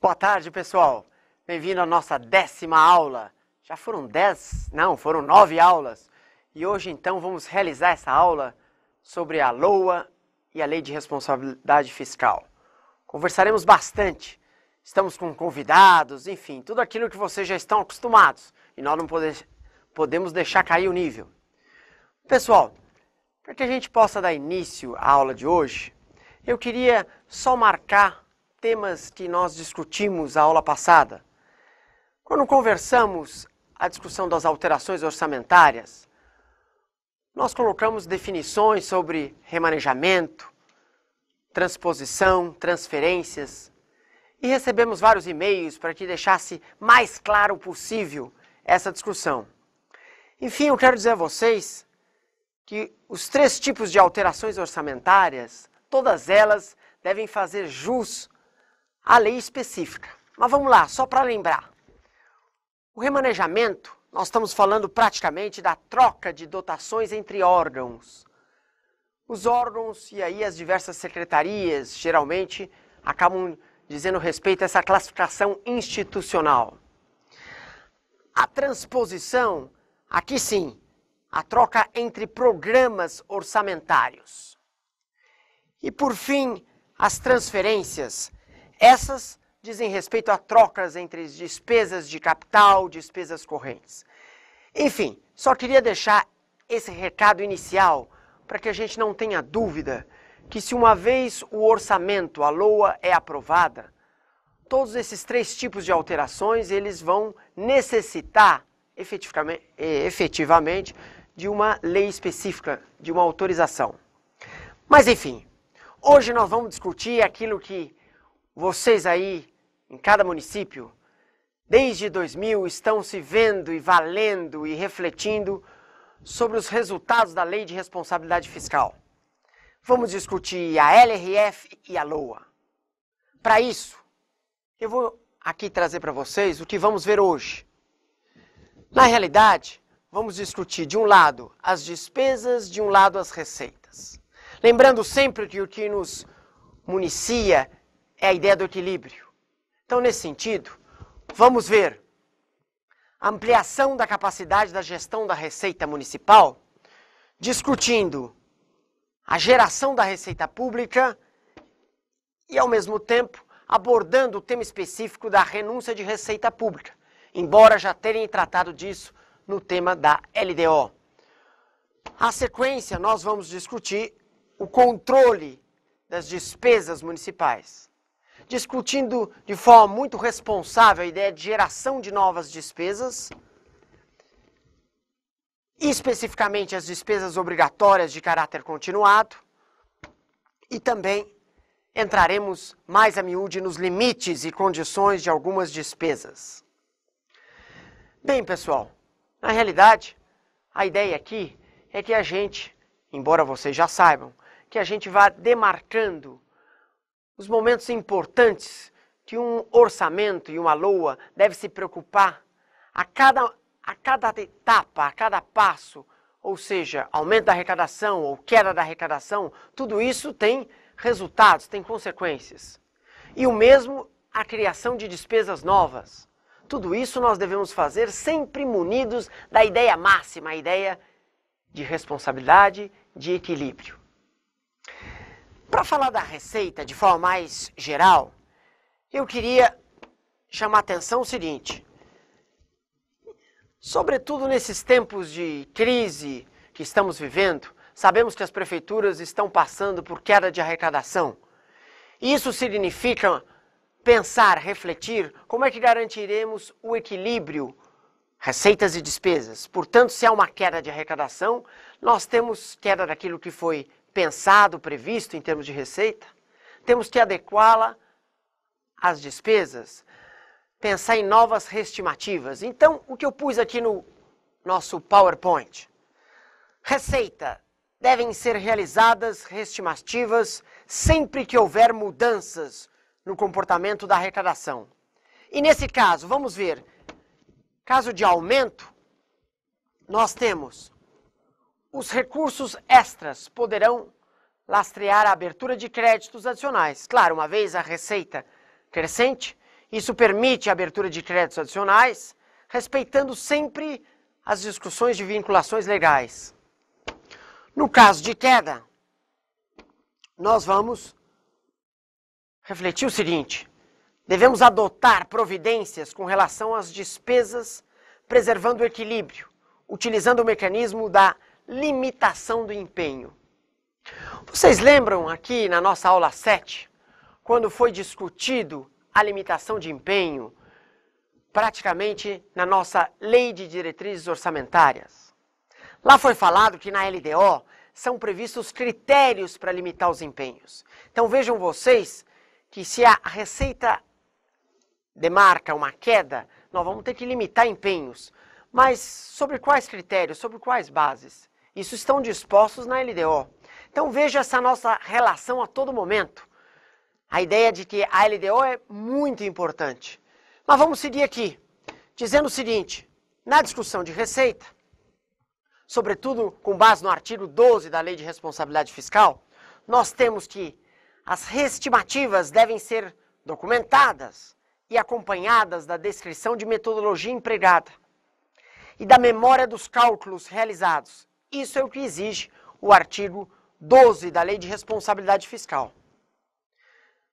Boa tarde, pessoal. Bem-vindo à nossa décima aula. Já foram dez? Não, foram nove aulas e hoje então vamos realizar essa aula sobre a LOA e a Lei de Responsabilidade Fiscal. Conversaremos bastante. Estamos com convidados, enfim, tudo aquilo que vocês já estão acostumados e nós não pode, podemos deixar cair o nível. Pessoal, para que a gente possa dar início à aula de hoje, eu queria só marcar temas que nós discutimos a aula passada. Quando conversamos a discussão das alterações orçamentárias, nós colocamos definições sobre remanejamento, transposição, transferências e recebemos vários e-mails para que deixasse mais claro possível essa discussão. Enfim, eu quero dizer a vocês que os três tipos de alterações orçamentárias, todas elas devem fazer jus à lei específica. Mas vamos lá, só para lembrar. O remanejamento nós estamos falando praticamente da troca de dotações entre órgãos. Os órgãos e aí as diversas secretarias geralmente acabam dizendo respeito a essa classificação institucional. A transposição, aqui sim, a troca entre programas orçamentários. E por fim, as transferências. Essas dizem respeito a trocas entre despesas de capital, despesas correntes. Enfim, só queria deixar esse recado inicial para que a gente não tenha dúvida que se uma vez o orçamento, a LOA, é aprovada, todos esses três tipos de alterações eles vão necessitar efetivamente de uma lei específica, de uma autorização. Mas enfim, hoje nós vamos discutir aquilo que vocês aí em cada município, desde 2000 estão se vendo e valendo e refletindo sobre os resultados da Lei de Responsabilidade Fiscal. Vamos discutir a LRF e a LOA. Para isso, eu vou aqui trazer para vocês o que vamos ver hoje. Na realidade, vamos discutir de um lado as despesas, de um lado as receitas. Lembrando sempre que o que nos municia é a ideia do equilíbrio. Então, nesse sentido, vamos ver a ampliação da capacidade da gestão da receita municipal, discutindo a geração da receita pública e, ao mesmo tempo, abordando o tema específico da renúncia de receita pública, embora já terem tratado disso no tema da LDO. A sequência, nós vamos discutir o controle das despesas municipais discutindo de forma muito responsável a ideia de geração de novas despesas, especificamente as despesas obrigatórias de caráter continuado, e também entraremos mais a miúde nos limites e condições de algumas despesas. Bem, pessoal, na realidade, a ideia aqui é que a gente, embora vocês já saibam, que a gente vá demarcando os momentos importantes que um orçamento e uma LOA deve se preocupar a cada, a cada etapa, a cada passo, ou seja, aumento da arrecadação ou queda da arrecadação, tudo isso tem resultados, tem consequências. E o mesmo a criação de despesas novas. Tudo isso nós devemos fazer sempre munidos da ideia máxima, a ideia de responsabilidade, de equilíbrio. Para falar da receita de forma mais geral, eu queria chamar a atenção o seguinte. Sobretudo nesses tempos de crise que estamos vivendo, sabemos que as prefeituras estão passando por queda de arrecadação. Isso significa pensar, refletir, como é que garantiremos o equilíbrio receitas e despesas. Portanto, se há uma queda de arrecadação, nós temos queda daquilo que foi pensado, previsto em termos de receita, temos que adequá-la às despesas, pensar em novas reestimativas. Então, o que eu pus aqui no nosso PowerPoint? Receita. Devem ser realizadas reestimativas sempre que houver mudanças no comportamento da arrecadação. E nesse caso, vamos ver, caso de aumento, nós temos os recursos extras poderão lastrear a abertura de créditos adicionais. Claro, uma vez a receita crescente, isso permite a abertura de créditos adicionais, respeitando sempre as discussões de vinculações legais. No caso de queda, nós vamos refletir o seguinte: devemos adotar providências com relação às despesas, preservando o equilíbrio, utilizando o mecanismo da limitação do empenho. Vocês lembram aqui na nossa aula 7, quando foi discutido a limitação de empenho, praticamente na nossa Lei de Diretrizes Orçamentárias? Lá foi falado que na LDO são previstos critérios para limitar os empenhos. Então vejam vocês que se a receita demarca uma queda, nós vamos ter que limitar empenhos. Mas sobre quais critérios, sobre quais bases? Isso estão dispostos na LDO. Então veja essa nossa relação a todo momento. A ideia de que a LDO é muito importante. Mas vamos seguir aqui, dizendo o seguinte: na discussão de receita, sobretudo com base no artigo 12 da Lei de Responsabilidade Fiscal, nós temos que as reestimativas devem ser documentadas e acompanhadas da descrição de metodologia empregada e da memória dos cálculos realizados isso é o que exige o artigo 12 da Lei de Responsabilidade Fiscal.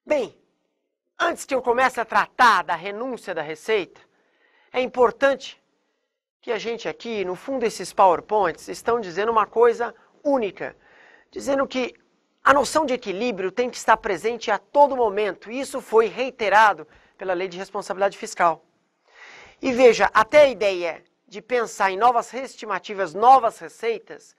Bem, antes que eu comece a tratar da renúncia da receita, é importante que a gente aqui, no fundo, esses PowerPoints estão dizendo uma coisa única, dizendo que a noção de equilíbrio tem que estar presente a todo momento. Isso foi reiterado pela Lei de Responsabilidade Fiscal. E veja, até a ideia de pensar em novas reestimativas, novas receitas,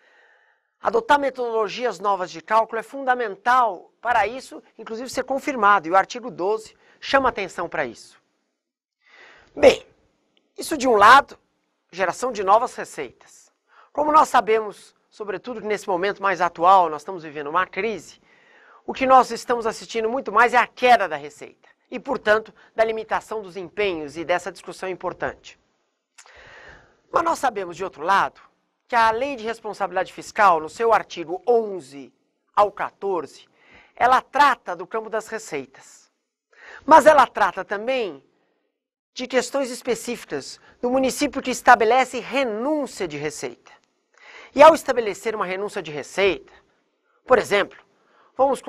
adotar metodologias novas de cálculo é fundamental para isso, inclusive ser confirmado, e o artigo 12 chama atenção para isso. Bem, isso de um lado, geração de novas receitas. Como nós sabemos, sobretudo que nesse momento mais atual nós estamos vivendo uma crise, o que nós estamos assistindo muito mais é a queda da receita e, portanto, da limitação dos empenhos e dessa discussão importante. Mas nós sabemos, de outro lado, que a Lei de Responsabilidade Fiscal, no seu artigo 11 ao 14, ela trata do campo das receitas. Mas ela trata também de questões específicas do município que estabelece renúncia de receita. E ao estabelecer uma renúncia de receita, por exemplo, vamos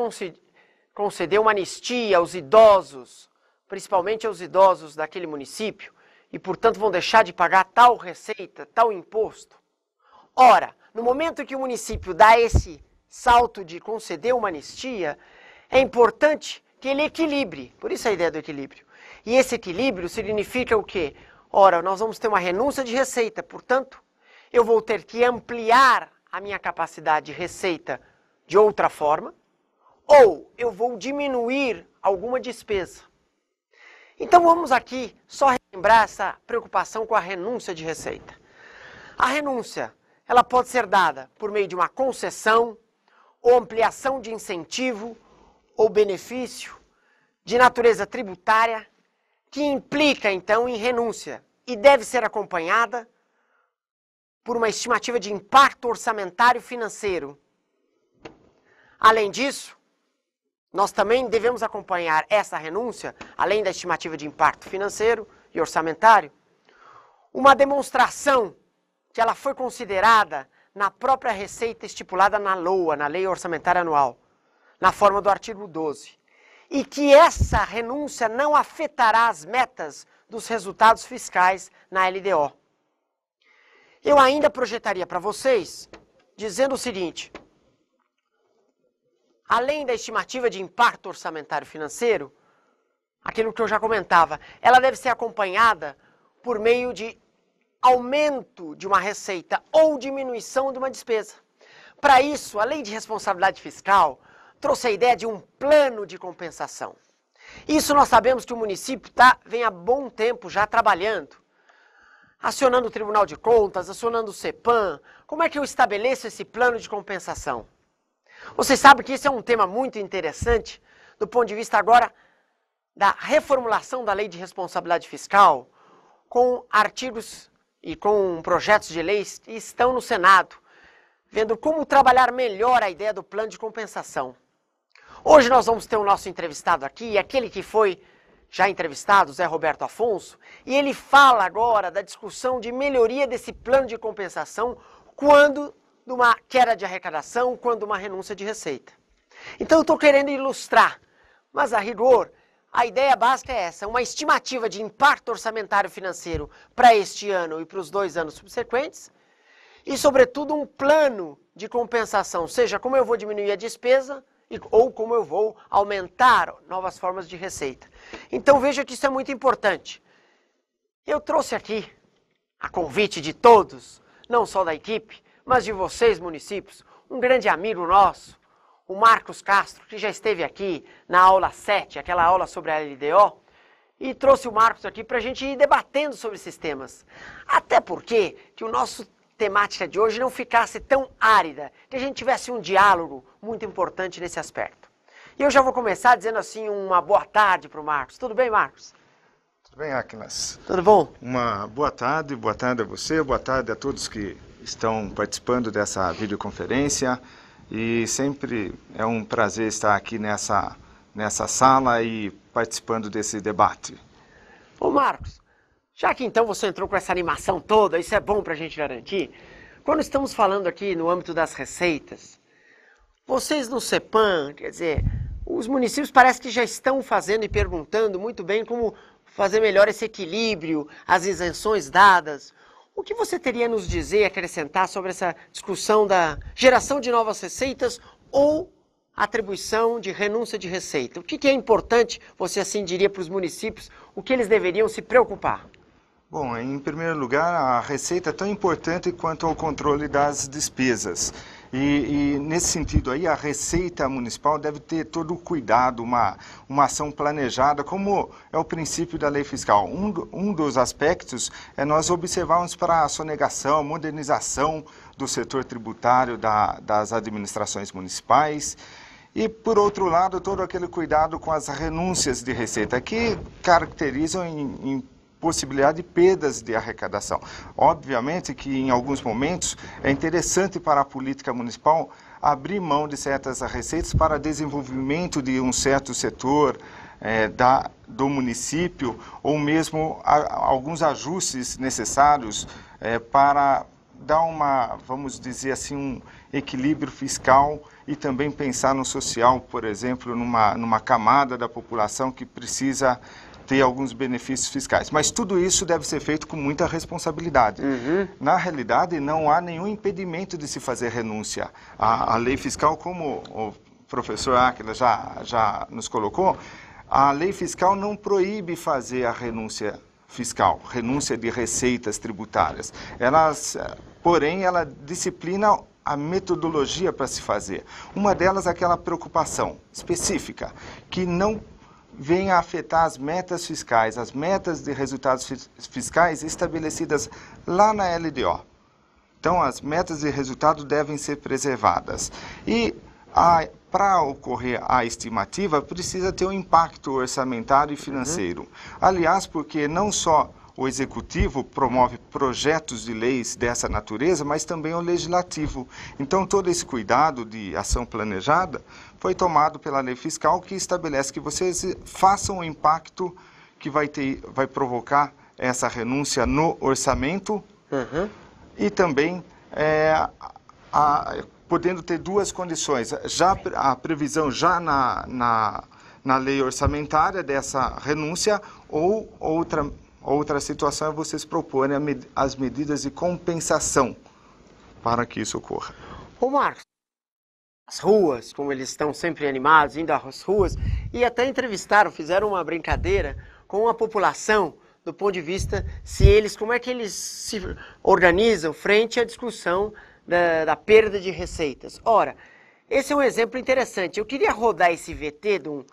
conceder uma anistia aos idosos, principalmente aos idosos daquele município, e, portanto, vão deixar de pagar tal receita, tal imposto. Ora, no momento que o município dá esse salto de conceder uma anistia, é importante que ele equilibre. Por isso a ideia do equilíbrio. E esse equilíbrio significa o quê? Ora, nós vamos ter uma renúncia de receita, portanto, eu vou ter que ampliar a minha capacidade de receita de outra forma, ou eu vou diminuir alguma despesa. Então vamos aqui só lembrar essa preocupação com a renúncia de receita. A renúncia, ela pode ser dada por meio de uma concessão, ou ampliação de incentivo ou benefício de natureza tributária, que implica então em renúncia e deve ser acompanhada por uma estimativa de impacto orçamentário financeiro. Além disso, nós também devemos acompanhar essa renúncia, além da estimativa de impacto financeiro e orçamentário, uma demonstração que ela foi considerada na própria receita estipulada na LOA, na Lei Orçamentária Anual, na forma do artigo 12, e que essa renúncia não afetará as metas dos resultados fiscais na LDO. Eu ainda projetaria para vocês dizendo o seguinte: além da estimativa de impacto orçamentário financeiro, aquilo que eu já comentava, ela deve ser acompanhada por meio de aumento de uma receita ou diminuição de uma despesa. Para isso, a Lei de Responsabilidade Fiscal trouxe a ideia de um plano de compensação. Isso nós sabemos que o município tá, vem há bom tempo já trabalhando, acionando o Tribunal de Contas, acionando o CEPAM. Como é que eu estabeleço esse plano de compensação? você sabe que esse é um tema muito interessante do ponto de vista agora da reformulação da lei de responsabilidade fiscal com artigos e com projetos de leis que estão no Senado, vendo como trabalhar melhor a ideia do plano de compensação. Hoje nós vamos ter o nosso entrevistado aqui, aquele que foi já entrevistado, Zé Roberto Afonso, e ele fala agora da discussão de melhoria desse plano de compensação quando numa queda de arrecadação quando uma renúncia de receita. Então eu estou querendo ilustrar, mas a rigor, a ideia básica é essa: uma estimativa de impacto orçamentário financeiro para este ano e para os dois anos subsequentes, e, sobretudo, um plano de compensação, seja como eu vou diminuir a despesa ou como eu vou aumentar novas formas de receita. Então veja que isso é muito importante. Eu trouxe aqui, a convite de todos, não só da equipe, mas de vocês, municípios, um grande amigo nosso, o Marcos Castro, que já esteve aqui na aula 7, aquela aula sobre a LDO, e trouxe o Marcos aqui para a gente ir debatendo sobre esses temas. Até porque que o nosso temática de hoje não ficasse tão árida, que a gente tivesse um diálogo muito importante nesse aspecto. E eu já vou começar dizendo assim uma boa tarde para o Marcos. Tudo bem, Marcos? Tudo bem, Aquinas. Tudo bom? Uma boa tarde, boa tarde a você, boa tarde a todos que estão participando dessa videoconferência e sempre é um prazer estar aqui nessa, nessa sala e participando desse debate. Ô Marcos, já que então você entrou com essa animação toda, isso é bom para a gente garantir, quando estamos falando aqui no âmbito das receitas, vocês no CEPAM, quer dizer, os municípios parece que já estão fazendo e perguntando muito bem como fazer melhor esse equilíbrio, as isenções dadas, o que você teria a nos dizer, acrescentar sobre essa discussão da geração de novas receitas ou atribuição de renúncia de receita? O que, que é importante, você assim diria, para os municípios, o que eles deveriam se preocupar? Bom, em primeiro lugar, a receita é tão importante quanto o controle das despesas. E, e, nesse sentido aí, a Receita Municipal deve ter todo o cuidado, uma, uma ação planejada, como é o princípio da lei fiscal. Um, um dos aspectos é nós observarmos para a sonegação, modernização do setor tributário da, das administrações municipais. E, por outro lado, todo aquele cuidado com as renúncias de receita, que caracterizam, em, em possibilidade de perdas de arrecadação. Obviamente que em alguns momentos é interessante para a política municipal abrir mão de certas receitas para desenvolvimento de um certo setor é, da, do município ou mesmo a, alguns ajustes necessários é, para dar uma, vamos dizer assim, um equilíbrio fiscal e também pensar no social, por exemplo, numa, numa camada da população que precisa ter alguns benefícios fiscais. Mas tudo isso deve ser feito com muita responsabilidade. Uhum. Na realidade, não há nenhum impedimento de se fazer renúncia. A, a lei fiscal, como o professor Áquila já, já nos colocou, a lei fiscal não proíbe fazer a renúncia fiscal, renúncia de receitas tributárias. Elas, porém, ela disciplina a metodologia para se fazer. Uma delas é aquela preocupação específica, que não vem a afetar as metas fiscais, as metas de resultados fiscais estabelecidas lá na LDO. Então, as metas de resultado devem ser preservadas. E para ocorrer a estimativa, precisa ter um impacto orçamentário e financeiro. Uhum. Aliás, porque não só o executivo promove projetos de leis dessa natureza, mas também o legislativo. Então, todo esse cuidado de ação planejada foi tomado pela lei fiscal que estabelece que vocês façam o impacto que vai, ter, vai provocar essa renúncia no orçamento uhum. e também é, a, podendo ter duas condições. Já a previsão já na, na, na lei orçamentária dessa renúncia ou outra, outra situação é vocês proporem as medidas de compensação para que isso ocorra. O Marcos, as ruas, como eles estão sempre animados, indo às ruas, e até entrevistaram, fizeram uma brincadeira com a população do ponto de vista se eles, como é que eles se organizam frente à discussão da, da perda de receitas. Ora, esse é um exemplo interessante. Eu queria rodar esse VT do,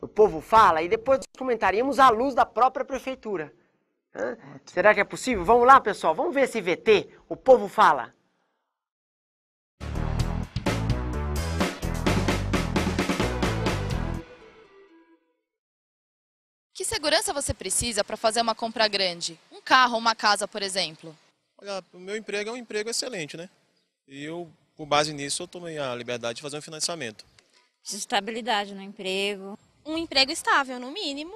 do Povo Fala e depois comentaríamos à luz da própria prefeitura. Hã? Será que é possível? Vamos lá, pessoal, vamos ver esse VT, o Povo Fala. segurança você precisa para fazer uma compra grande? Um carro, uma casa, por exemplo? Olha, o meu emprego é um emprego excelente, né? E eu, com base nisso, eu tomei a liberdade de fazer um financiamento. Estabilidade no emprego. Um emprego estável, no mínimo,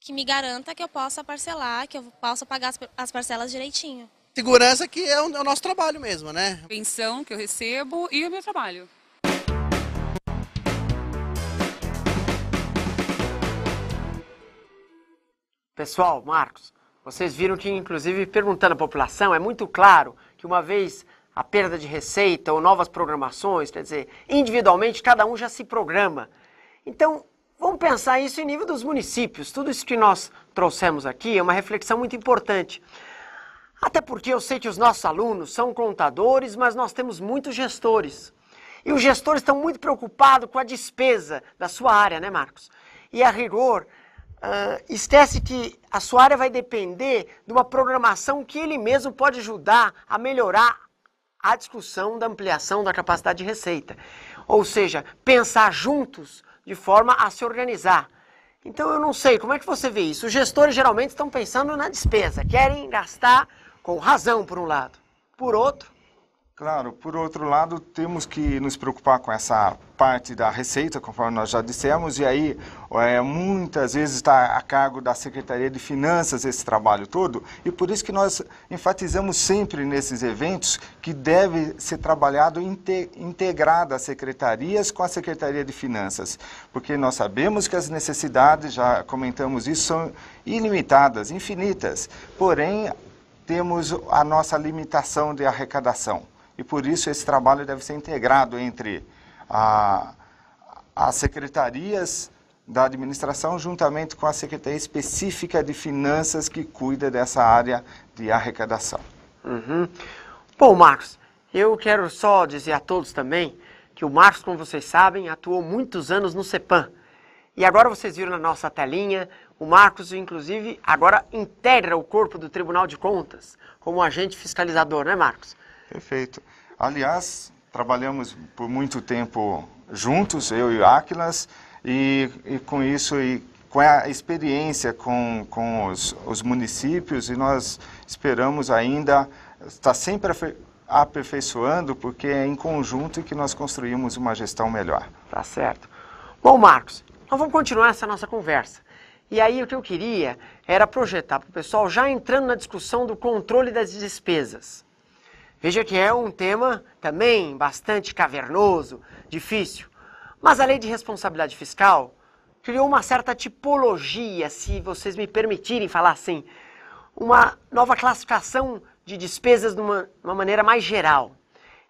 que me garanta que eu possa parcelar, que eu possa pagar as parcelas direitinho. Segurança que é, é o nosso trabalho mesmo, né? Pensão que eu recebo e o meu trabalho. Pessoal, Marcos, vocês viram que, inclusive, perguntando à população, é muito claro que uma vez a perda de receita ou novas programações, quer dizer, individualmente cada um já se programa. Então, vamos pensar isso em nível dos municípios. Tudo isso que nós trouxemos aqui é uma reflexão muito importante. Até porque eu sei que os nossos alunos são contadores, mas nós temos muitos gestores. E os gestores estão muito preocupados com a despesa da sua área, né, Marcos? E a rigor, Uh, esquece que a sua área vai depender de uma programação que ele mesmo pode ajudar a melhorar a discussão da ampliação da capacidade de receita. Ou seja, pensar juntos de forma a se organizar. Então eu não sei, como é que você vê isso? Os gestores geralmente estão pensando na despesa, querem gastar com razão por um lado. Por outro, Claro, por outro lado, temos que nos preocupar com essa parte da receita, conforme nós já dissemos, e aí é, muitas vezes está a cargo da Secretaria de Finanças esse trabalho todo, e por isso que nós enfatizamos sempre nesses eventos que deve ser trabalhado inte, integrado as secretarias com a Secretaria de Finanças, porque nós sabemos que as necessidades, já comentamos isso, são ilimitadas, infinitas, porém temos a nossa limitação de arrecadação e por isso esse trabalho deve ser integrado entre a, as secretarias da administração, juntamente com a Secretaria Específica de Finanças, que cuida dessa área de arrecadação. Uhum. Bom, Marcos, eu quero só dizer a todos também que o Marcos, como vocês sabem, atuou muitos anos no CEPAM. E agora vocês viram na nossa telinha, o Marcos, inclusive, agora integra o corpo do Tribunal de Contas como agente fiscalizador, né, Marcos? Perfeito. Aliás, trabalhamos por muito tempo juntos, eu e o Aquilas, e, e com isso, e com a experiência com, com os, os municípios, e nós esperamos ainda estar sempre aperfeiçoando, porque é em conjunto que nós construímos uma gestão melhor. Tá certo. Bom, Marcos, nós vamos continuar essa nossa conversa. E aí o que eu queria era projetar para o pessoal já entrando na discussão do controle das despesas. Veja que é um tema também bastante cavernoso, difícil. Mas a lei de responsabilidade fiscal criou uma certa tipologia, se vocês me permitirem falar assim, uma nova classificação de despesas de uma, uma maneira mais geral.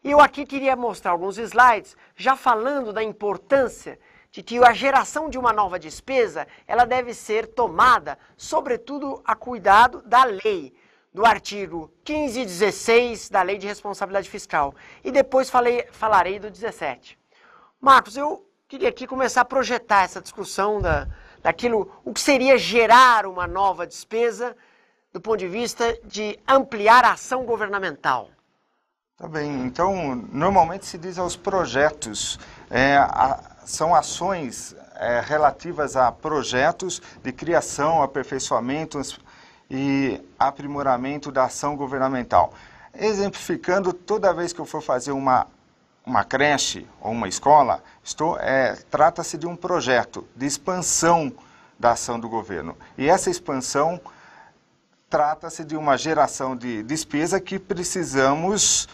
E eu aqui queria mostrar alguns slides já falando da importância de que a geração de uma nova despesa, ela deve ser tomada, sobretudo, a cuidado da lei, do artigo 15 e 16 da Lei de Responsabilidade Fiscal. E depois falei, falarei do 17. Marcos, eu queria aqui começar a projetar essa discussão da, daquilo, o que seria gerar uma nova despesa do ponto de vista de ampliar a ação governamental. Tá bem, então normalmente se diz aos projetos, é, a, são ações é, relativas a projetos de criação, aperfeiçoamento, e aprimoramento da ação governamental. Exemplificando, toda vez que eu for fazer uma, uma creche ou uma escola, é, trata-se de um projeto de expansão da ação do governo. E essa expansão trata-se de uma geração de despesa que precisamos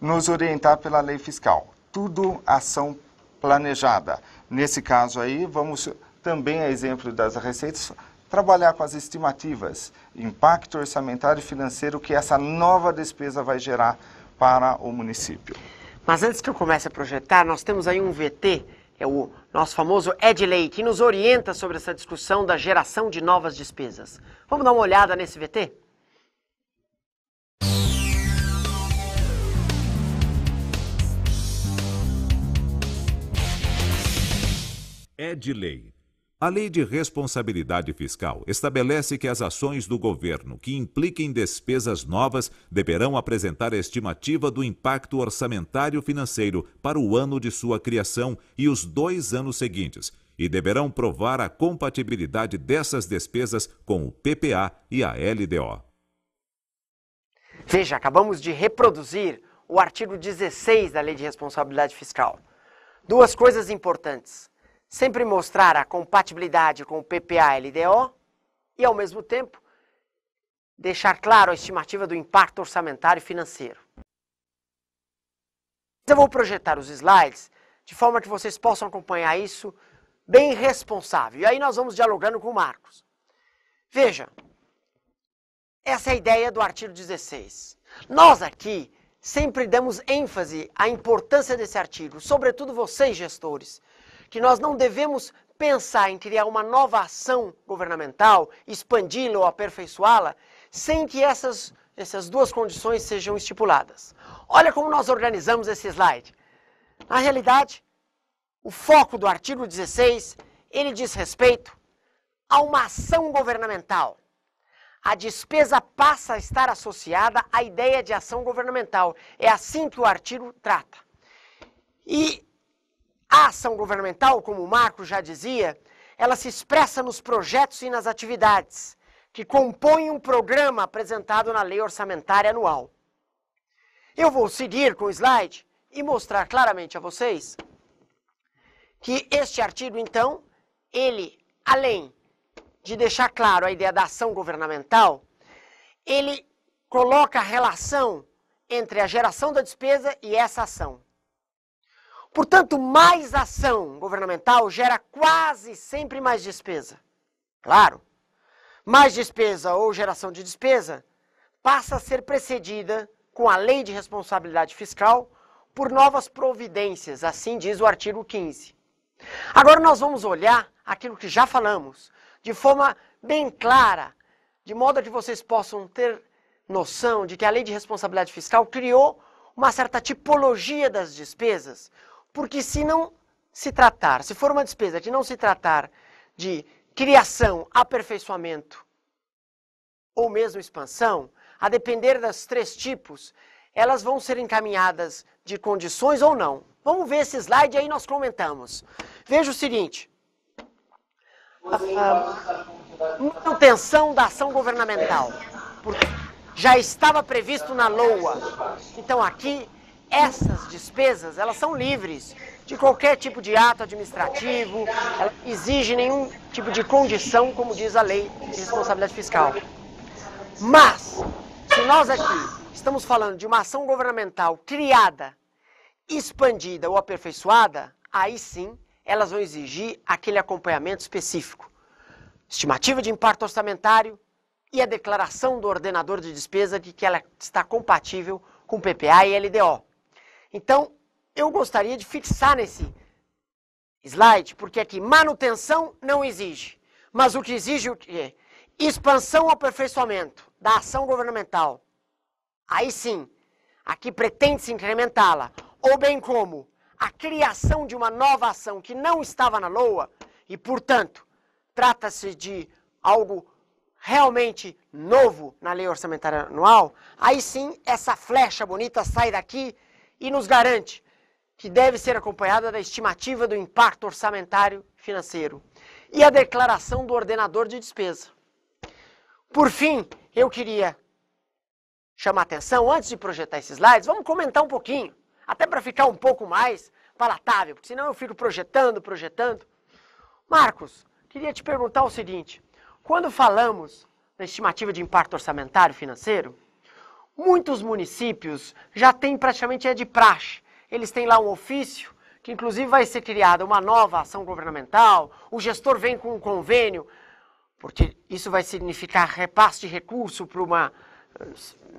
nos orientar pela lei fiscal. Tudo ação planejada. Nesse caso aí, vamos também a exemplo das receitas trabalhar com as estimativas, impacto orçamentário e financeiro que essa nova despesa vai gerar para o município. Mas antes que eu comece a projetar, nós temos aí um VT, é o nosso famoso Ed Lei, que nos orienta sobre essa discussão da geração de novas despesas. Vamos dar uma olhada nesse VT? Ed Lei, a Lei de Responsabilidade Fiscal estabelece que as ações do governo que impliquem despesas novas deverão apresentar a estimativa do impacto orçamentário financeiro para o ano de sua criação e os dois anos seguintes, e deverão provar a compatibilidade dessas despesas com o PPA e a LDO. Veja, acabamos de reproduzir o artigo 16 da Lei de Responsabilidade Fiscal. Duas coisas importantes sempre mostrar a compatibilidade com o PPA-LDO e, ao mesmo tempo, deixar claro a estimativa do impacto orçamentário e financeiro. Eu vou projetar os slides de forma que vocês possam acompanhar isso bem responsável. E aí nós vamos dialogando com o Marcos. Veja, essa é a ideia do artigo 16. Nós aqui sempre damos ênfase à importância desse artigo, sobretudo vocês, gestores, que nós não devemos pensar em criar uma nova ação governamental, expandi-la ou aperfeiçoá-la, sem que essas, essas duas condições sejam estipuladas. Olha como nós organizamos esse slide. Na realidade, o foco do artigo 16, ele diz respeito a uma ação governamental. A despesa passa a estar associada à ideia de ação governamental. É assim que o artigo trata. E a ação governamental, como o Marco já dizia, ela se expressa nos projetos e nas atividades que compõem um programa apresentado na lei orçamentária anual. Eu vou seguir com o slide e mostrar claramente a vocês que este artigo, então, ele, além de deixar claro a ideia da ação governamental, ele coloca a relação entre a geração da despesa e essa ação. Portanto, mais ação governamental gera quase sempre mais despesa. Claro, mais despesa ou geração de despesa passa a ser precedida com a Lei de Responsabilidade Fiscal por novas providências, assim diz o artigo 15. Agora nós vamos olhar aquilo que já falamos, de forma bem clara, de modo que vocês possam ter noção de que a Lei de Responsabilidade Fiscal criou uma certa tipologia das despesas, porque se não se tratar, se for uma despesa de não se tratar de criação, aperfeiçoamento ou mesmo expansão, a depender dos três tipos, elas vão ser encaminhadas de condições ou não. Vamos ver esse slide aí nós comentamos. Veja o seguinte. manutenção da ação governamental. Porque já estava previsto na LOA. Então aqui essas despesas, elas são livres de qualquer tipo de ato administrativo, ela exige nenhum tipo de condição, como diz a lei de responsabilidade fiscal. Mas, se nós aqui estamos falando de uma ação governamental criada, expandida ou aperfeiçoada, aí sim elas vão exigir aquele acompanhamento específico. Estimativa de impacto orçamentário e a declaração do ordenador de despesa de que ela está compatível com PPA e LDO. Então, eu gostaria de fixar nesse slide, porque aqui manutenção não exige, mas o que exige o quê? é expansão ou aperfeiçoamento da ação governamental. Aí sim, aqui pretende-se incrementá-la, ou bem como a criação de uma nova ação que não estava na LOA e, portanto, trata-se de algo realmente novo na lei orçamentária anual, aí sim essa flecha bonita sai daqui e nos garante que deve ser acompanhada da estimativa do impacto orçamentário financeiro e a declaração do ordenador de despesa. Por fim, eu queria chamar atenção, antes de projetar esses slides, vamos comentar um pouquinho, até para ficar um pouco mais palatável, porque senão eu fico projetando, projetando. Marcos, queria te perguntar o seguinte: quando falamos da estimativa de impacto orçamentário financeiro, Muitos municípios já têm praticamente é de praxe. Eles têm lá um ofício que inclusive vai ser criada uma nova ação governamental, o gestor vem com um convênio, porque isso vai significar repasse de recurso para uma,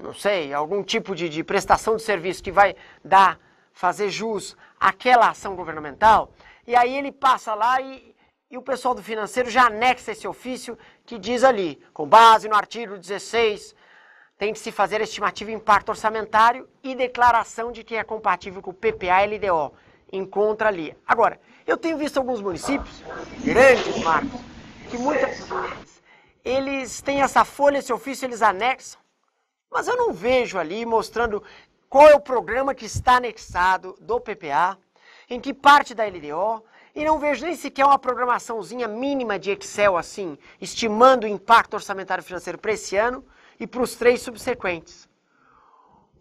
não sei, algum tipo de, de prestação de serviço que vai dar, fazer jus àquela ação governamental, e aí ele passa lá e, e o pessoal do financeiro já anexa esse ofício que diz ali, com base no artigo 16 tem de se fazer a estimativa em impacto orçamentário e declaração de que é compatível com o PPA e LDO. Encontra ali. Agora, eu tenho visto alguns municípios, grandes marcos, que muitas vezes eles têm essa folha, esse ofício, eles anexam, mas eu não vejo ali mostrando qual é o programa que está anexado do PPA, em que parte da LDO, e não vejo nem sequer uma programaçãozinha mínima de Excel assim, estimando o impacto orçamentário financeiro para esse ano e para os três subsequentes.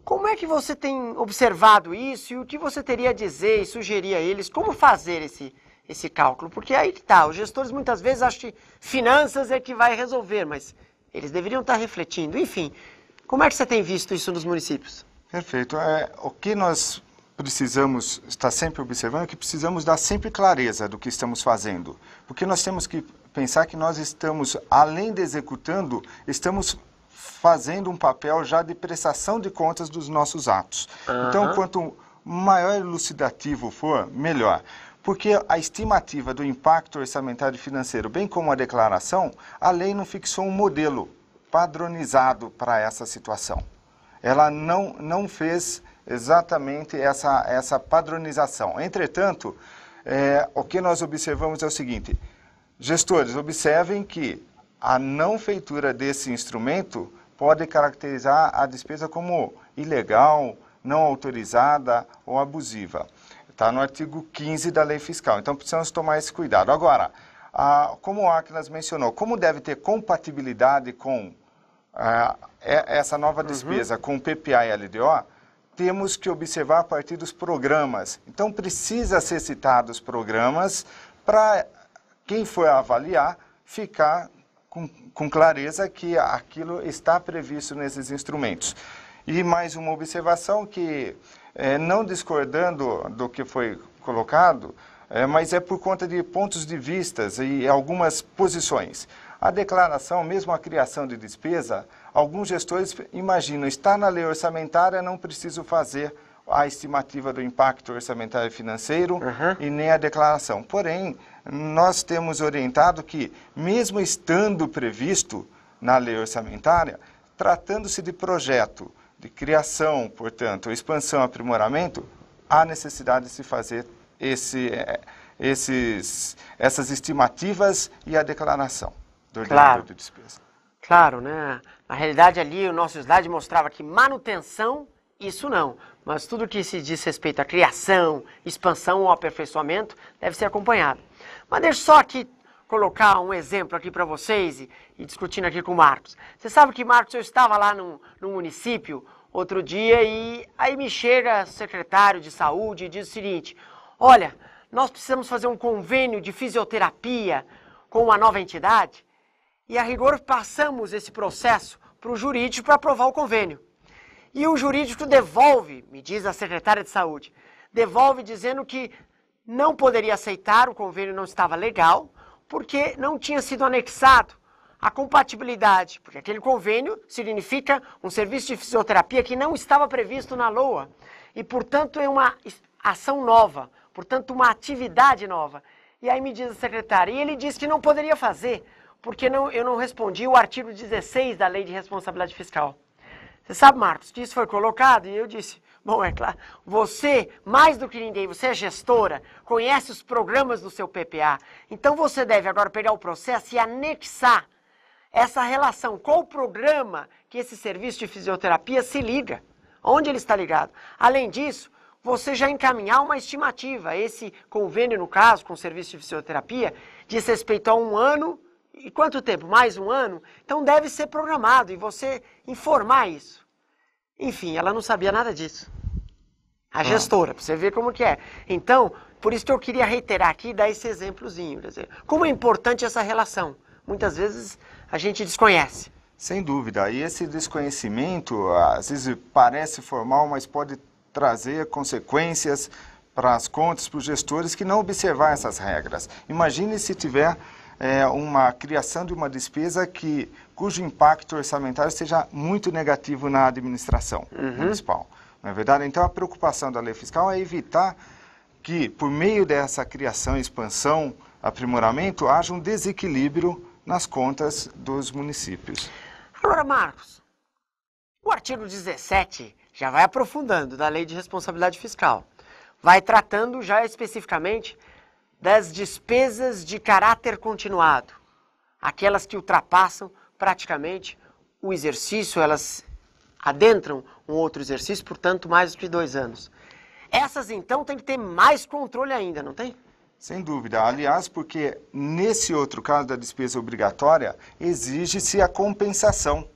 Como é que você tem observado isso e o que você teria a dizer e sugerir a eles como fazer esse, esse cálculo? Porque aí que está, os gestores muitas vezes acham que finanças é que vai resolver, mas eles deveriam estar tá refletindo. Enfim, como é que você tem visto isso nos municípios? Perfeito. É, o que nós precisamos estar sempre observando é que precisamos dar sempre clareza do que estamos fazendo. Porque nós temos que pensar que nós estamos, além de executando, estamos fazendo um papel já de prestação de contas dos nossos atos. Uhum. Então, quanto maior elucidativo for, melhor. Porque a estimativa do impacto orçamentário e financeiro, bem como a declaração, a lei não fixou um modelo padronizado para essa situação. Ela não, não fez exatamente essa, essa padronização. Entretanto, é, o que nós observamos é o seguinte: gestores, observem que a não feitura desse instrumento pode caracterizar a despesa como ilegal, não autorizada ou abusiva. Está no artigo 15 da lei fiscal. Então precisamos tomar esse cuidado. Agora, a, como o Acnas mencionou, como deve ter compatibilidade com a, essa nova uhum. despesa uhum. com PPA e LDO, temos que observar a partir dos programas. Então precisa ser citados programas para quem for avaliar ficar com, com clareza que aquilo está previsto nesses instrumentos. E mais uma observação que, é, não discordando do que foi colocado, é, mas é por conta de pontos de vistas e algumas posições. A declaração, mesmo a criação de despesa, alguns gestores imaginam, está na lei orçamentária, não preciso fazer a estimativa do impacto orçamentário financeiro uhum. e nem a declaração. Porém, nós temos orientado que, mesmo estando previsto na lei orçamentária, tratando-se de projeto, de criação, portanto, expansão, aprimoramento, há necessidade de se fazer esse, eh, esses, essas estimativas e a declaração do ordenador de despesa. Claro, né? Na realidade ali o nosso slide mostrava que manutenção, isso não. Mas tudo que se diz respeito à criação, expansão ou aperfeiçoamento deve ser acompanhado. Mas deixa só aqui colocar um exemplo aqui para vocês e, e, discutindo aqui com o Marcos. Você sabe que, Marcos, eu estava lá no município outro dia e aí me chega o secretário de saúde e diz o seguinte: olha, nós precisamos fazer um convênio de fisioterapia com uma nova entidade e, a rigor, passamos esse processo para o jurídico para aprovar o convênio. E o jurídico devolve, me diz a secretária de saúde, devolve dizendo que não poderia aceitar, o convênio não estava legal, porque não tinha sido anexado a compatibilidade, porque aquele convênio significa um serviço de fisioterapia que não estava previsto na LOA e, portanto, é uma ação nova, portanto, uma atividade nova. E aí me diz a secretária, e ele diz que não poderia fazer, porque não, eu não respondi o artigo 16 da Lei de Responsabilidade Fiscal. Você sabe, Marcos, que isso foi colocado? E eu disse, bom, é claro, você, mais do que ninguém, você é gestora, conhece os programas do seu PPA, então você deve agora pegar o processo e anexar essa relação com o programa que esse serviço de fisioterapia se liga, onde ele está ligado. Além disso, você já encaminhar uma estimativa, esse convênio, no caso, com o serviço de fisioterapia, diz respeito a um ano e quanto tempo? Mais um ano? Então deve ser programado e você informar isso. Enfim, ela não sabia nada disso. A ah. gestora, para você ver como que é. Então, por isso que eu queria reiterar aqui e dar esse exemplozinho. Quer dizer, como é importante essa relação. Muitas vezes a gente desconhece. Sem dúvida. E esse desconhecimento, às vezes parece formal, mas pode trazer consequências para as contas, para os gestores que não observar essas regras. Imagine se tiver é, uma criação de uma despesa que, cujo impacto orçamentário seja muito negativo na administração uhum. municipal. Não é verdade? Então, a preocupação da lei fiscal é evitar que, por meio dessa criação, expansão, aprimoramento, haja um desequilíbrio nas contas dos municípios. Agora, Marcos, o artigo 17 já vai aprofundando da Lei de Responsabilidade Fiscal. Vai tratando já especificamente das despesas de caráter continuado, aquelas que ultrapassam praticamente o exercício, elas adentram um outro exercício, portanto, mais do que dois anos. Essas, então, têm que ter mais controle ainda, não tem? Sem dúvida. Aliás, porque nesse outro caso da despesa obrigatória, exige-se a compensação,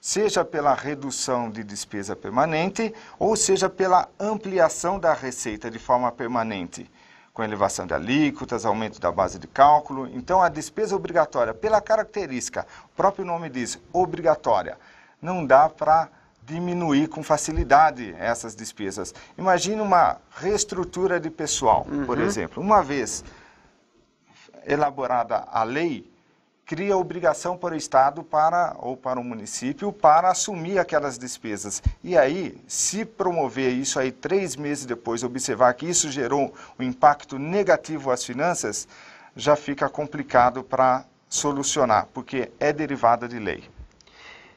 seja pela redução de despesa permanente ou seja pela ampliação da receita de forma permanente com elevação de alíquotas, aumento da base de cálculo. Então, a despesa obrigatória, pela característica, o próprio nome diz, obrigatória, não dá para diminuir com facilidade essas despesas. Imagine uma reestrutura de pessoal, uhum. por exemplo. Uma vez elaborada a lei, cria obrigação para o Estado para, ou para o município para assumir aquelas despesas. E aí, se promover isso aí três meses depois, observar que isso gerou um impacto negativo às finanças, já fica complicado para solucionar, porque é derivada de lei.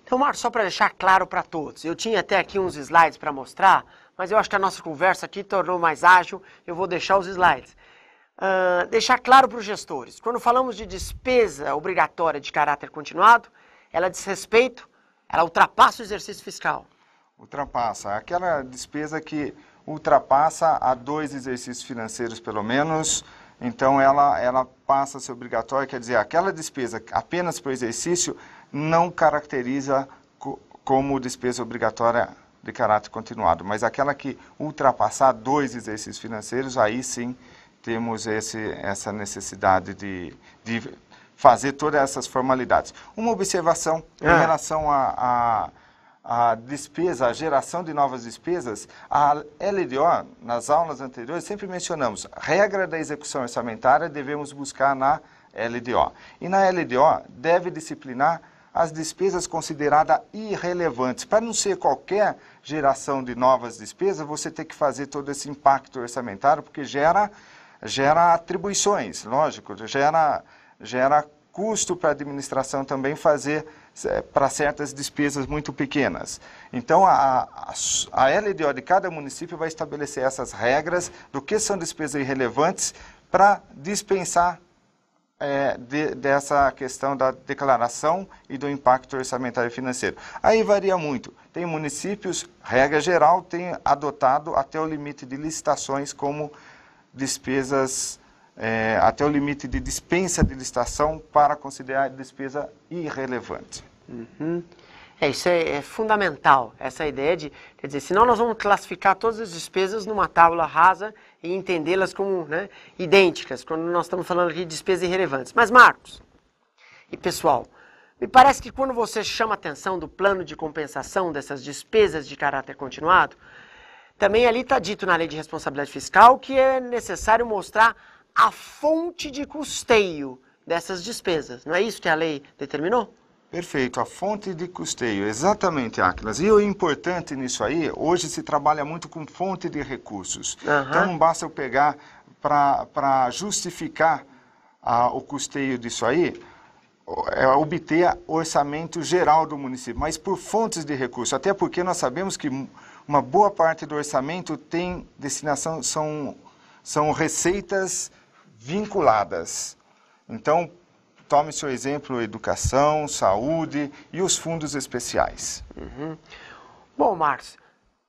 Então, Marcos, só para deixar claro para todos, eu tinha até aqui uns slides para mostrar, mas eu acho que a nossa conversa aqui tornou mais ágil, eu vou deixar os slides. Ah, deixar claro para os gestores. Quando falamos de despesa obrigatória de caráter continuado, ela diz respeito, ela ultrapassa o exercício fiscal. Ultrapassa. Aquela despesa que ultrapassa a dois exercícios financeiros, pelo menos, então ela, ela passa a ser obrigatória, quer dizer, aquela despesa apenas para o exercício não caracteriza co como despesa obrigatória de caráter continuado, mas aquela que ultrapassar dois exercícios financeiros, aí sim temos esse, essa necessidade de, de fazer todas essas formalidades. Uma observação é. em ah. relação à a, a, despesa, a geração de novas despesas, a LDO, nas aulas anteriores, sempre mencionamos, regra da execução orçamentária devemos buscar na LDO. E na LDO deve disciplinar as despesas consideradas irrelevantes. Para não ser qualquer geração de novas despesas, você tem que fazer todo esse impacto orçamentário, porque gera gera atribuições, lógico, gera, gera custo para a administração também fazer eh, para certas despesas muito pequenas. Então, a, a, a LDO de cada município vai estabelecer essas regras do que são despesas irrelevantes para dispensar é, de, dessa questão da declaração e do impacto orçamentário financeiro. Aí varia muito. Tem municípios, regra geral, tem adotado até o limite de licitações como despesas é, até o limite de dispensa de licitação para considerar despesa irrelevante. Uhum. É, isso é, é, fundamental, essa ideia de, quer dizer, senão nós vamos classificar todas as despesas numa tábua rasa e entendê-las como né, idênticas, quando nós estamos falando de despesas irrelevantes. Mas, Marcos, e pessoal, me parece que quando você chama atenção do plano de compensação dessas despesas de caráter continuado, também ali está dito na lei de responsabilidade fiscal que é necessário mostrar a fonte de custeio dessas despesas. Não é isso que a lei determinou? Perfeito, a fonte de custeio, exatamente, Aquilas. E o importante nisso aí, hoje se trabalha muito com fonte de recursos. Uhum. Então não basta eu pegar para justificar ah, o custeio disso aí, é obter orçamento geral do município, mas por fontes de recursos. Até porque nós sabemos que uma boa parte do orçamento tem destinação, são, são receitas vinculadas. Então, tome seu exemplo educação, saúde e os fundos especiais. Uhum. Bom, Marcos,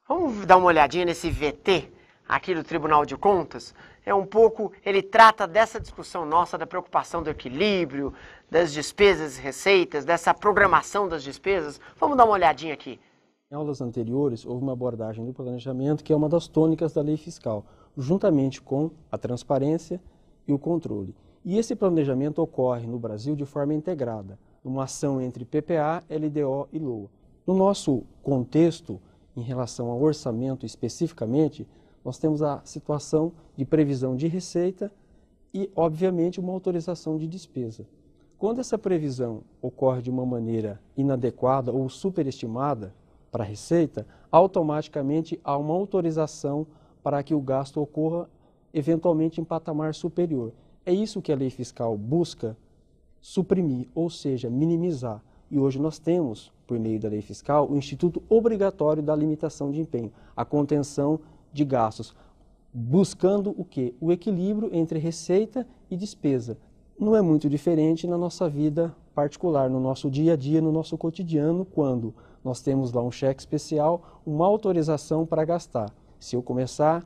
vamos dar uma olhadinha nesse VT aqui do Tribunal de Contas? É um pouco, ele trata dessa discussão nossa da preocupação do equilíbrio, das despesas e receitas, dessa programação das despesas. Vamos dar uma olhadinha aqui. Em aulas anteriores, houve uma abordagem do planejamento que é uma das tônicas da lei fiscal, juntamente com a transparência e o controle. E esse planejamento ocorre no Brasil de forma integrada, numa ação entre PPA, LDO e LOA. No nosso contexto, em relação ao orçamento especificamente, nós temos a situação de previsão de receita e, obviamente, uma autorização de despesa. Quando essa previsão ocorre de uma maneira inadequada ou superestimada, para a Receita, automaticamente há uma autorização para que o gasto ocorra eventualmente em patamar superior. É isso que a lei fiscal busca suprimir, ou seja, minimizar. E hoje nós temos, por meio da lei fiscal, o instituto obrigatório da limitação de empenho, a contenção de gastos, buscando o que? O equilíbrio entre receita e despesa. Não é muito diferente na nossa vida particular, no nosso dia a dia, no nosso cotidiano, quando nós temos lá um cheque especial, uma autorização para gastar. Se eu começar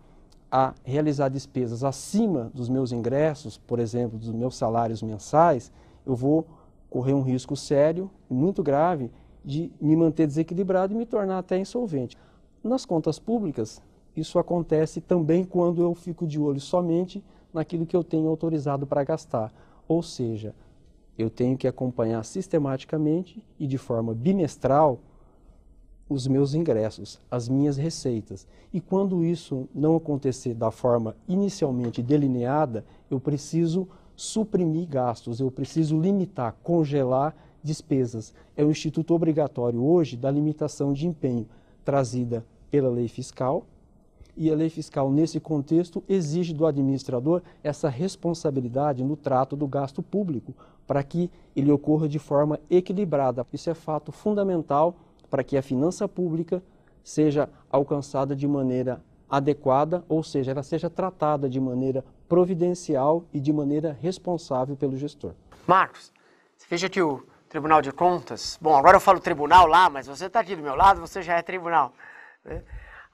a realizar despesas acima dos meus ingressos, por exemplo, dos meus salários mensais, eu vou correr um risco sério, muito grave, de me manter desequilibrado e me tornar até insolvente. Nas contas públicas, isso acontece também quando eu fico de olho somente naquilo que eu tenho autorizado para gastar. Ou seja, eu tenho que acompanhar sistematicamente e de forma bimestral os meus ingressos, as minhas receitas. E quando isso não acontecer da forma inicialmente delineada, eu preciso suprimir gastos, eu preciso limitar, congelar despesas. É o instituto obrigatório hoje da limitação de empenho, trazida pela lei fiscal. E a lei fiscal, nesse contexto, exige do administrador essa responsabilidade no trato do gasto público, para que ele ocorra de forma equilibrada. Isso é fato fundamental para que a finança pública seja alcançada de maneira adequada, ou seja, ela seja tratada de maneira providencial e de maneira responsável pelo gestor. Marcos, você veja que o Tribunal de Contas, bom, agora eu falo tribunal lá, mas você está aqui do meu lado, você já é tribunal. Né?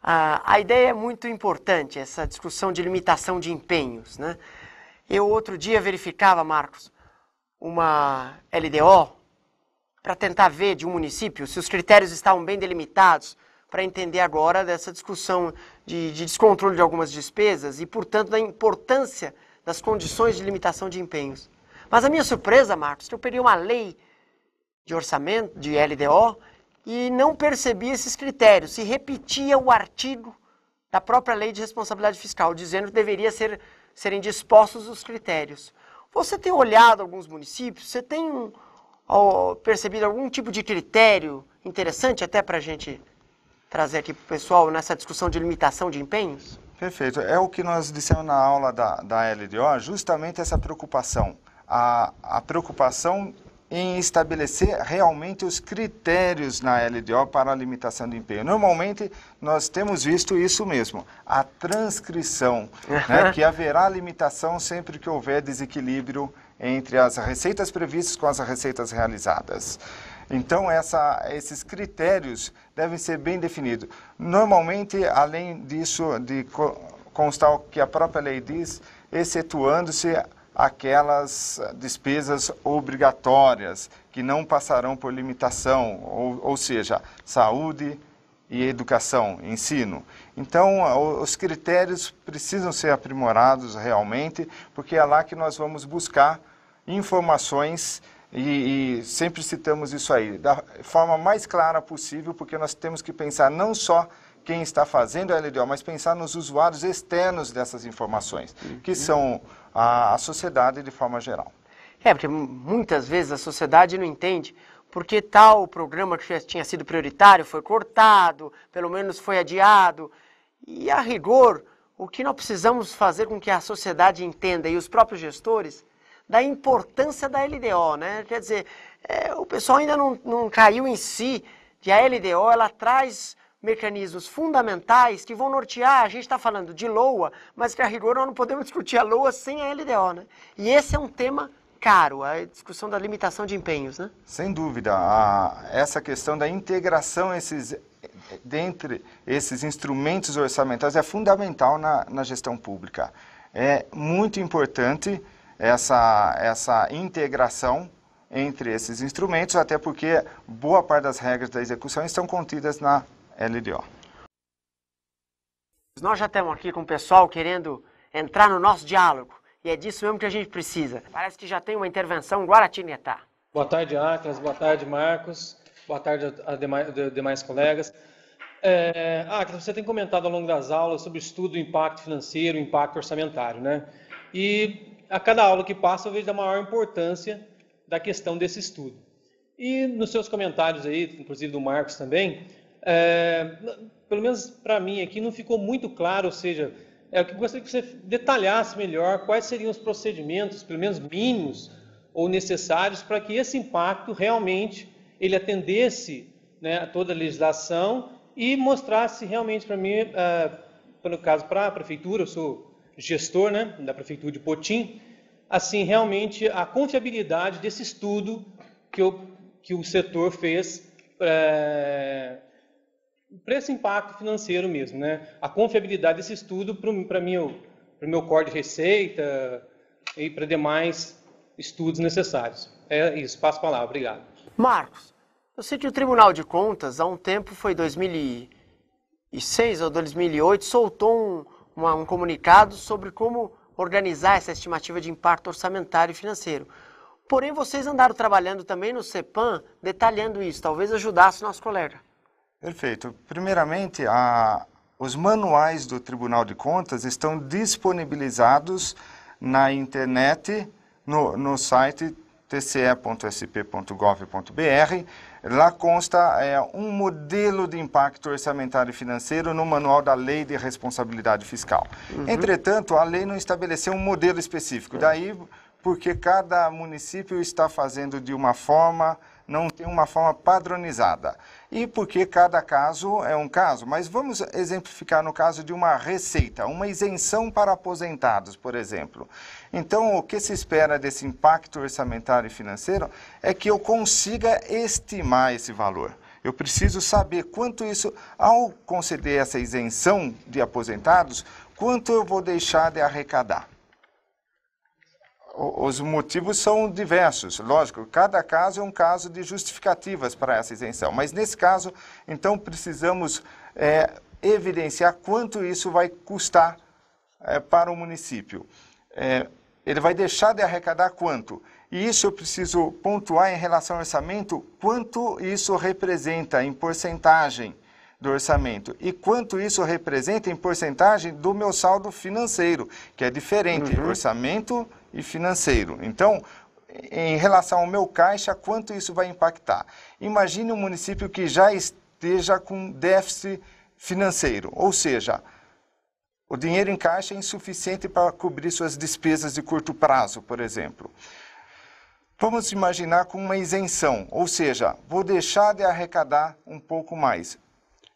Ah, a ideia é muito importante, essa discussão de limitação de empenhos. Né? Eu outro dia verificava, Marcos, uma LDO para tentar ver de um município se os critérios estavam bem delimitados, para entender agora dessa discussão de, de, descontrole de algumas despesas e, portanto, da importância das condições de limitação de empenhos. Mas a minha surpresa, Marcos, que eu peguei uma lei de orçamento, de LDO, e não percebi esses critérios. Se repetia o artigo da própria lei de responsabilidade fiscal, dizendo que deveria ser, serem dispostos os critérios. Você tem olhado alguns municípios, você tem um, percebido algum tipo de critério interessante até para a gente trazer aqui para o pessoal nessa discussão de limitação de empenhos? Perfeito. É o que nós dissemos na aula da, da LDO, justamente essa preocupação. A, a preocupação em estabelecer realmente os critérios na LDO para a limitação de empenho. Normalmente, nós temos visto isso mesmo, a transcrição, uhum. né, que haverá limitação sempre que houver desequilíbrio entre as receitas previstas com as receitas realizadas. Então, essa, esses critérios devem ser bem definidos. Normalmente, além disso, de constar o que a própria lei diz, excetuando-se aquelas despesas obrigatórias que não passarão por limitação, ou, ou seja, saúde e educação, ensino. Então, os critérios precisam ser aprimorados realmente, porque é lá que nós vamos buscar informações e, e, sempre citamos isso aí, da forma mais clara possível, porque nós temos que pensar não só quem está fazendo a LDO, mas pensar nos usuários externos dessas informações, que uhum. são a, a, sociedade de forma geral. É, porque muitas vezes a sociedade não entende porque tal programa que já tinha sido prioritário foi cortado, pelo menos foi adiado. E a rigor, o que nós precisamos fazer com que a sociedade entenda e os próprios gestores da importância da LDO, né? Quer dizer, é, o pessoal ainda não, não caiu em si de a LDO, ela traz mecanismos fundamentais que vão nortear, a gente está falando de LOA, mas que a rigor nós não podemos discutir a LOA sem a LDO, né? E esse é um tema caro, a discussão da limitação de empenhos, né? Sem dúvida, a, essa questão da integração esses, dentre esses instrumentos orçamentais é fundamental na, na gestão pública. É muito importante essa, essa integração entre esses instrumentos, até porque boa parte das regras da execução estão contidas na LDO. Nós já estamos aqui com o pessoal querendo entrar no nosso diálogo, e é disso mesmo que a gente precisa. Parece que já tem uma intervenção Guaratinetá. Boa tarde, Atlas. Boa tarde, Marcos. Boa tarde a demais, demais colegas. É, Atlas, você tem comentado ao longo das aulas sobre o estudo do impacto financeiro, impacto orçamentário, né? E a cada aula que passa eu vejo da maior importância da questão desse estudo. E nos seus comentários aí, inclusive do Marcos também, é, pelo menos para mim aqui não ficou muito claro, ou seja, é o que gostaria que você detalhasse melhor quais seriam os procedimentos, pelo menos mínimos ou necessários para que esse impacto realmente ele atendesse né, a toda a legislação e mostrasse realmente para mim, uh, é, no caso para a prefeitura, eu sou gestor né, da Prefeitura de Potim, assim, realmente a confiabilidade desse estudo que o, que o setor fez é, para esse impacto financeiro mesmo. Né? A confiabilidade desse estudo para o meu, meu corte de receita e para demais estudos necessários. É isso, passo a palavra. Obrigado. Marcos, eu sei que o Tribunal de Contas, há um tempo, foi 2006 ou 2008, soltou um uma, um comunicado sobre como organizar essa estimativa de impacto orçamentário e financeiro. Porém, vocês andaram trabalhando também no CEPAM, detalhando isso, talvez ajudasse o nosso colega. Perfeito. Primeiramente, a, os manuais do Tribunal de Contas estão disponibilizados na internet, no, no site tce.sp.gov.br Lá consta é, um modelo de impacto orçamentário e financeiro no Manual da Lei de Responsabilidade Fiscal. Uhum. Entretanto, a lei não estabeleceu um modelo específico. É. Daí, porque cada município está fazendo de uma forma, não tem uma forma padronizada. E porque cada caso é um caso. Mas vamos exemplificar no caso de uma receita, uma isenção para aposentados, por exemplo. Então, o que se espera desse impacto orçamentário e financeiro é que eu consiga estimar esse valor. Eu preciso saber quanto isso, ao conceder essa isenção de aposentados, quanto eu vou deixar de arrecadar. Os motivos são diversos, lógico, cada caso é um caso de justificativas para essa isenção, mas nesse caso, então, precisamos é, evidenciar quanto isso vai custar é, para o município. É, ele vai deixar de arrecadar quanto? E isso eu preciso pontuar em relação ao orçamento, quanto isso representa em porcentagem do orçamento e quanto isso representa em porcentagem do meu saldo financeiro, que é diferente, uhum. orçamento e financeiro. Então, em relação ao meu caixa, quanto isso vai impactar? Imagine um município que já esteja com déficit financeiro, ou seja, o dinheiro em caixa é insuficiente para cobrir suas despesas de curto prazo, por exemplo. Vamos imaginar com uma isenção, ou seja, vou deixar de arrecadar um pouco mais.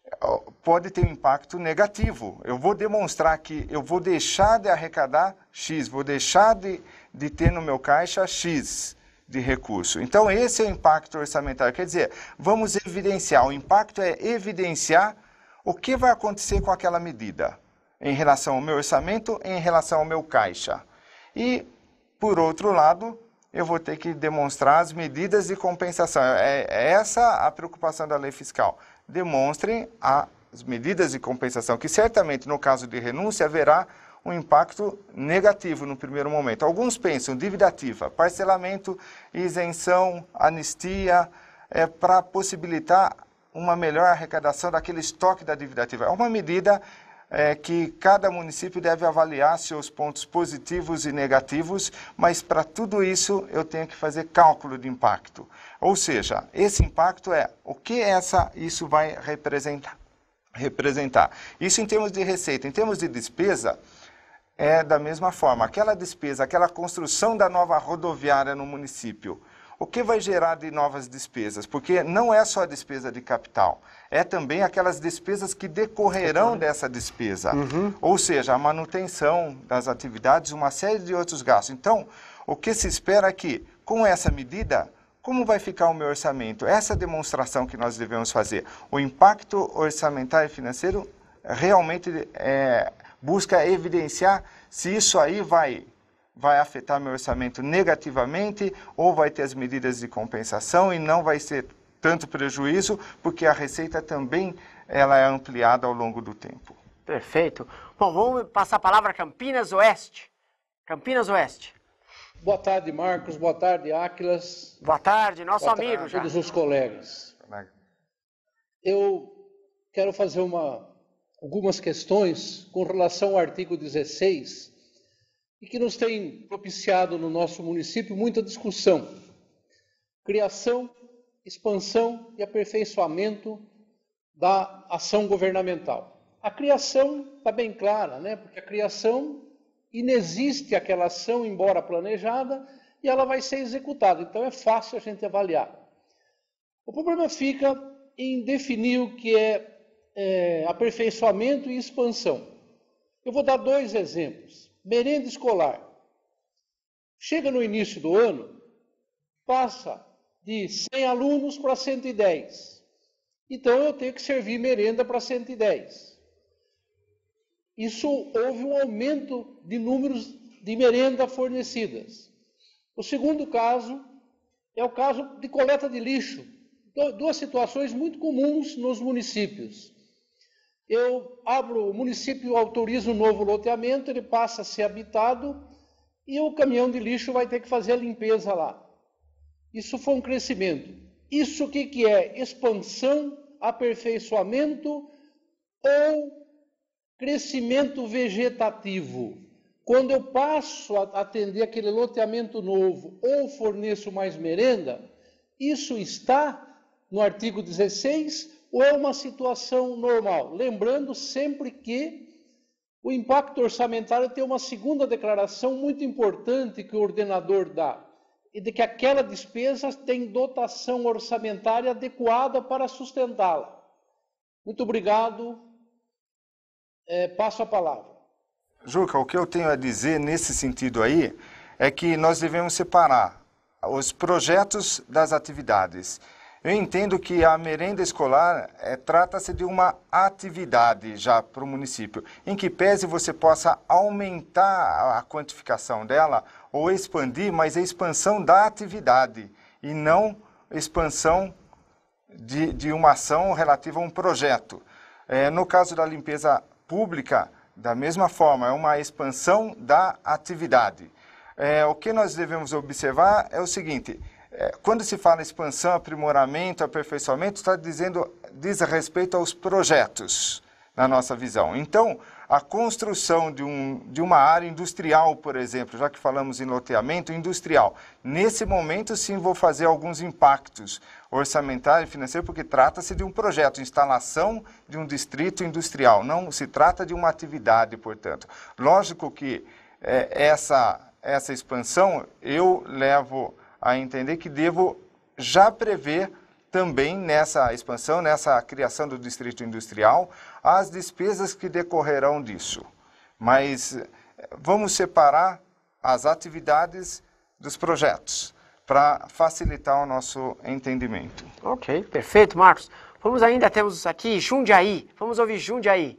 É, pode ter um impacto negativo. Eu vou demonstrar que eu vou deixar de arrecadar X, vou deixar de, de ter no meu caixa X de recurso. Então, esse é o impacto orçamentário. Quer dizer, vamos evidenciar. O impacto é evidenciar o que vai acontecer com aquela medida em relação ao meu orçamento, em relação ao meu caixa. E, por outro lado, eu vou ter que demonstrar as medidas de compensação. É, é essa a preocupação da lei fiscal. Demonstrem as medidas de compensação, que certamente no caso de renúncia haverá um impacto negativo no primeiro momento. Alguns pensam dívida ativa, parcelamento, isenção, anistia, é, para possibilitar uma melhor arrecadação daquele estoque da dívida ativa. É uma medida é que cada município deve avaliar seus pontos positivos e negativos, mas para tudo isso eu tenho que fazer cálculo de impacto. Ou seja, esse impacto é o que essa isso vai representar. representar. Isso em termos de receita, em termos de despesa, é da mesma forma. Aquela despesa, aquela construção da nova rodoviária no município, o que vai gerar de novas despesas? Porque não é só a despesa de capital, é também aquelas despesas que decorrerão dessa despesa, uhum. ou seja, a manutenção das atividades, uma série de outros gastos. Então, o que se espera é que, com essa medida, como vai ficar o meu orçamento? Essa demonstração que nós devemos fazer. O impacto orçamentário e financeiro realmente é, busca evidenciar se isso aí vai vai afetar meu orçamento negativamente ou vai ter as medidas de compensação e não vai ser tanto prejuízo, porque a receita também ela é ampliada ao longo do tempo. Perfeito. Bom, vamos passar a palavra a Campinas Oeste. Campinas Oeste. Boa tarde, Marcos. Boa tarde, Áquilas. Boa tarde, nosso Boa amigo tarde, já. Todos os colegas. Eu quero fazer uma, algumas questões com relação ao artigo 16 e que nos tem propiciado no nosso município muita discussão. Criação, expansão e aperfeiçoamento da ação governamental. A criação está bem clara, né? porque a criação inexiste aquela ação, embora planejada, e ela vai ser executada. Então é fácil a gente avaliar. O problema fica em definir o que é, é aperfeiçoamento e expansão. Eu vou dar dois exemplos merenda escolar. Chega no início do ano, passa de 100 alunos para 110. Então eu tenho que servir merenda para 110. Isso houve um aumento de números de merenda fornecidas. O segundo caso é o caso de coleta de lixo. Duas situações muito comuns nos municípios eu abro, o município autoriza um novo loteamento, ele passa a ser habitado e o caminhão de lixo vai ter que fazer a limpeza lá. Isso foi um crescimento. Isso o que, que é? Expansão, aperfeiçoamento ou crescimento vegetativo. Quando eu passo a atender aquele loteamento novo ou forneço mais merenda, isso está no artigo 16 ou é uma situação normal? Lembrando sempre que o impacto orçamentário tem uma segunda declaração muito importante que o ordenador dá, e de que aquela despesa tem dotação orçamentária adequada para sustentá-la. Muito obrigado. É, passo a palavra. Juca, o que eu tenho a dizer nesse sentido aí é que nós devemos separar os projetos das atividades. Eu entendo que a merenda escolar é, trata-se de uma atividade já para o município, em que pese você possa aumentar a quantificação dela ou expandir, mas é expansão da atividade e não expansão de, de uma ação relativa a um projeto. É, no caso da limpeza pública, da mesma forma, é uma expansão da atividade. É, o que nós devemos observar é o seguinte: é, quando se fala expansão, aprimoramento, aperfeiçoamento, está dizendo, diz a respeito aos projetos, na nossa visão. Então, a construção de, um, de uma área industrial, por exemplo, já que falamos em loteamento industrial, nesse momento sim vou fazer alguns impactos orçamentários e financeiros porque trata-se de um projeto, instalação de um distrito industrial, não se trata de uma atividade, portanto. Lógico que é, essa, essa expansão eu levo a entender que devo já prever também nessa expansão, nessa criação do distrito industrial, as despesas que decorrerão disso. Mas eh, vamos separar as atividades dos projetos para facilitar o nosso entendimento. Ok, perfeito, Marcos. Vamos ainda, temos aqui Jundiaí. Vamos ouvir Jundiaí.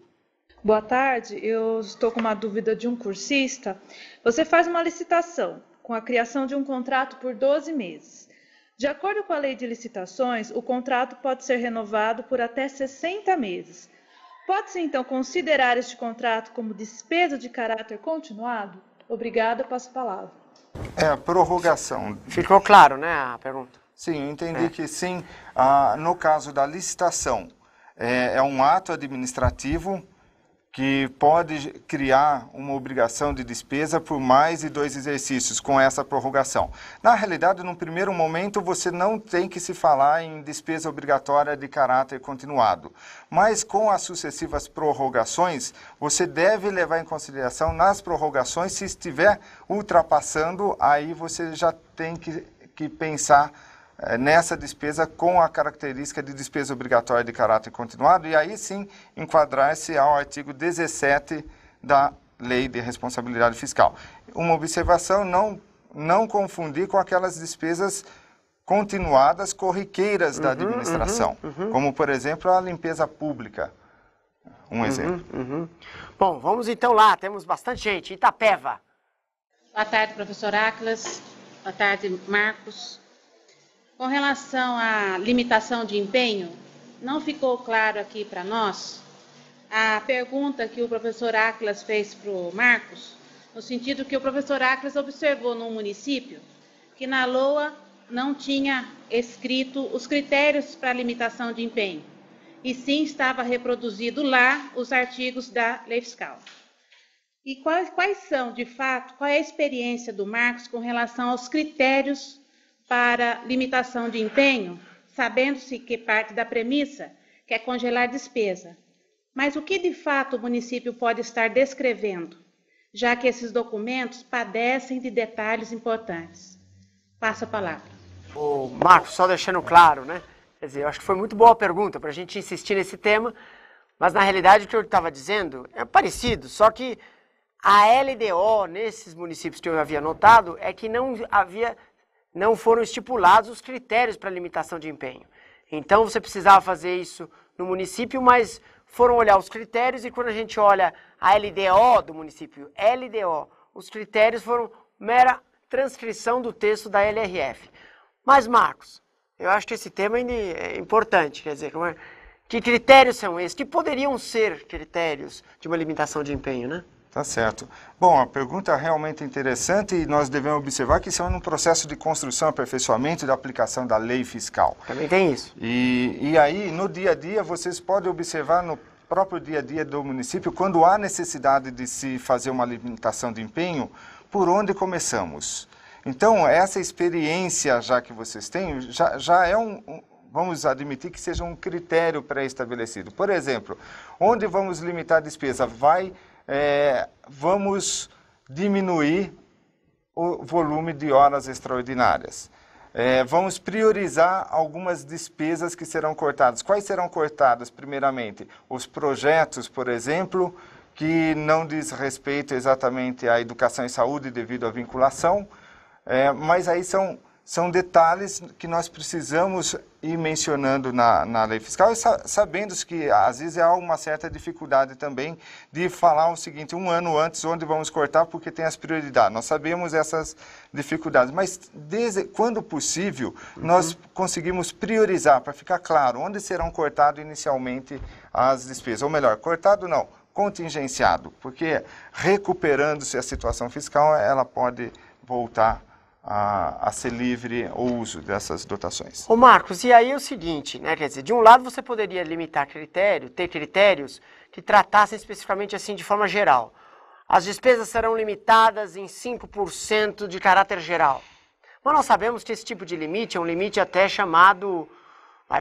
Boa tarde, eu estou com uma dúvida de um cursista. Você faz uma licitação com a criação de um contrato por 12 meses. De acordo com a lei de licitações, o contrato pode ser renovado por até 60 meses. Pode-se, então, considerar este contrato como despesa de caráter continuado? Obrigada, passo a palavra. É, a prorrogação. Ficou claro, né, a pergunta? Sim, entendi é. que sim. Ah, no caso da licitação, é, é um ato administrativo que pode criar uma obrigação de despesa por mais de dois exercícios com essa prorrogação. Na realidade, num primeiro momento, você não tem que se falar em despesa obrigatória de caráter continuado, mas com as sucessivas prorrogações, você deve levar em consideração nas prorrogações, se estiver ultrapassando, aí você já tem que, que pensar eh, nessa despesa com a característica de despesa obrigatória de caráter continuado, e aí sim enquadrar-se ao artigo 17 da Lei de Responsabilidade Fiscal. Uma observação: não, não confundir com aquelas despesas continuadas corriqueiras uhum, da administração, uhum, uhum. como por exemplo a limpeza pública. Um uhum, exemplo. Uhum. Bom, vamos então lá, temos bastante gente. Itapeva. Boa tarde, professor Aclas. Boa tarde, Marcos. Com relação à limitação de empenho, não ficou claro aqui para nós a pergunta que o professor Aclas fez para o Marcos, no sentido que o professor Aclas observou no município que na LOA não tinha escrito os critérios para limitação de empenho, e sim estava reproduzido lá os artigos da lei fiscal. E quais, quais são, de fato, qual é a experiência do Marcos com relação aos critérios para limitação de empenho, sabendo-se que parte da premissa que é congelar despesa. Mas o que de fato o município pode estar descrevendo, já que esses documentos padecem de detalhes importantes? Passa a palavra. O Marcos, só deixando claro, né? Quer dizer, eu acho que foi muito boa a pergunta para a gente insistir nesse tema, mas na realidade o que eu estava dizendo é parecido, só que a LDO nesses municípios que eu havia notado é que não havia não foram estipulados os critérios para limitação de empenho. Então você precisava fazer isso no município, mas foram olhar os critérios e quando a gente olha a LDO do município, LDO, os critérios foram mera transcrição do texto da LRF. Mas Marcos, eu acho que esse tema é importante, quer dizer, é, que critérios são esses? Que poderiam ser critérios de uma limitação de empenho, né? Tá certo. Bom, a pergunta é realmente interessante e nós devemos observar que é num processo de construção, aperfeiçoamento da aplicação da lei fiscal. Também tem isso. E, e aí, no dia a dia, vocês podem observar no próprio dia a dia do município, quando há necessidade de se fazer uma limitação de empenho, por onde começamos? Então, essa experiência já que vocês têm, já, já é um vamos admitir que seja um critério pré-estabelecido. Por exemplo, onde vamos limitar a despesa? Vai é, vamos diminuir o volume de horas extraordinárias. É, vamos priorizar algumas despesas que serão cortadas. Quais serão cortadas? Primeiramente, os projetos, por exemplo, que não diz respeito exatamente à educação e saúde devido à vinculação, é, mas aí são, são detalhes que nós precisamos ir mencionando na, na lei fiscal, sabendo que às vezes há uma certa dificuldade também de falar o seguinte, um ano antes onde vamos cortar porque tem as prioridades. Nós sabemos essas dificuldades, mas desde, quando possível uhum. nós conseguimos priorizar para ficar claro onde serão cortados inicialmente as despesas, ou melhor, cortado não, contingenciado, porque recuperando-se a situação fiscal ela pode voltar a, a, ser livre o uso dessas dotações. Ô Marcos, e aí é o seguinte, né? Quer dizer, de um lado você poderia limitar critério, ter critérios que tratassem especificamente assim de forma geral. As despesas serão limitadas em 5% de caráter geral. Mas nós sabemos que esse tipo de limite é um limite até chamado,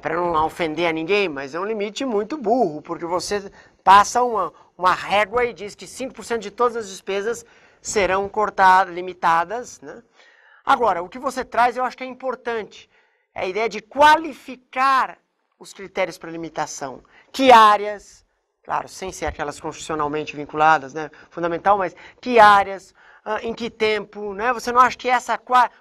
para não ofender a ninguém, mas é um limite muito burro, porque você passa uma, uma régua e diz que 5% de todas as despesas serão cortadas, limitadas, né? Agora, o que você traz eu acho que é importante, é a ideia de qualificar os critérios para limitação. Que áreas, claro, sem ser aquelas constitucionalmente vinculadas, né, fundamental, mas que áreas, ah, em que tempo, né? Você não acha que essa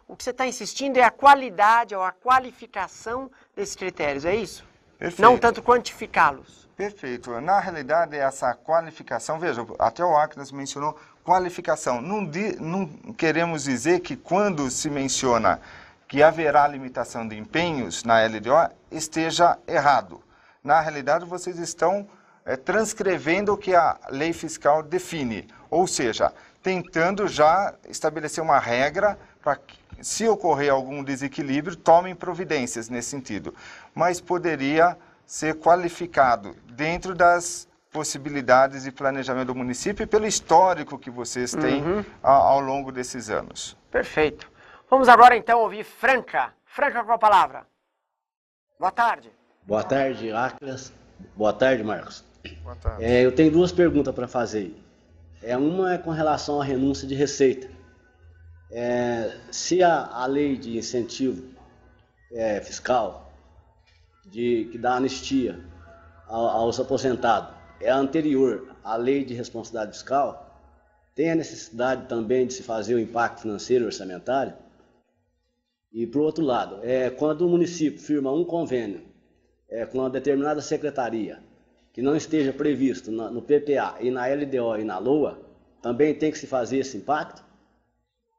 o que você está insistindo é a qualidade ou a qualificação desses critérios, é isso? Perfeito. Não tanto quantificá-los. Perfeito. Na realidade, essa qualificação, veja, até o Acnas mencionou qualificação. Não, di, não queremos dizer que quando se menciona que haverá limitação de empenhos na LDO esteja errado. Na realidade, vocês estão é, transcrevendo o que a lei fiscal define, ou seja, tentando já estabelecer uma regra para que, se ocorrer algum desequilíbrio, tomem providências nesse sentido. Mas poderia ser qualificado dentro das possibilidades de planejamento do município e pelo histórico que vocês têm uhum. ao longo desses anos. Perfeito. Vamos agora então ouvir Franca. Franca com a palavra. Boa tarde. Boa tarde, Aclas. Boa tarde, Marcos. Boa tarde. É, eu tenho duas perguntas para fazer. É, uma é com relação à renúncia de receita. É, se a, a, lei de incentivo é, fiscal, de, que dá anistia aos aposentados, é anterior à lei de responsabilidade fiscal, tem a necessidade também de se fazer o impacto financeiro orçamentário. E, por outro lado, é, quando o município firma um convênio é, com uma determinada secretaria que não esteja previsto na, no PPA e na LDO e na LOA, também tem que se fazer esse impacto?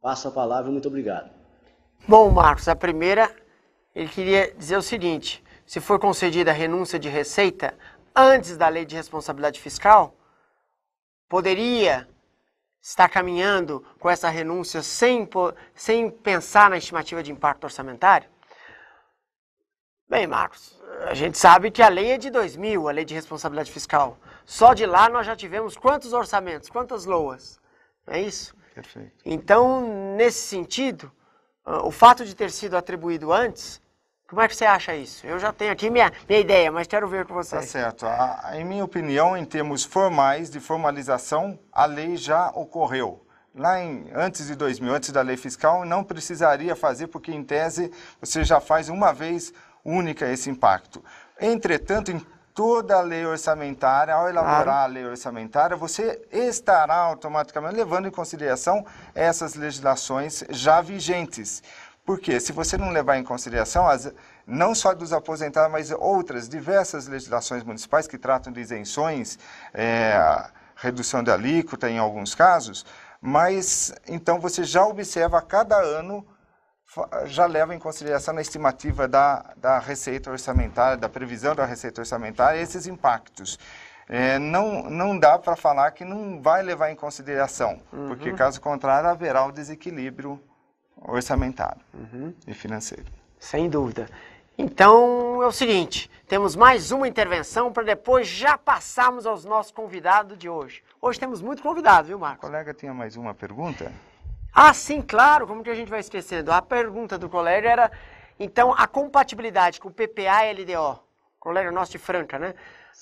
Passo a palavra, muito obrigado. Bom, Marcos, a primeira, ele queria dizer o seguinte: se for concedida a renúncia de receita, antes da lei de responsabilidade fiscal, poderia estar caminhando com essa renúncia sem, sem pensar na estimativa de impacto orçamentário? Bem, Marcos, a gente sabe que a lei é de 2000, a lei de responsabilidade fiscal. Só de lá nós já tivemos quantos orçamentos, quantas loas, não é isso? Perfeito. Então, nesse sentido, ah, o fato de ter sido atribuído antes como é que você acha isso? Eu já tenho aqui minha, minha ideia, mas quero ver com você. Tá certo. A, em minha opinião, em termos formais, de formalização, a lei já ocorreu. Lá em, antes de 2000, antes da lei fiscal, não precisaria fazer, porque em tese você já faz uma vez única esse impacto. Entretanto, em toda a lei orçamentária, ao elaborar claro. a lei orçamentária, você estará automaticamente levando em consideração essas legislações já vigentes. Porque se você não levar em consideração, as, não só dos aposentados, mas outras diversas legislações municipais que tratam de isenções, é, redução da alíquota em alguns casos, mas então você já observa a cada ano já leva em consideração na estimativa da, da receita orçamentária, da previsão da receita orçamentária, esses impactos. É, não, não dá para falar que não vai levar em consideração, uhum. porque caso contrário haverá o um desequilíbrio orçamentário uhum. e financeiro. Sem dúvida. Então é o seguinte, temos mais uma intervenção para depois já passarmos aos nossos convidados de hoje. Hoje temos muito convidado, viu, Marcos? O colega tinha mais uma pergunta? Ah, sim, claro, como que a gente vai esquecendo? A pergunta do colega era, então, a compatibilidade com o PPA e LDO, colega nosso de Franca, né?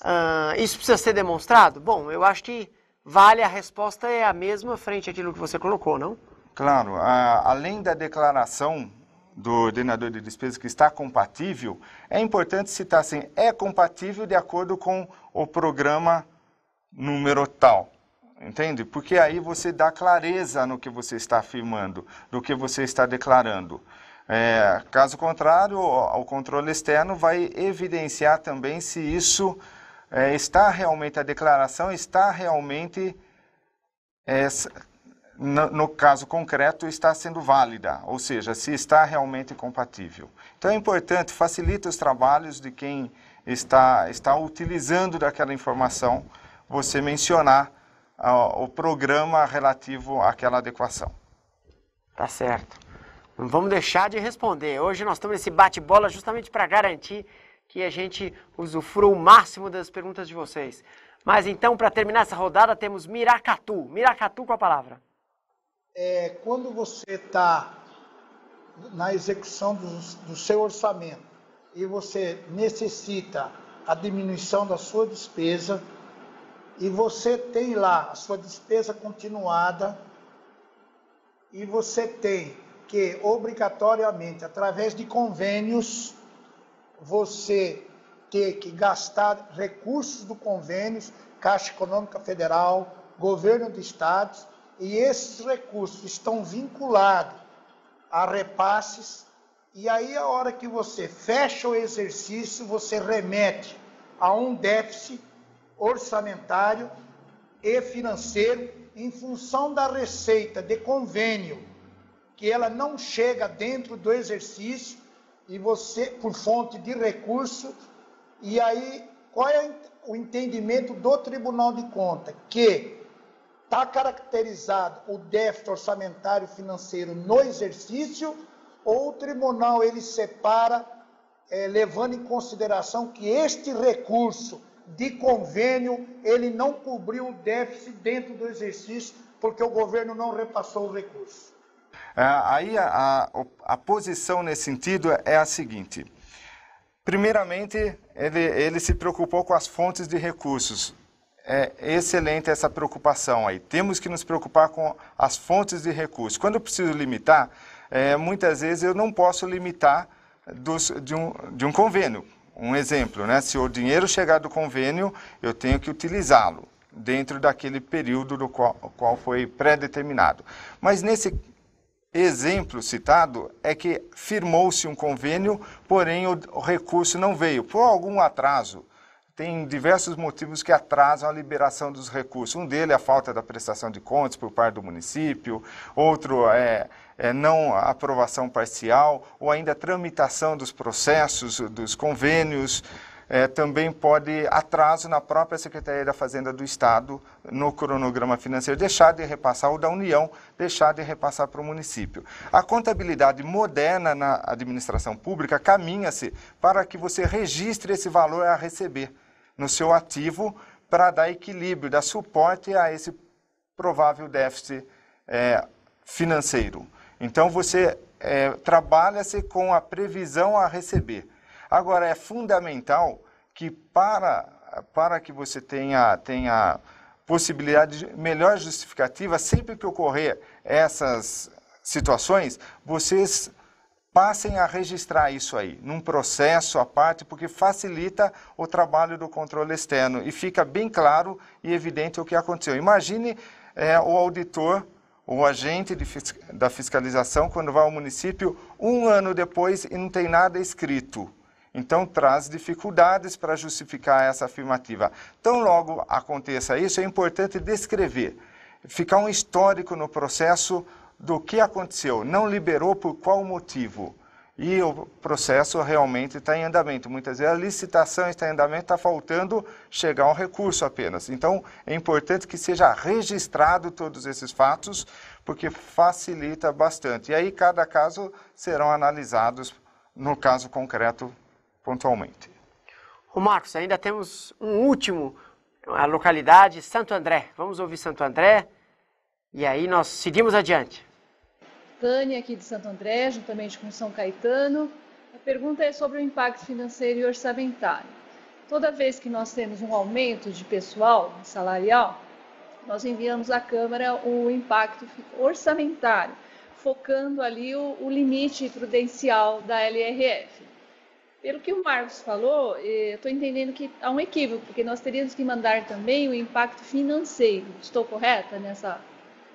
Ah, isso precisa ser demonstrado? Bom, eu acho que vale a resposta é a mesma frente àquilo que você colocou, não? Claro, a, além da declaração do ordenador de despesa que está compatível, é importante citar assim, é compatível de acordo com o programa número tal. Entende? Porque aí você dá clareza no que você está afirmando, no que você está declarando. É, caso contrário, o controle externo vai evidenciar também se isso é, está realmente, a declaração está realmente é, no, no caso concreto, está sendo válida, ou seja, se está realmente compatível. Então é importante, facilita os trabalhos de quem está, está utilizando daquela informação, você mencionar uh, o programa relativo àquela adequação. Tá certo. Não vamos deixar de responder. Hoje nós estamos nesse bate-bola justamente para garantir que a gente usufrua o máximo das perguntas de vocês. Mas então, para terminar essa rodada, temos Miracatu. Miracatu com a palavra é, quando você está na execução do, do seu orçamento e você necessita a diminuição da sua despesa e você tem lá a sua despesa continuada e você tem que obrigatoriamente através de convênios você ter que gastar recursos do convênios Caixa Econômica Federal, Governo de estados e esses recursos estão vinculados a repasses. E aí, a hora que você fecha o exercício, você remete a um déficit orçamentário e financeiro em função da receita de convênio, que ela não chega dentro do exercício e você por fonte de recurso. E aí, qual é o entendimento do Tribunal de Conta? Que está caracterizado o déficit orçamentário financeiro no exercício ou o tribunal ele separa, é, levando em consideração que este recurso de convênio ele não cobriu o déficit dentro do exercício porque o governo não repassou o recurso. É, aí a, a, a posição nesse sentido é, é a seguinte. Primeiramente, ele, ele se preocupou com as fontes de recursos, é excelente essa preocupação aí. Temos que nos preocupar com as fontes de recursos. Quando eu preciso limitar, é, muitas vezes eu não posso limitar dos, de, um, de um convênio. Um exemplo, né? se o dinheiro chegar do convênio, eu tenho que utilizá-lo dentro daquele período do qual, qual foi pré-determinado. Mas nesse exemplo citado é que firmou-se um convênio, porém o, o recurso não veio por algum atraso tem diversos motivos que atrasam a liberação dos recursos. Um deles é a falta da prestação de contas por parte do município, outro é, é não aprovação parcial, ou ainda a tramitação dos processos, dos convênios. É, também pode atraso na própria Secretaria da Fazenda do Estado no cronograma financeiro, deixar de repassar, ou da União, deixar de repassar para o município. A contabilidade moderna na administração pública caminha-se para que você registre esse valor a receber no seu ativo para dar equilíbrio, dar suporte a esse provável déficit é, financeiro. Então você é, trabalha-se com a previsão a receber. Agora é fundamental que para para que você tenha tenha possibilidade de melhor justificativa sempre que ocorrer essas situações, vocês passem a registrar isso aí, num processo à parte, porque facilita o trabalho do controle externo e fica bem claro e evidente o que aconteceu. Imagine é, o auditor, o agente de, da fiscalização, quando vai ao município, um ano depois e não tem nada escrito. Então, traz dificuldades para justificar essa afirmativa. Tão logo aconteça isso, é importante descrever, ficar um histórico no processo do que aconteceu, não liberou por qual motivo. E o processo realmente está em andamento. Muitas vezes a licitação está em andamento, está faltando chegar um recurso apenas. Então, é importante que seja registrado todos esses fatos, porque facilita bastante. E aí, cada caso serão analisados no caso concreto pontualmente. O Marcos, ainda temos um último, a localidade Santo André. Vamos ouvir Santo André. E aí nós seguimos adiante. Tânia, aqui de Santo André, juntamente com São Caetano. A pergunta é sobre o impacto financeiro e orçamentário. Toda vez que nós temos um aumento de pessoal salarial, nós enviamos à Câmara o impacto orçamentário, focando ali o, o limite prudencial da LRF. Pelo que o Marcos falou, estou eh, entendendo que há um equívoco, porque nós teríamos que mandar também o impacto financeiro. Estou correta nessa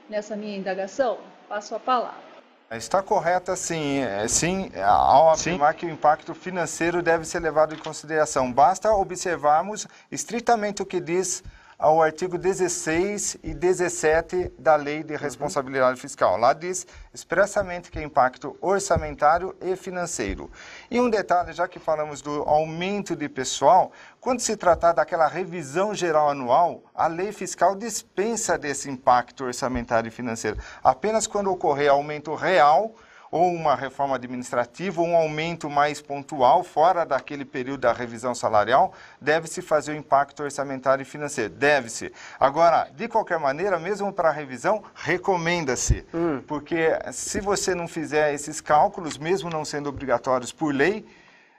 nessa minha indagação? Passo a palavra. Está correta, sim. É, sim, ao afirmar sim. que o impacto financeiro deve ser levado em consideração. Basta observarmos estritamente o que diz ao artigo 16 e 17 da Lei de uhum. Responsabilidade uhum. Fiscal. Lá diz expressamente que é impacto orçamentário e financeiro. E um detalhe, já que falamos do aumento de pessoal, quando se tratar daquela revisão geral anual, a lei fiscal dispensa desse impacto orçamentário e financeiro. Apenas quando ocorrer aumento real ou uma reforma administrativa, ou um aumento mais pontual, fora daquele período da revisão salarial, deve-se fazer o impacto orçamentário e financeiro. Deve-se. Agora, de qualquer maneira, mesmo para a revisão, recomenda-se. Hum. Porque se você não fizer esses cálculos, mesmo não sendo obrigatórios por lei,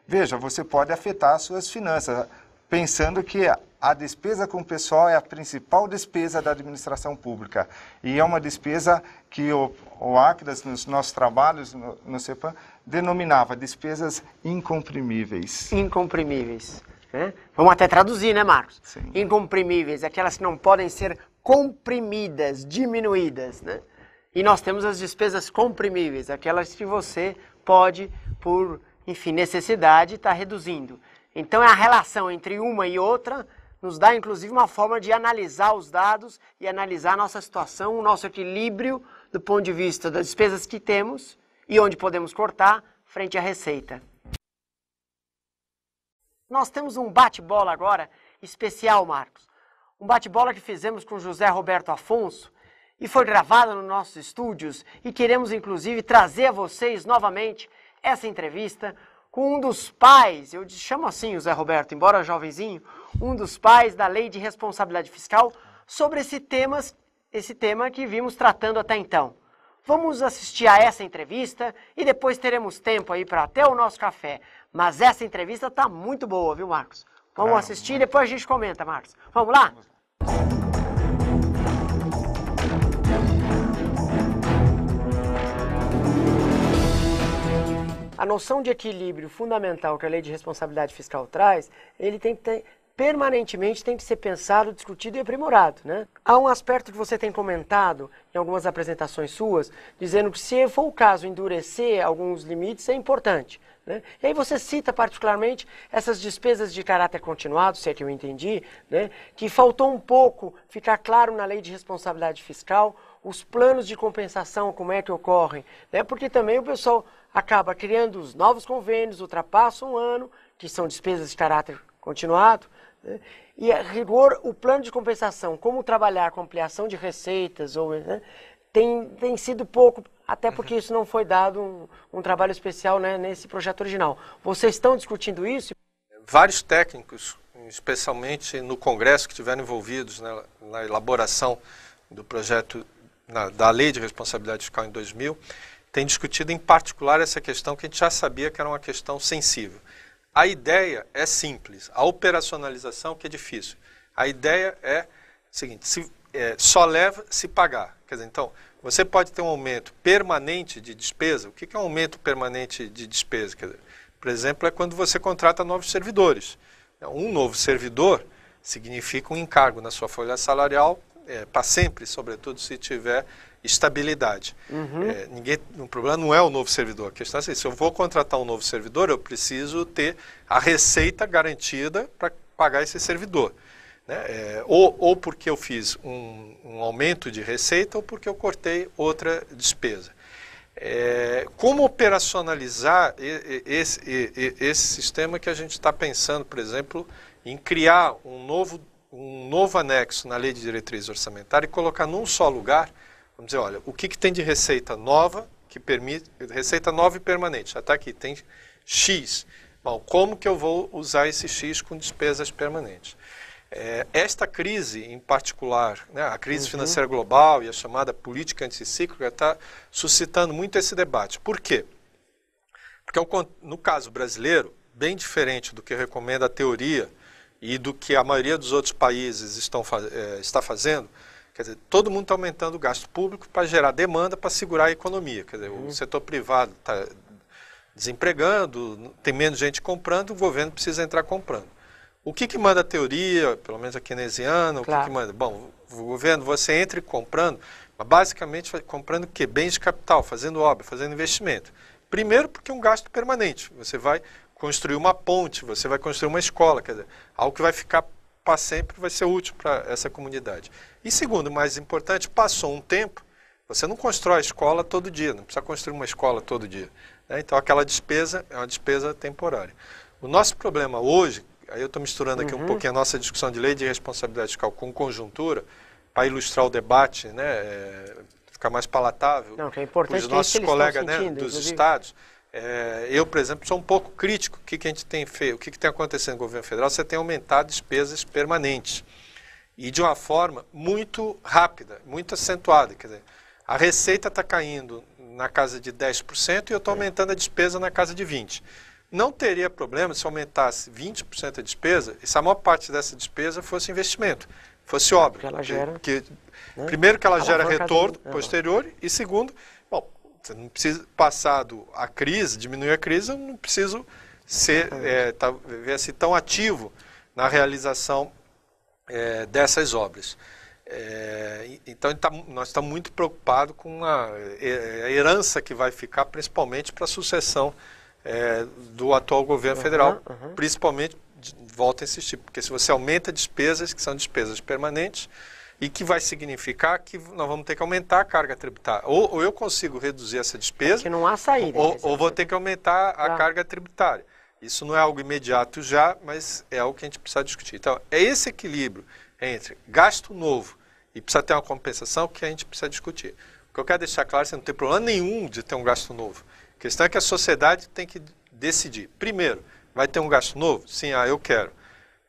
veja, você pode afetar as suas finanças pensando que a despesa com o pessoal é a principal despesa da administração pública. E é uma despesa que o, o ACDAS, nos nossos trabalhos no, no CEPAM, denominava despesas incomprimíveis. Incomprimíveis. Né? Vamos até traduzir, né, Marcos? Sim. Incomprimíveis, aquelas que não podem ser comprimidas, diminuídas, né? E nós temos as despesas comprimíveis, aquelas que você pode, por enfim, necessidade, estar tá reduzindo. Então, é a relação entre uma e outra nos dá, inclusive, uma forma de analisar os dados e analisar a nossa situação, o nosso equilíbrio do ponto de vista das despesas que temos e onde podemos cortar frente à receita. Nós temos um bate-bola agora especial, Marcos. Um bate-bola que fizemos com José Roberto Afonso e foi gravado nos nossos estúdios e queremos, inclusive, trazer a vocês novamente essa entrevista com um dos pais, eu chamo assim o Zé Roberto, embora jovenzinho, um dos pais da Lei de Responsabilidade Fiscal sobre esse, temas, esse tema que vimos tratando até então. Vamos assistir a essa entrevista e depois teremos tempo aí para até o nosso café. Mas essa entrevista está muito boa, viu, Marcos? Vamos tá, assistir e né? depois a gente comenta, Marcos. Vamos lá? Vamos lá. A noção de equilíbrio fundamental que a lei de responsabilidade fiscal traz, ele tem que ter, permanentemente tem que ser pensado, discutido e aprimorado. Né? Há um aspecto que você tem comentado em algumas apresentações suas, dizendo que se for o caso endurecer alguns limites é importante. Né? E aí você cita particularmente essas despesas de caráter continuado, se é que eu entendi, né? que faltou um pouco ficar claro na lei de responsabilidade fiscal os planos de compensação, como é que ocorrem, né? porque também o pessoal acaba criando os novos convênios, ultrapassa um ano, que são despesas de caráter continuado, né? e a é rigor o plano de compensação, como trabalhar com ampliação de receitas, ou, né? tem, tem sido pouco, até uhum. porque isso não foi dado um, um trabalho especial né? nesse projeto original. Vocês estão discutindo isso? Vários técnicos, especialmente no Congresso, que estiveram envolvidos na, né, na elaboração do projeto na, da Lei de Responsabilidade Fiscal em 2000, tem discutido em particular essa questão que a gente já sabia que era uma questão sensível. A ideia é simples, a operacionalização que é difícil. A ideia é seguinte, se, é, só leva se pagar. Quer dizer, então, você pode ter um aumento permanente de despesa. O que é um aumento permanente de despesa? Quer dizer, por exemplo, é quando você contrata novos servidores. Um novo servidor significa um encargo na sua folha salarial é, para sempre, sobretudo se tiver estabilidade. Uhum. É, ninguém, o problema não é o novo servidor. A questão é assim, se eu vou contratar um novo servidor, eu preciso ter a receita garantida para pagar esse servidor. Né? É, ou, ou porque eu fiz um, um, aumento de receita, ou porque eu cortei outra despesa. É, como operacionalizar esse, esse, sistema que a gente está pensando, por exemplo, em criar um novo, um novo anexo na lei de diretriz orçamentária e colocar num só lugar Vamos dizer, olha, o que, que tem de receita nova que permite. Receita nova e permanente, já está aqui, tem X. Bom, como que eu vou usar esse X com despesas permanentes? É, esta crise em particular, né, a crise uhum. financeira global e a chamada política anticíclica está suscitando muito esse debate. Por quê? Porque é no caso brasileiro, bem diferente do que recomenda a teoria e do que a maioria dos outros países estão, é, está fazendo, Quer dizer, todo mundo está aumentando o gasto público para gerar demanda, para segurar a economia. Quer dizer, uhum. o setor privado está desempregando, tem menos gente comprando, o governo precisa entrar comprando. O que, que manda a teoria, pelo menos a keynesiana, claro. o que, que manda? Bom, o governo, você entre comprando, mas basicamente comprando que? Bens de capital, fazendo obra, fazendo investimento. Primeiro, porque é um gasto permanente. Você vai construir uma ponte, você vai construir uma escola, quer dizer, algo que vai ficar participar sempre vai ser útil para essa comunidade. E segundo, mais importante, passou um tempo, você não constrói a escola todo dia, não precisa construir uma escola todo dia. Né? Então aquela despesa é uma despesa temporária. O nosso problema hoje, aí eu estou misturando aqui uhum. um pouquinho a nossa discussão de lei de responsabilidade fiscal com conjuntura, para ilustrar o debate, né, é, ficar mais palatável dos para os nossos colegas né, dos inclusive. estados. É, eu, por exemplo, sou um pouco crítico. O que, que a gente tem feito? O que, que tem acontecido no governo federal? Você tem aumentado despesas permanentes e de uma forma muito rápida, muito acentuada. Quer dizer, a receita está caindo na casa de 10% e eu estou é. aumentando a despesa na casa de 20%. Não teria problema se aumentasse 20% a despesa e se a maior parte dessa despesa fosse investimento, fosse obra. Porque ela gera, que, que né? Primeiro que ela, ela gera retorno do... posterior e segundo você não precisa, passado a crise, diminuir a crise, eu não preciso ser, é, tá, assim tão ativo na realização é, dessas obras. É, então tá, nós estamos muito preocupados com a, a, herança que vai ficar, principalmente para a sucessão é, do atual governo uhum, federal, uhum. principalmente, volto a insistir, porque se você aumenta despesas, que são despesas permanentes, e que vai significar que nós vamos ter que aumentar a carga tributária. Ou, ou eu consigo reduzir essa despesa. Porque não há saída. Ou, né? ou vou ter que aumentar a carga tributária. Isso não é algo imediato já, mas é algo que a gente precisa discutir. Então, é esse equilíbrio entre gasto novo e precisa ter uma compensação que a gente precisa discutir. O que eu quero deixar claro é que não tem problema nenhum de ter um gasto novo. A questão é que a sociedade tem que decidir. Primeiro, vai ter um gasto novo? Sim, ah, eu quero.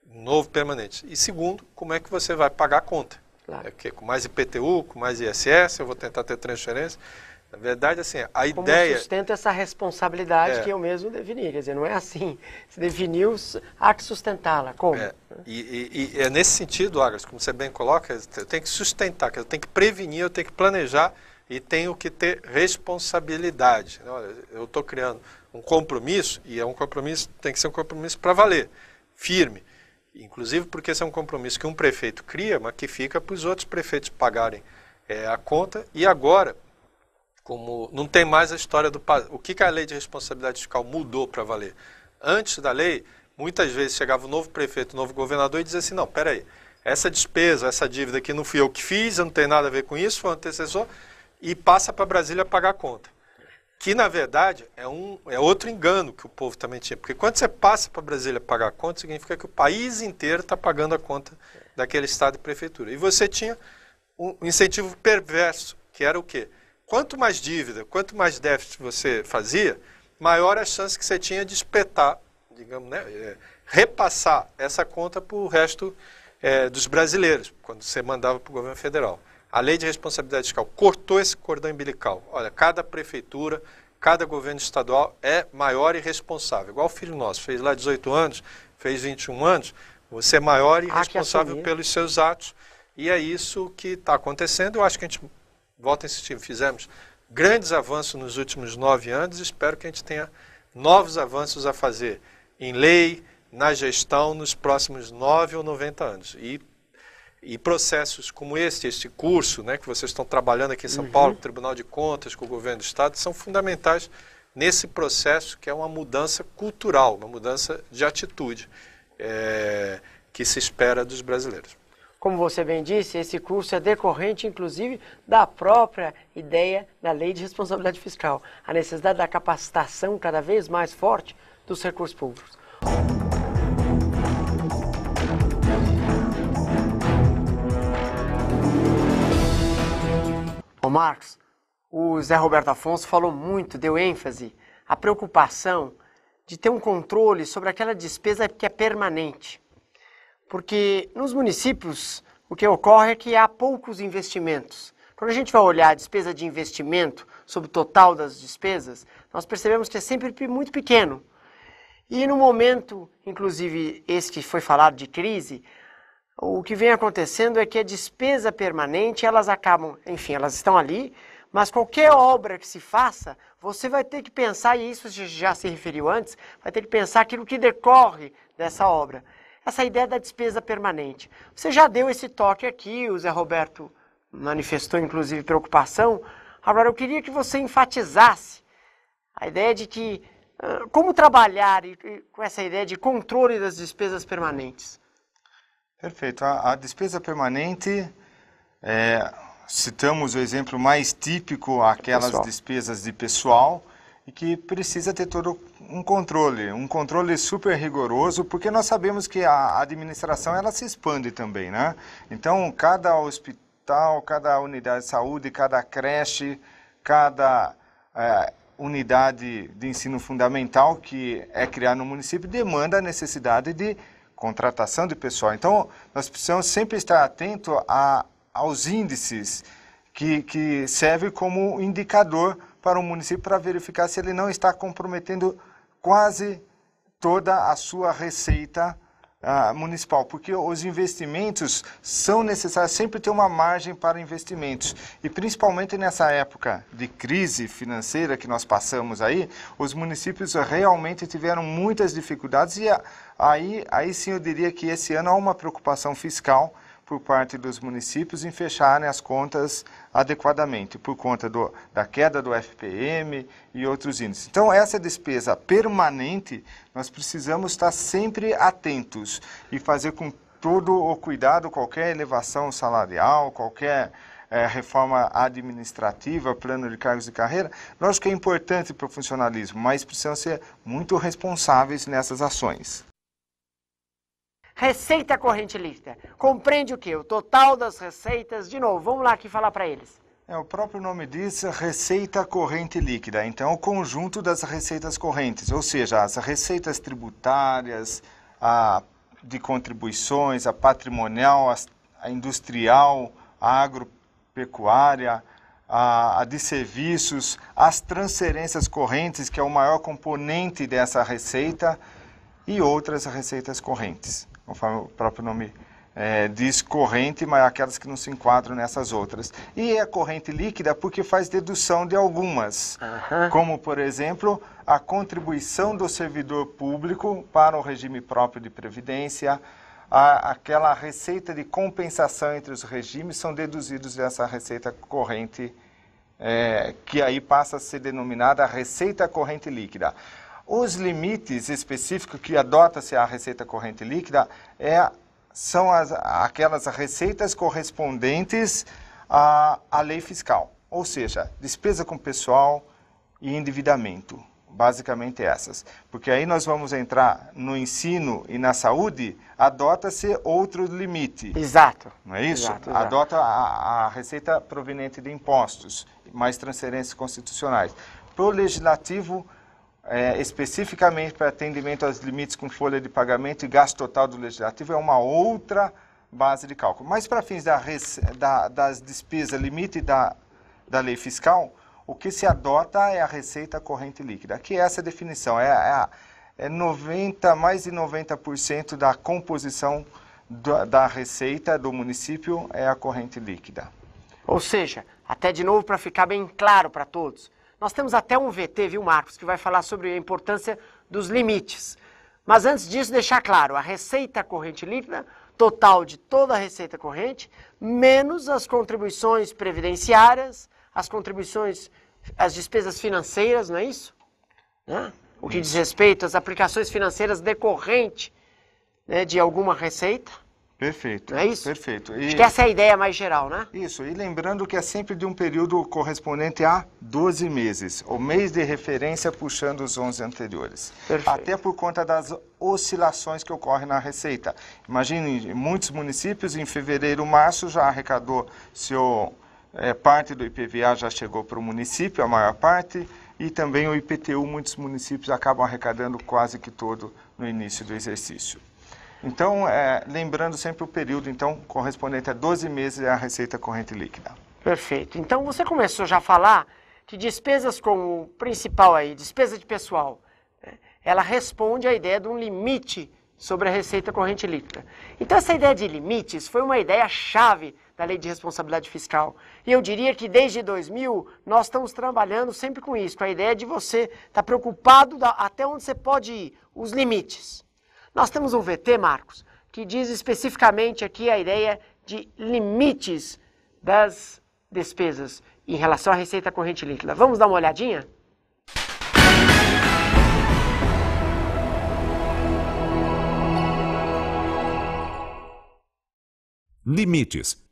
Novo permanente. E segundo, como é que você vai pagar a conta? Claro. É que com mais IPTU, com mais ISS, eu vou tentar ter transferência. Na verdade, assim, a Como ideia. sustenta essa responsabilidade é. que eu mesmo defini. Quer dizer, não é assim. Se definiu, há que sustentá-la. Como? É. E, e, e, é nesse sentido, Agnes, como você bem coloca, eu tenho que sustentar, eu tenho que prevenir, eu tenho que planejar e tenho que ter responsabilidade. Né, eu estou criando um compromisso, e é um compromisso, tem que ser um compromisso para valer, firme. Inclusive porque esse é um compromisso que um prefeito cria, mas que fica para os outros prefeitos pagarem é, a conta. E agora, como não tem mais a história do o que, que a lei de responsabilidade fiscal mudou para valer. Antes da lei, muitas vezes chegava o novo prefeito, o novo governador e dizia assim: não, peraí, essa despesa, essa dívida que não fui eu que fiz, eu não tenho nada a ver com isso, foi o antecessor, e passa para Brasília pagar a conta. Que, na verdade, é, um, é outro engano que o povo também tinha. Porque quando você passa para Brasília pagar a conta, significa que o país inteiro está pagando a conta daquele estado e prefeitura. E você tinha um incentivo perverso, que era o quê? Quanto mais dívida, quanto mais déficit você fazia, maior a chance que você tinha de espetar, digamos, né, é, repassar essa conta para o resto é, dos brasileiros, quando você mandava para o governo federal. A lei de responsabilidade fiscal cortou esse cordão umbilical. Olha, cada prefeitura, cada governo estadual é maior e responsável. Igual o filho nosso, fez lá 18 anos, fez 21 anos, você é maior e ah, responsável pelos seus atos. E é isso que está acontecendo. Eu acho que a gente, volta a insistir, fizemos grandes avanços nos últimos nove anos. Espero que a gente tenha novos avanços a fazer em lei, na gestão, nos próximos nove ou noventa anos. E e processos como este, este curso, né, que vocês estão trabalhando aqui em São uhum. Paulo, Tribunal de Contas, com o governo do Estado, são fundamentais nesse processo que é uma mudança cultural, uma mudança de atitude é, que se espera dos brasileiros. Como você bem disse, esse curso é decorrente, inclusive, da própria ideia da Lei de Responsabilidade Fiscal, a necessidade da capacitação cada vez mais forte dos recursos públicos. Marx, o Zé Roberto Afonso falou muito, deu ênfase à preocupação de ter um controle sobre aquela despesa que é permanente. Porque nos municípios o que ocorre é que há poucos investimentos. Quando a gente vai olhar a despesa de investimento sobre o total das despesas, nós percebemos que é sempre muito pequeno. E no momento, inclusive esse que foi falado de crise, o que vem acontecendo é que a despesa permanente, elas acabam, enfim, elas estão ali, mas qualquer obra que se faça, você vai ter que pensar, e isso já se referiu antes, vai ter que pensar aquilo que decorre dessa obra. Essa ideia da despesa permanente. Você já deu esse toque aqui, o Zé Roberto manifestou inclusive preocupação. Agora, eu queria que você enfatizasse a ideia de que ah, como trabalhar com essa ideia de controle das despesas permanentes. Perfeito. A, a despesa permanente, é, citamos o exemplo mais típico, aquelas pessoal. despesas de pessoal, e que precisa ter todo um controle, um controle super rigoroso, porque nós sabemos que a administração ela se expande também, né? Então, cada hospital, cada unidade de saúde, cada creche, cada é, unidade de ensino fundamental que é criada no município demanda a necessidade de contratação de pessoal. Então, nós precisamos sempre estar atento a, aos índices que, que servem como indicador para o município para verificar se ele não está comprometendo quase toda a sua receita ah, municipal, porque os investimentos são necessários, sempre ter uma margem para investimentos. E principalmente nessa época de crise financeira que nós passamos aí, os municípios realmente tiveram muitas dificuldades e a, Aí, aí sim eu diria que esse ano há uma preocupação fiscal por parte dos municípios em fecharem né, as contas adequadamente, por conta do, da queda do FPM e outros índices. Então, essa despesa permanente, nós precisamos estar sempre atentos e fazer com todo o cuidado, qualquer elevação salarial, qualquer é, reforma administrativa, plano de cargos e carreira, lógico que é importante para o funcionalismo, mas precisamos ser muito responsáveis nessas ações. Receita corrente líquida. Compreende o que? O total das receitas. De novo, vamos lá aqui falar para eles. É, o próprio nome diz receita corrente líquida, então o conjunto das receitas correntes, ou seja, as receitas tributárias, a de contribuições, a patrimonial, a, industrial, a agropecuária, a, a de serviços, as transferências correntes, que é o maior componente dessa receita, e outras receitas correntes conforme o próprio nome é, diz corrente, mas aquelas que não se enquadram nessas outras. E é corrente líquida porque faz dedução de algumas, uhum. como, por exemplo, a contribuição do servidor público para o regime próprio de previdência, a, aquela receita de compensação entre os regimes são deduzidos dessa receita corrente, é, que aí passa a ser denominada receita corrente líquida. Os limites específicos que adota-se a receita corrente líquida é, são as, aquelas receitas correspondentes à, à lei fiscal, ou seja, despesa com pessoal e endividamento basicamente essas. Porque aí nós vamos entrar no ensino e na saúde, adota-se outro limite. Exato. Não é isso? Exato, exato. Adota a, a, receita proveniente de impostos, mais transferências constitucionais. Para o legislativo, é, especificamente para atendimento aos limites com folha de pagamento e gasto total do legislativo é uma outra base de cálculo. Mas para fins da, da, das despesas limite da, da lei fiscal, o que se adota é a receita corrente líquida, que é essa definição, é, é 90, é mais de 90% da composição da receita do município é a corrente líquida. Ou seja, até de novo para ficar bem claro para todos, nós temos até um VT, viu, Marcos, que vai falar sobre a importância dos limites. Mas antes disso, deixar claro, a receita corrente líquida, total de toda a receita corrente, menos as contribuições previdenciárias, as contribuições, as despesas financeiras, não é isso? Né? O que diz respeito às aplicações financeiras decorrente né, de alguma receita. Perfeito. Não é isso? Perfeito. E... Acho que essa é a ideia mais geral, né? Isso. E lembrando que é sempre de um período correspondente a 12 meses, o mês de referência puxando os 11 anteriores. Perfeito. Até por conta das oscilações que ocorrem na receita. Imagine, muitos municípios em fevereiro, março já arrecadou seu é, parte do IPVA já chegou para o município, a maior parte, e também o IPTU, muitos municípios acabam arrecadando quase que todo no início do exercício. Então, é, lembrando sempre o período então correspondente a 12 meses é a receita corrente líquida. Perfeito. Então, você começou já a falar que despesas como principal aí, despesa de pessoal. Ela responde à ideia de um limite sobre a receita corrente líquida. Então, essa ideia de limites foi uma ideia chave da Lei de Responsabilidade Fiscal. E eu diria que desde 2000 nós estamos trabalhando sempre com isso, com a ideia de você estar tá preocupado da, até onde você pode ir, os limites. Nós temos um VT, Marcos, que diz especificamente aqui a ideia de limites das despesas em relação à receita corrente líquida. Vamos dar uma olhadinha? Limites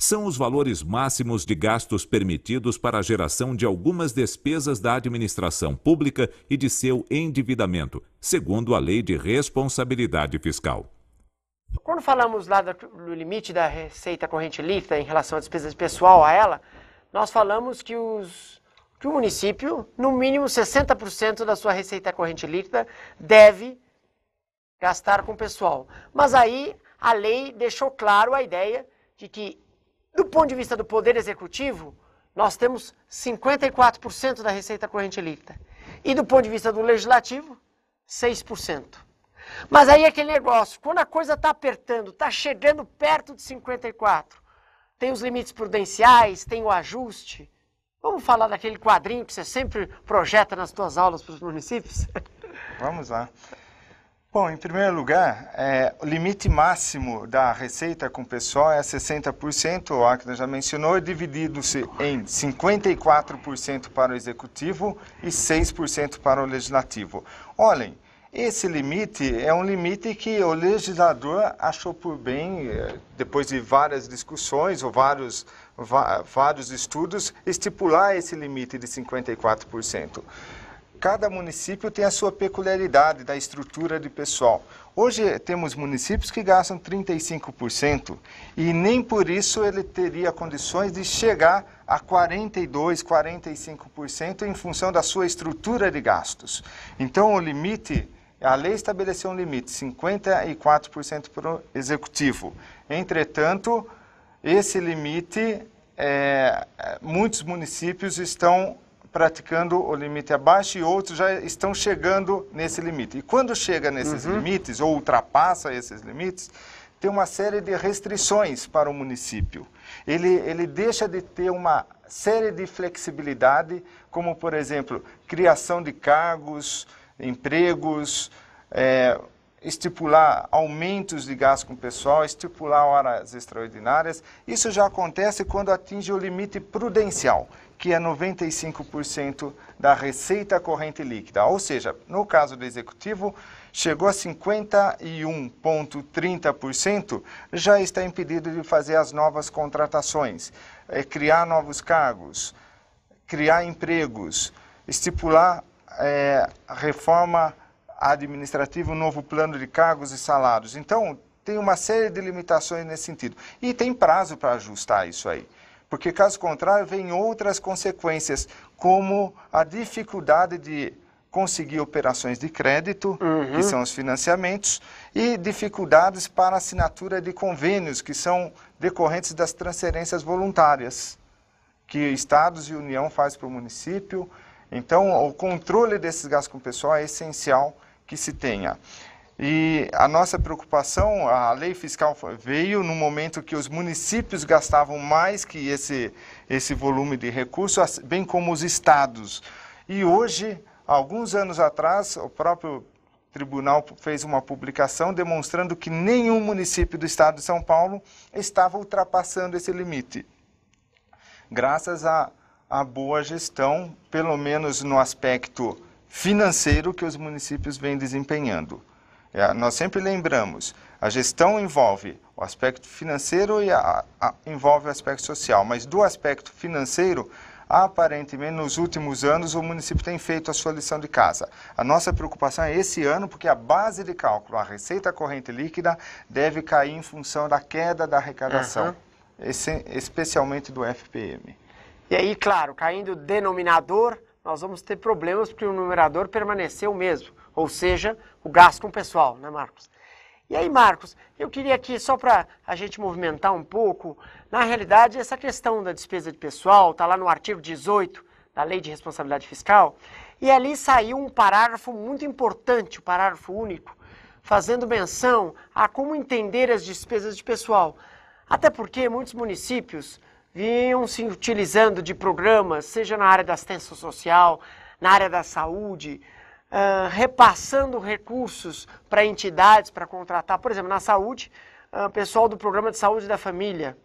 são os valores máximos de gastos permitidos para a geração de algumas despesas da administração pública e de seu endividamento, segundo a Lei de Responsabilidade Fiscal. Quando falamos lá do limite da receita corrente líquida em relação à despesa pessoal a ela, nós falamos que, os, que o município, no mínimo 60% da sua receita corrente líquida, deve gastar com o pessoal. Mas aí a lei deixou claro a ideia de que do ponto de vista do poder executivo, nós temos 54% da receita corrente líquida. E do ponto de vista do legislativo, 6%. Mas aí é aquele negócio, quando a coisa está apertando, está chegando perto de 54%, tem os limites prudenciais, tem o ajuste. Vamos falar daquele quadrinho que você sempre projeta nas suas aulas para os municípios? Vamos lá. Bom, em primeiro lugar, é, o limite máximo da receita com o pessoal é 60%, o Acna já mencionou, dividido-se em 54% para o executivo e 6% para o legislativo. Olhem, esse limite é um limite que o legislador achou por bem, é, depois de várias discussões ou vários, vários estudos, estipular esse limite de 54% cada município tem a sua peculiaridade da estrutura de pessoal. Hoje temos municípios que gastam 35% e nem por isso ele teria condições de chegar a 42, 45% em função da sua estrutura de gastos. Então o limite a lei estabeleceu um limite, 54% para o executivo. Entretanto, esse limite, é, é muitos municípios estão praticando o limite abaixo e outros já estão chegando nesse limite. E quando chega nesses uhum. limites ou ultrapassa esses limites, tem uma série de restrições para o município. Ele, ele deixa de ter uma série de flexibilidade, como, por exemplo, criação de cargos, empregos, é, estipular aumentos de gás com o pessoal, estipular horas extraordinárias. Isso já acontece quando atinge o limite prudencial, que é 95% da receita corrente líquida. Ou seja, no caso do executivo, chegou a 51,30%, já está impedido de fazer as novas contratações, é, criar novos cargos, criar empregos, estipular é, reforma administrativa, um novo plano de cargos e salários. Então, tem uma série de limitações nesse sentido. E tem prazo para ajustar isso aí porque caso contrário, vêm outras consequências, como a dificuldade de conseguir operações de crédito, uhum. que são os financiamentos, e dificuldades para assinatura de convênios, que são decorrentes das transferências voluntárias que estados e União faz para o município. Então, o controle desses gastos com o pessoal é essencial que se tenha. E a nossa preocupação, a lei fiscal veio no momento que os municípios gastavam mais que esse, esse volume de recursos, bem como os estados. E hoje, alguns anos atrás, o próprio tribunal fez uma publicação demonstrando que nenhum município do estado de São Paulo estava ultrapassando esse limite. Graças à, à boa gestão, pelo menos no aspecto financeiro, que os municípios vêm desempenhando. É, nós sempre lembramos, a gestão envolve o aspecto financeiro e a, a, envolve o aspecto social, mas do aspecto financeiro, aparentemente nos últimos anos o município tem feito a sua lição de casa. A nossa preocupação é esse ano, porque a base de cálculo, a receita corrente líquida, deve cair em função da queda da arrecadação, uhum. esse, especialmente do FPM. E aí, claro, caindo o denominador, nós vamos ter problemas porque o numerador permaneceu o mesmo ou seja, o gasto com o pessoal, né, Marcos? E aí, Marcos, eu queria aqui, só para a gente movimentar um pouco, na realidade, essa questão da despesa de pessoal está lá no artigo 18 da Lei de Responsabilidade Fiscal, e ali saiu um parágrafo muito importante, o um parágrafo único, fazendo menção a como entender as despesas de pessoal. Até porque muitos municípios vinham se utilizando de programas, seja na área da assistência social, na área da saúde, uh, repassando recursos para entidades, para contratar, por exemplo, na saúde, uh, pessoal do Programa de Saúde da Família.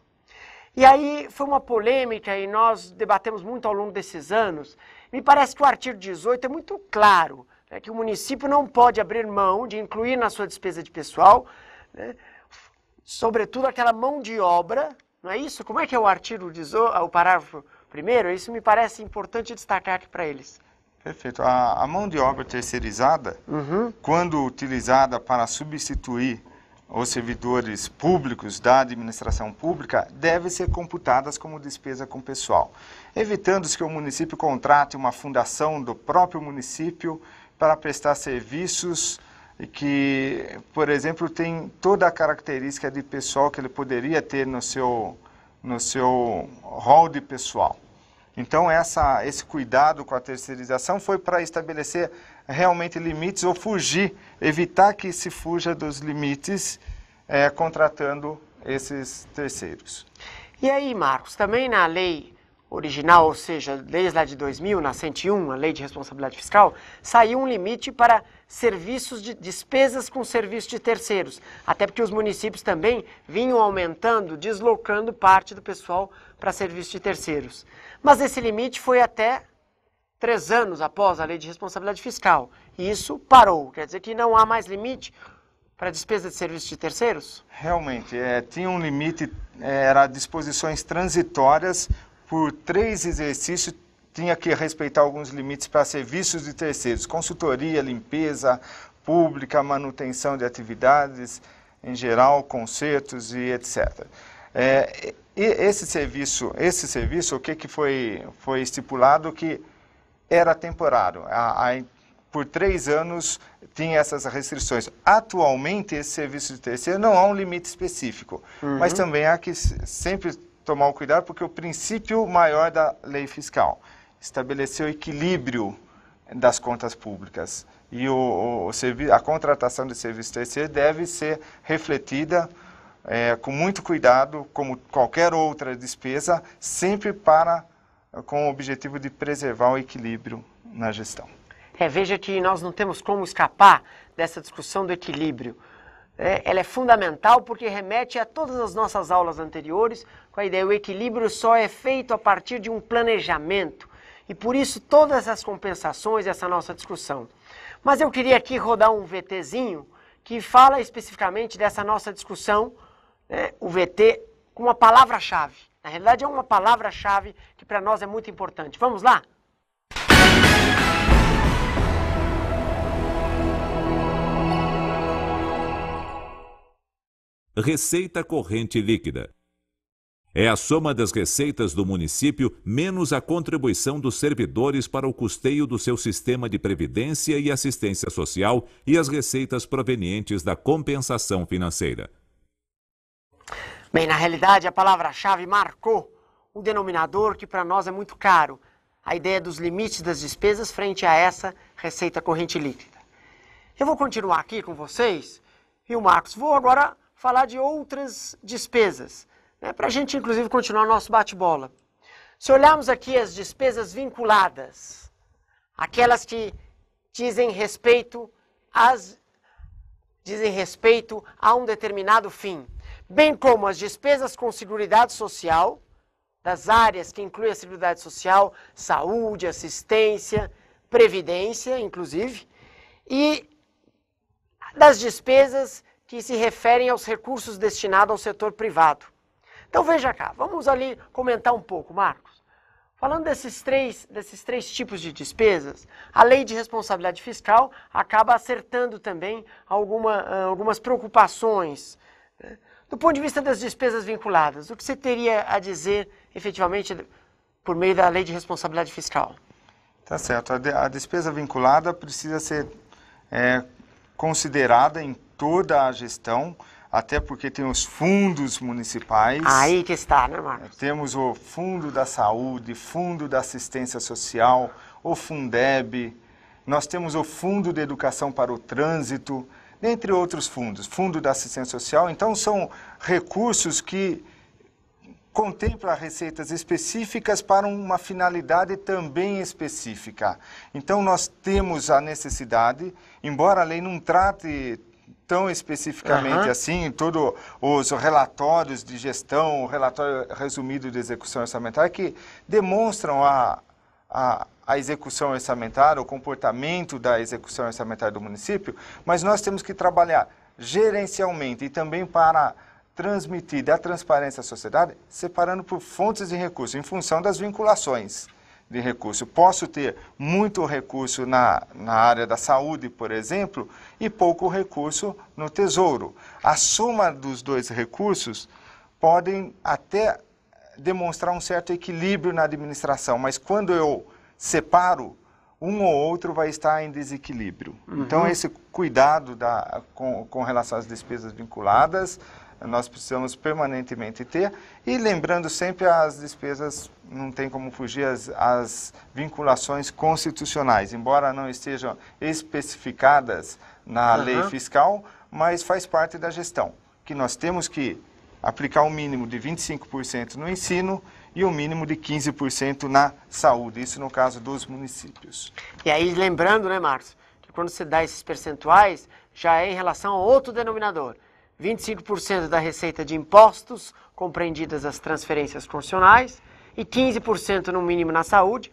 E aí foi uma polêmica e nós debatemos muito ao longo desses anos. Me parece que o artigo 18 é muito claro, né, que o município não pode abrir mão de incluir na sua despesa de pessoal, né, sobretudo aquela mão de obra, não é isso? Como é que é o artigo 18, o parágrafo primeiro? Isso me parece importante destacar aqui para eles. Perfeito. A, a mão de obra terceirizada, uhum. quando utilizada para substituir os servidores públicos da administração pública, deve ser computadas como despesa com pessoal, evitando-se que o município contrate uma fundação do próprio município para prestar serviços que, por exemplo, tem toda a característica de pessoal que ele poderia ter no seu, no seu rol de pessoal. Então, essa, esse cuidado com a terceirização foi para estabelecer realmente limites ou fugir, evitar que se fuja dos limites é, contratando esses terceiros. E aí, Marcos, também na lei original, ou seja, desde lá de 2000, na 101, a Lei de Responsabilidade Fiscal, saiu um limite para serviços de despesas com serviços de terceiros, até porque os municípios também vinham aumentando, deslocando parte do pessoal para serviços de terceiros. Mas esse limite foi até três anos após a Lei de Responsabilidade Fiscal, e isso parou, quer dizer que não há mais limite para despesa de serviços de terceiros? Realmente, é, tinha um limite, é, era disposições transitórias por três exercícios, tinha que respeitar alguns limites para serviços de terceiros, consultoria, limpeza pública, manutenção de atividades em geral, concertos e etc. É, e esse serviço, esse serviço, o que, que foi, foi estipulado que era temporário. A, a, por três anos tinha essas restrições. Atualmente, esse serviço de terceiro não há um limite específico, uhum. mas também há que sempre tomar o cuidado, porque o princípio maior da lei fiscal estabeleceu o equilíbrio das contas públicas. E o, o a contratação de serviço terceiro deve ser refletida é, com muito cuidado, como qualquer outra despesa, sempre para com o objetivo de preservar o equilíbrio na gestão. É, veja que nós não temos como escapar dessa discussão do equilíbrio. É, ela é fundamental porque remete a todas as nossas aulas anteriores com a ideia o equilíbrio só é feito a partir de um planejamento. E por isso todas as compensações, essa nossa discussão. Mas eu queria aqui rodar um VTzinho que fala especificamente dessa nossa discussão, né, o VT, com uma palavra-chave. Na realidade, é uma palavra-chave que para nós é muito importante. Vamos lá? Receita corrente líquida. É a soma das receitas do município menos a contribuição dos servidores para o custeio do seu sistema de previdência e assistência social e as receitas provenientes da compensação financeira. Bem, na realidade, a palavra-chave marcou um denominador que para nós é muito caro: a ideia dos limites das despesas frente a essa receita corrente líquida. Eu vou continuar aqui com vocês e o Marcos. Vou agora falar de outras despesas né, para a gente, inclusive, continuar nosso bate-bola. Se olharmos aqui as despesas vinculadas, aquelas que dizem respeito às dizem respeito a um determinado fim, bem como as despesas com seguridade social, das áreas que incluem a seguridade social, saúde, assistência, previdência, inclusive, e das despesas que se referem aos recursos destinados ao setor privado. Então veja cá, vamos ali comentar um pouco, Marcos. Falando desses três, desses três tipos de despesas, a lei de responsabilidade fiscal acaba acertando também alguma, ah, algumas preocupações. Né? Do ponto de vista das despesas vinculadas, o que você teria a dizer efetivamente por meio da lei de responsabilidade fiscal? Tá certo. A, despesa vinculada precisa ser é, considerada em toda a gestão até porque tem os fundos municipais. Aí que está, né, Marcos? É, temos o Fundo da Saúde, Fundo da Assistência Social, o Fundeb, nós temos o Fundo de Educação para o Trânsito, entre outros fundos, Fundo da Assistência Social. Então, são recursos que contemplam receitas específicas para uma finalidade também específica. Então, nós temos a necessidade, embora a lei não trate tão especificamente uhum. assim, todos os relatórios de gestão, o relatório resumido de execução orçamentária, que demonstram a, a, a execução orçamentária, o comportamento da execução orçamentária do município, mas nós temos que trabalhar gerencialmente e também para transmitir da transparência à sociedade, separando por fontes de recursos, em função das vinculações de recurso. Posso ter muito recurso na, na área da saúde, por exemplo, e pouco recurso no tesouro. A soma dos dois recursos podem até demonstrar um certo equilíbrio na administração, mas quando eu separo, um ou outro vai estar em desequilíbrio. Então, uhum. Então, esse cuidado da, com, com relação às despesas vinculadas nós precisamos permanentemente ter. E lembrando sempre as despesas, não tem como fugir as, as vinculações constitucionais, embora não estejam especificadas na uhum. lei fiscal, mas faz parte da gestão, que nós temos que aplicar um mínimo de 25% no ensino e um mínimo de 15% na saúde, isso no caso dos municípios. E aí lembrando, né, Marcos, que quando você dá esses percentuais, já é em relação a outro denominador, 25% da receita de impostos, compreendidas as transferências constitucionais, e 15% no mínimo na saúde,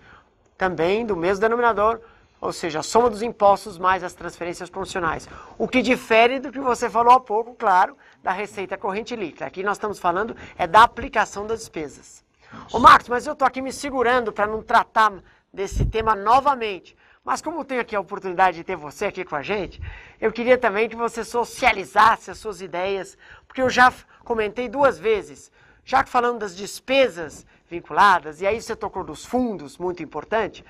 também do mesmo denominador, ou seja, a soma dos impostos mais as transferências constitucionais. O que difere do que você falou há pouco, claro, da receita corrente líquida. Aqui nós estamos falando é da aplicação das despesas. Ô Marcos, mas eu estou aqui me segurando para não tratar desse tema novamente. Mas como eu tenho aqui a oportunidade de ter você aqui com a gente, eu queria também que você socializasse as suas ideias, porque eu já comentei duas vezes, já que falando das despesas vinculadas, e aí você tocou dos fundos, muito importante,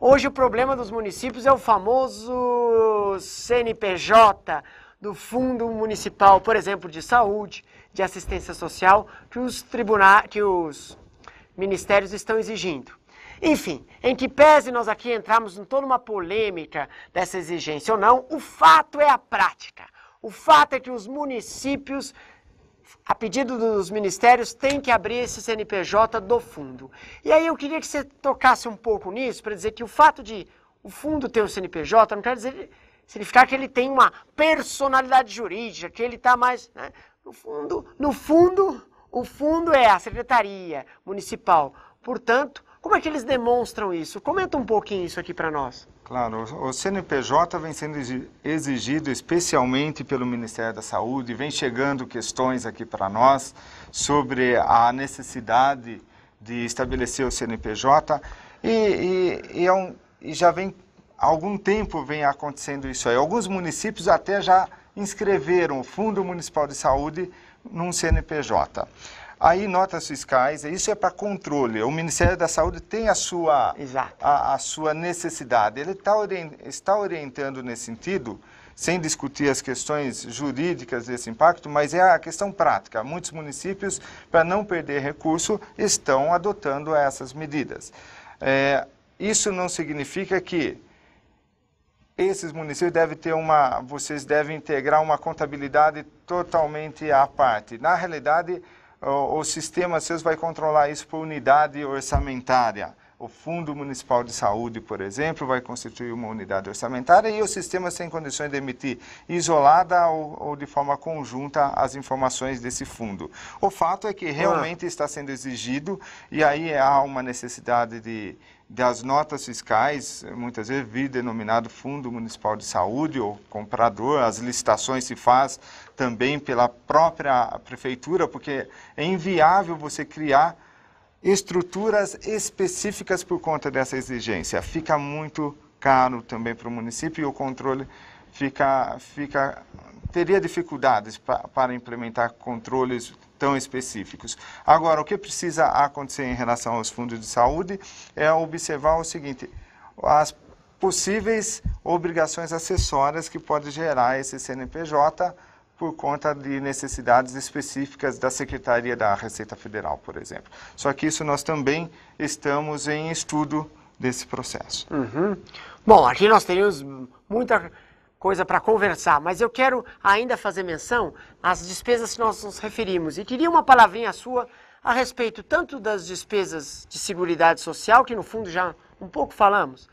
hoje o problema dos municípios é o famoso CNPJ, do Fundo Municipal, por exemplo, de Saúde, de Assistência Social, que os, tribuna que os ministérios estão exigindo. Enfim, em que pese nós aqui entrarmos em toda uma polêmica dessa exigência ou não, o fato é a prática. O fato é que os municípios, a pedido dos ministérios, têm que abrir esse CNPJ do fundo. E aí eu queria que você tocasse um pouco nisso, para dizer que o fato de o fundo ter o CNPJ não quer dizer significar que ele tem uma personalidade jurídica, que ele está mais. Né? No fundo, no fundo, o fundo é a Secretaria Municipal. Portanto, como é que eles demonstram isso? Comenta um pouquinho isso aqui para nós. Claro, o CNPJ vem sendo exigido especialmente pelo Ministério da Saúde, vem chegando questões aqui para nós sobre a necessidade de estabelecer o CNPJ e, e, e, é um, e já vem, há algum tempo vem acontecendo isso aí. Alguns municípios até já inscreveram o Fundo Municipal de Saúde num CNPJ. Aí notas fiscais, é, isso é para controle. O Ministério da Saúde tem a sua, a, a, sua necessidade. Ele tá orient, está orientando nesse sentido, sem discutir as questões jurídicas desse impacto, mas é a questão prática. Muitos municípios, para não perder recurso, estão adotando essas medidas. É, isso não significa que esses municípios devem ter uma, vocês devem integrar uma contabilidade totalmente à parte. Na realidade, o, sistema SES vai controlar isso por unidade orçamentária. O Fundo Municipal de Saúde, por exemplo, vai constituir uma unidade orçamentária e o sistema tem condições de emitir isolada ou, ou, de forma conjunta as informações desse fundo. O fato é que ah. realmente ah. está sendo exigido e aí há uma necessidade de das notas fiscais, muitas vezes vir denominado Fundo Municipal de Saúde ou comprador, as licitações se faz também pela própria prefeitura, porque é inviável você criar estruturas específicas por conta dessa exigência. Fica muito caro também para o município e o controle fica, fica teria dificuldades pra, para implementar controles tão específicos. Agora, o que precisa acontecer em relação aos fundos de saúde é observar o seguinte: as possíveis obrigações acessórias que pode gerar esse CNPJ por conta de necessidades específicas da Secretaria da Receita Federal, por exemplo. Só que isso nós também estamos em estudo desse processo. Uhum. Bom, aqui nós teríamos muita coisa para conversar, mas eu quero ainda fazer menção às despesas que nós nos referimos e queria uma palavrinha sua a respeito tanto das despesas de Seguridade Social, que no fundo já um pouco falamos,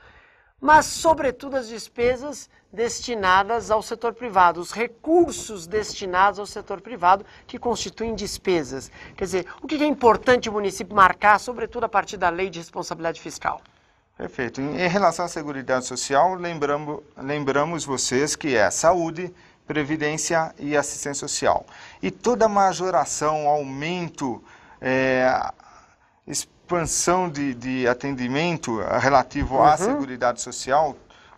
mas sobretudo as despesas destinadas ao setor privado, os recursos destinados ao setor privado que constituem despesas. Quer dizer, o que é importante o município marcar, sobretudo a partir da lei de responsabilidade fiscal? Perfeito. Em relação à Seguridade Social, lembramos, lembramos vocês que é saúde, previdência e assistência social. E toda majoração, aumento, é, expansão de, de atendimento relativo uhum. à Seguridade Social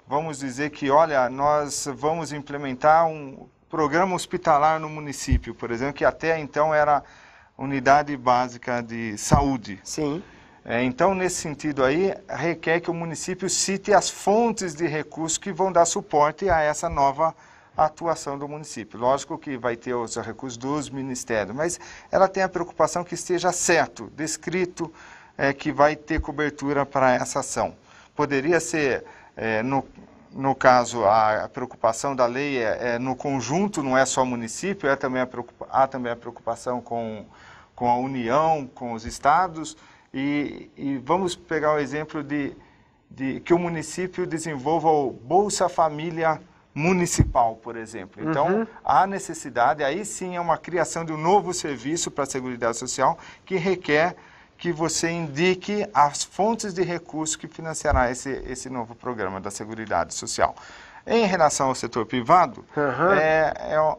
vamos dizer que, olha, nós vamos implementar um programa hospitalar no município, por exemplo, que até então era unidade básica de saúde. Sim. É, então, nesse sentido aí, requer que o município cite as fontes de recursos que vão dar suporte a essa nova atuação do município. Lógico que vai ter os recursos dos ministérios, mas ela tem a preocupação que esteja certo, descrito, é, que vai ter cobertura para essa ação. Poderia ser é, no, no caso, a preocupação da lei é, é, no conjunto, não é só município, é também a há também a preocupação com, com a União, com os estados, e, e vamos pegar o exemplo de, de que o município desenvolva o Bolsa Família Municipal, por exemplo. Então, uhum. há necessidade, aí sim é uma criação de um novo serviço para a Seguridade Social que requer que você indique as fontes de recursos que financiará esse, esse novo programa da Seguridade Social. Em relação ao setor privado, uhum. é, é,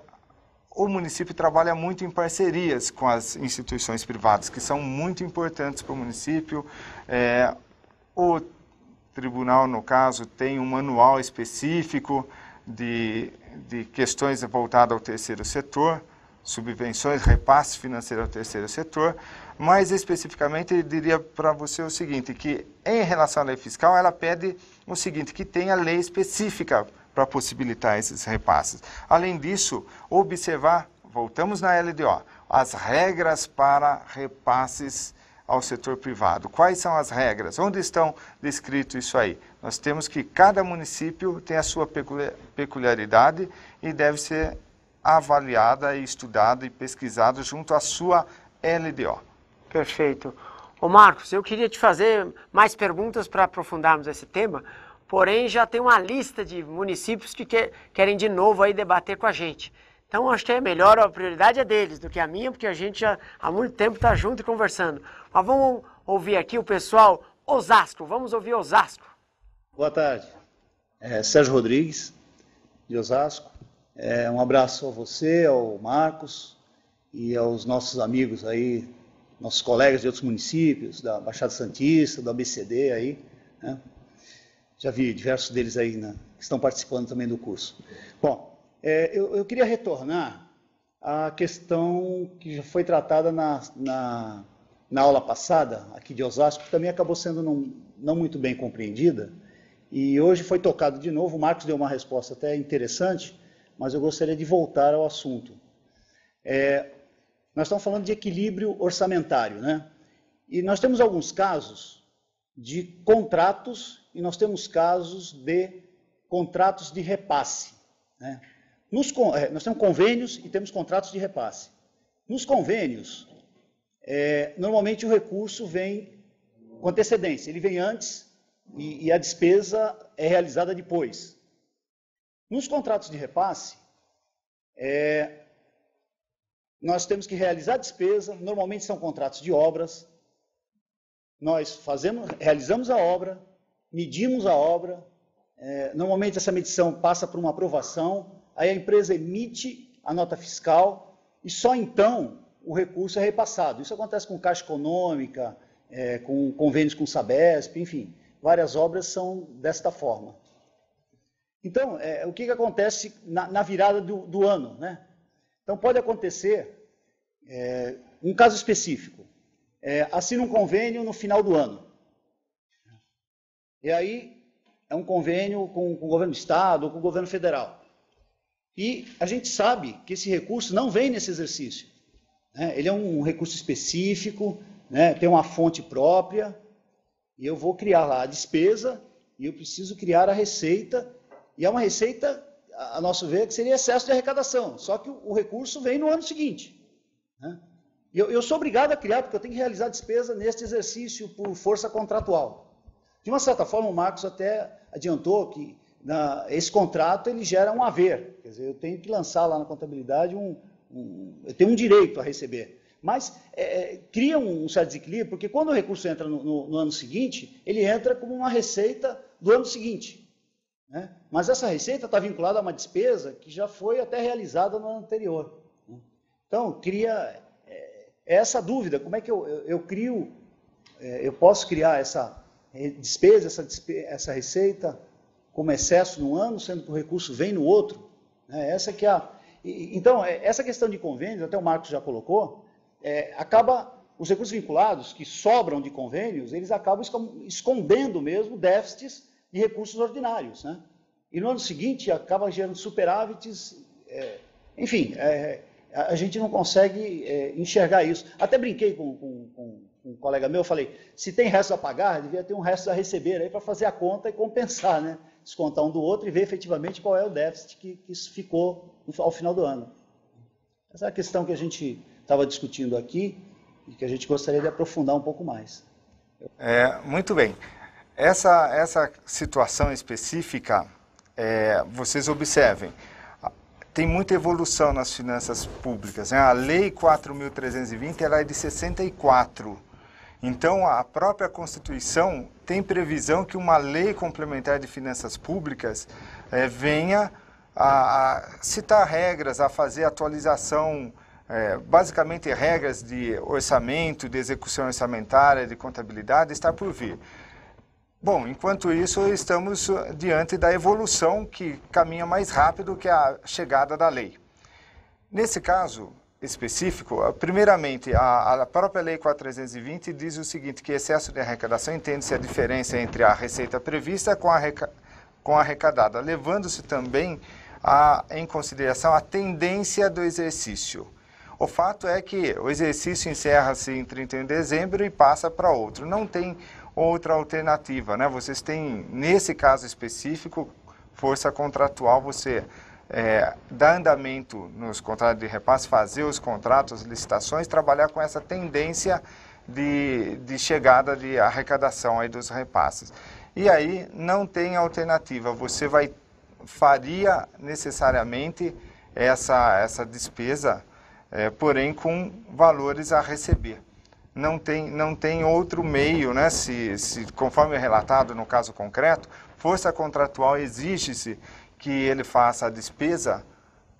o município trabalha muito em parcerias com as instituições privadas, que são muito importantes para o município. É, o tribunal, no caso, tem um manual específico de, de questões voltadas ao terceiro setor, subvenções, repasse financeiro ao terceiro setor. Mais especificamente, eu diria para você o seguinte, que em relação à lei fiscal, ela pede o seguinte, que tenha lei específica para possibilitar esses repasses. Além disso, observar, voltamos na LDO, as regras para repasses ao setor privado. Quais são as regras? Onde estão descrito isso aí? Nós temos que cada município tem a sua peculiaridade e deve ser avaliada, e estudada e pesquisada junto à sua LDO. Perfeito. Ô Marcos, eu queria te fazer mais perguntas para aprofundarmos esse tema, porém já tem uma lista de municípios que, querem de novo aí debater com a gente. Então acho que é melhor, a prioridade é deles do que a minha, porque a gente já há muito tempo está junto e conversando. Mas vamos ouvir aqui o pessoal Osasco, vamos ouvir Osasco. Boa tarde, é Sérgio Rodrigues, de Osasco. É, um abraço a você, ao Marcos e aos nossos amigos aí nossos colegas de outros municípios, da Baixada Santista, do ABCD aí, né? já vi diversos deles aí né, que estão participando também do curso. Bom, é, eu, eu, queria retornar à questão que já foi tratada na, na, na aula passada, aqui de Osasco, que também acabou sendo não, não, muito bem compreendida, e hoje foi tocado de novo, o Marcos deu uma resposta até interessante, mas eu gostaria de voltar ao assunto. É, nós estamos falando de equilíbrio orçamentário, né? E nós temos alguns casos de contratos e nós temos casos de contratos de repasse. Né? Nos, é, nós temos convênios e temos contratos de repasse. Nos convênios, é, normalmente o recurso vem com antecedência, ele vem antes e, e a despesa é realizada depois. Nos contratos de repasse, é, nós temos que realizar despesa, normalmente são contratos de obras. Nós fazemos, realizamos a obra, medimos a obra, é, normalmente essa medição passa por uma aprovação, aí a empresa emite a nota fiscal e só então o recurso é repassado. Isso acontece com Caixa Econômica, é, com convênios com Sabesp, enfim, várias obras são desta forma. Então, é, o que, que acontece na, na virada do, do ano? Né? Então pode acontecer é, um caso específico. É, assina um convênio no final do ano. E aí é um convênio com, com o governo do estado ou com o governo federal. E a gente sabe que esse recurso não vem nesse exercício. Né? Ele é um recurso específico, né? tem uma fonte própria, e eu vou criar lá a despesa e eu preciso criar a receita. E é uma receita a nosso ver, que seria excesso de arrecadação, só que o recurso vem no ano seguinte. Né? E eu, eu sou obrigado a criar, porque eu tenho que realizar despesa neste exercício por força contratual. De uma certa forma, o Marcos até adiantou que na, esse contrato ele gera um haver, quer dizer, eu tenho que lançar lá na contabilidade um, um eu tenho um direito a receber. Mas é, é cria um, um certo desequilíbrio, porque quando o recurso entra no, no, no ano seguinte, ele entra como uma receita do ano seguinte. Né? Mas essa receita está vinculada a uma despesa que já foi até realizada no ano anterior. Né? Então, cria é, é essa dúvida, como é que eu, eu, eu crio, é, eu posso criar essa despesa, essa, essa receita como excesso num ano, sendo que o recurso vem no outro? Né? Essa que é a... Então, essa questão de convênios, até o Marcos já colocou, é, acaba os recursos vinculados que sobram de convênios, eles acabam escondendo mesmo déficits de recursos ordinários. Né? E no ano seguinte acaba gerando superávites, é, enfim, é, é a gente não consegue é, enxergar isso. Até brinquei com, com, com, um colega meu, falei, se tem resto a pagar, devia ter um resto a receber aí para fazer a conta e compensar, né? descontar um do outro e ver efetivamente qual é o déficit que, que ficou ao final do ano. Essa é a questão que a gente estava discutindo aqui e que a gente gostaria de aprofundar um pouco mais. É, muito bem. Essa, essa situação específica, é, vocês observem, tem muita evolução nas finanças públicas. Né? A Lei 4.320 ela é de 64. Então, a própria Constituição tem previsão que uma lei complementar de finanças públicas é, venha a, a, citar regras, a fazer atualização, é, basicamente regras de orçamento, de execução orçamentária, de contabilidade, está por vir. Bom, enquanto isso, estamos uh, diante da evolução que caminha mais rápido que a chegada da lei. Nesse caso específico, uh, primeiramente, a, a própria Lei 420 diz o seguinte, que excesso de arrecadação entende-se a diferença entre a receita prevista com a, com a arrecadada, levando-se também a, em consideração a tendência do exercício. O fato é que o exercício encerra-se em 31 de dezembro e passa para outro. Não tem outra alternativa, né? Vocês têm, nesse caso específico, força contratual, você é, dar andamento nos contratos de repasse, fazer os contratos, licitações, trabalhar com essa tendência de, de chegada de arrecadação aí dos repasses. E aí não tem alternativa, você vai faria necessariamente essa, essa despesa, é, porém com valores a receber não tem, não tem outro meio, né? se, se, conforme é relatado no caso concreto, força contratual exige-se que ele faça a despesa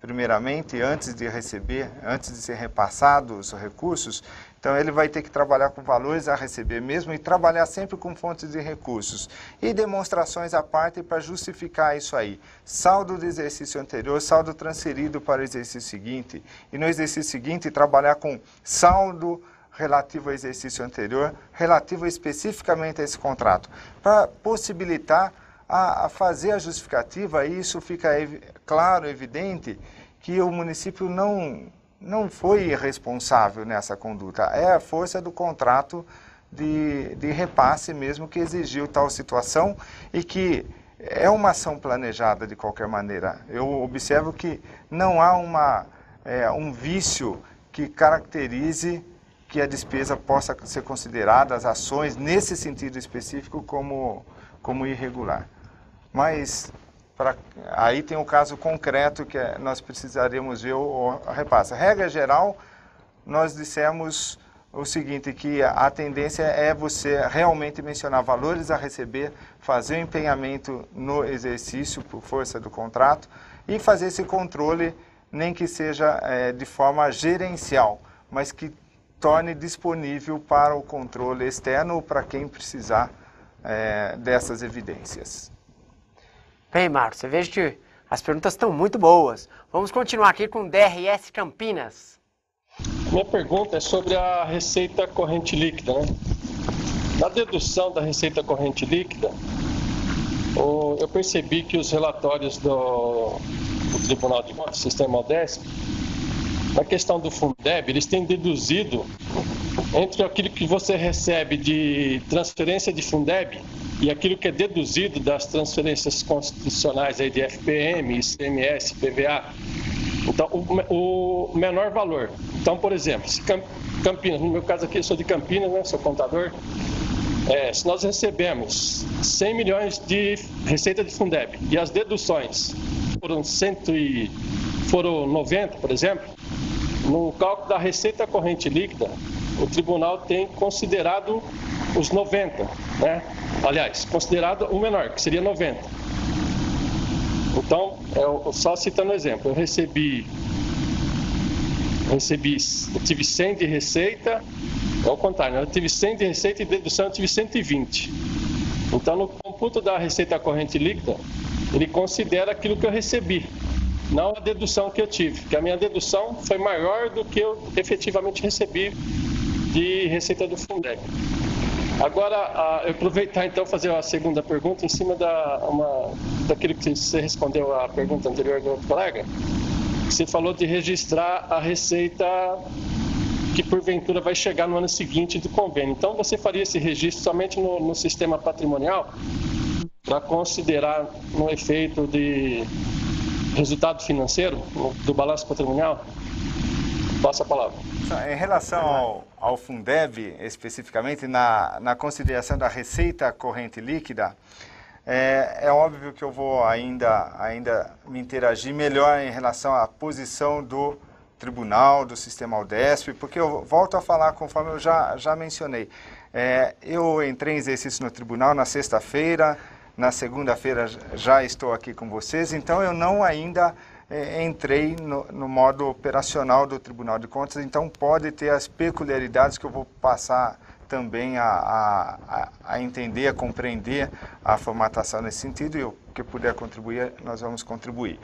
primeiramente, antes de receber, antes de ser repassados os recursos, então ele vai ter que trabalhar com valores a receber mesmo e trabalhar sempre com fontes de recursos. E demonstrações à parte para justificar isso aí. Saldo do exercício anterior, saldo transferido para o exercício seguinte. E no exercício seguinte trabalhar com saldo relativo ao exercício anterior, relativo especificamente a esse contrato, para possibilitar a, a fazer a justificativa, e isso fica ev claro, evidente, que o município não, não foi responsável nessa conduta, é a força do contrato de, de repasse mesmo que exigiu tal situação e que é uma ação planejada de qualquer maneira. Eu observo que não há uma, é, um vício que caracterize que a despesa possa ser considerada, as ações, nesse sentido específico, como, como irregular. Mas pra, aí tem um caso concreto que é, nós precisaríamos ver o, repasse. Regra geral, nós dissemos o seguinte, que a tendência é você realmente mencionar valores a receber, fazer o empenhamento no exercício por força do contrato e fazer esse controle, nem que seja é, de forma gerencial, mas que torne disponível para o controle externo ou para quem precisar é, dessas evidências. Bem, Marcos, eu vejo que as perguntas estão muito boas. Vamos continuar aqui com o DRS Campinas. Minha pergunta é sobre a receita corrente líquida. Né? Na dedução da receita corrente líquida, eu percebi que os relatórios do, do Tribunal de Contas, Sistema Odesp, na questão do Fundeb, eles têm deduzido entre aquilo que você recebe de transferência de Fundeb e aquilo que é deduzido das transferências constitucionais aí de FPM, ICMS, PVA. Então, o, o menor valor. Então, por exemplo, se Campinas, no meu caso aqui, eu sou de Campinas, né, sou contador. É, se nós recebemos 100 milhões de receita de Fundeb e as deduções foram, cento e, foram 90, por exemplo, no cálculo da receita corrente líquida, o tribunal tem considerado os 90, né? Aliás, considerado o menor, que seria 90. Então, eu, só citando um exemplo, eu recebi recebi, eu tive 100 de receita, é o contrário, né? eu tive 100 de receita e dedução eu tive 120. Então, no computo da receita corrente líquida, ele considera aquilo que eu recebi, não a dedução que eu tive, que a minha dedução foi maior do que eu efetivamente recebi de receita do Fundeb. Agora, eu aproveitar então fazer a segunda pergunta em cima da, uma, daquilo que você respondeu à pergunta anterior do outro colega. Você falou de registrar a receita que porventura vai chegar no ano seguinte do convênio. Então você faria esse registro somente no, no sistema patrimonial para considerar no efeito de resultado financeiro do balanço patrimonial? Passa a palavra. Em relação ao, ao Fundeb, especificamente na, na consideração da receita corrente líquida, é, é, óbvio que eu vou ainda, ainda me interagir melhor em relação à posição do tribunal, do sistema Aldesp, porque eu volto a falar conforme eu já, já mencionei. É, eu entrei em exercício no tribunal na sexta-feira, na segunda-feira já estou aqui com vocês, então eu não ainda é, entrei no, no modo operacional do Tribunal de Contas, então pode ter as peculiaridades que eu vou passar também a, a, a entender, a compreender a formatação nesse sentido e o que puder contribuir, nós vamos contribuir.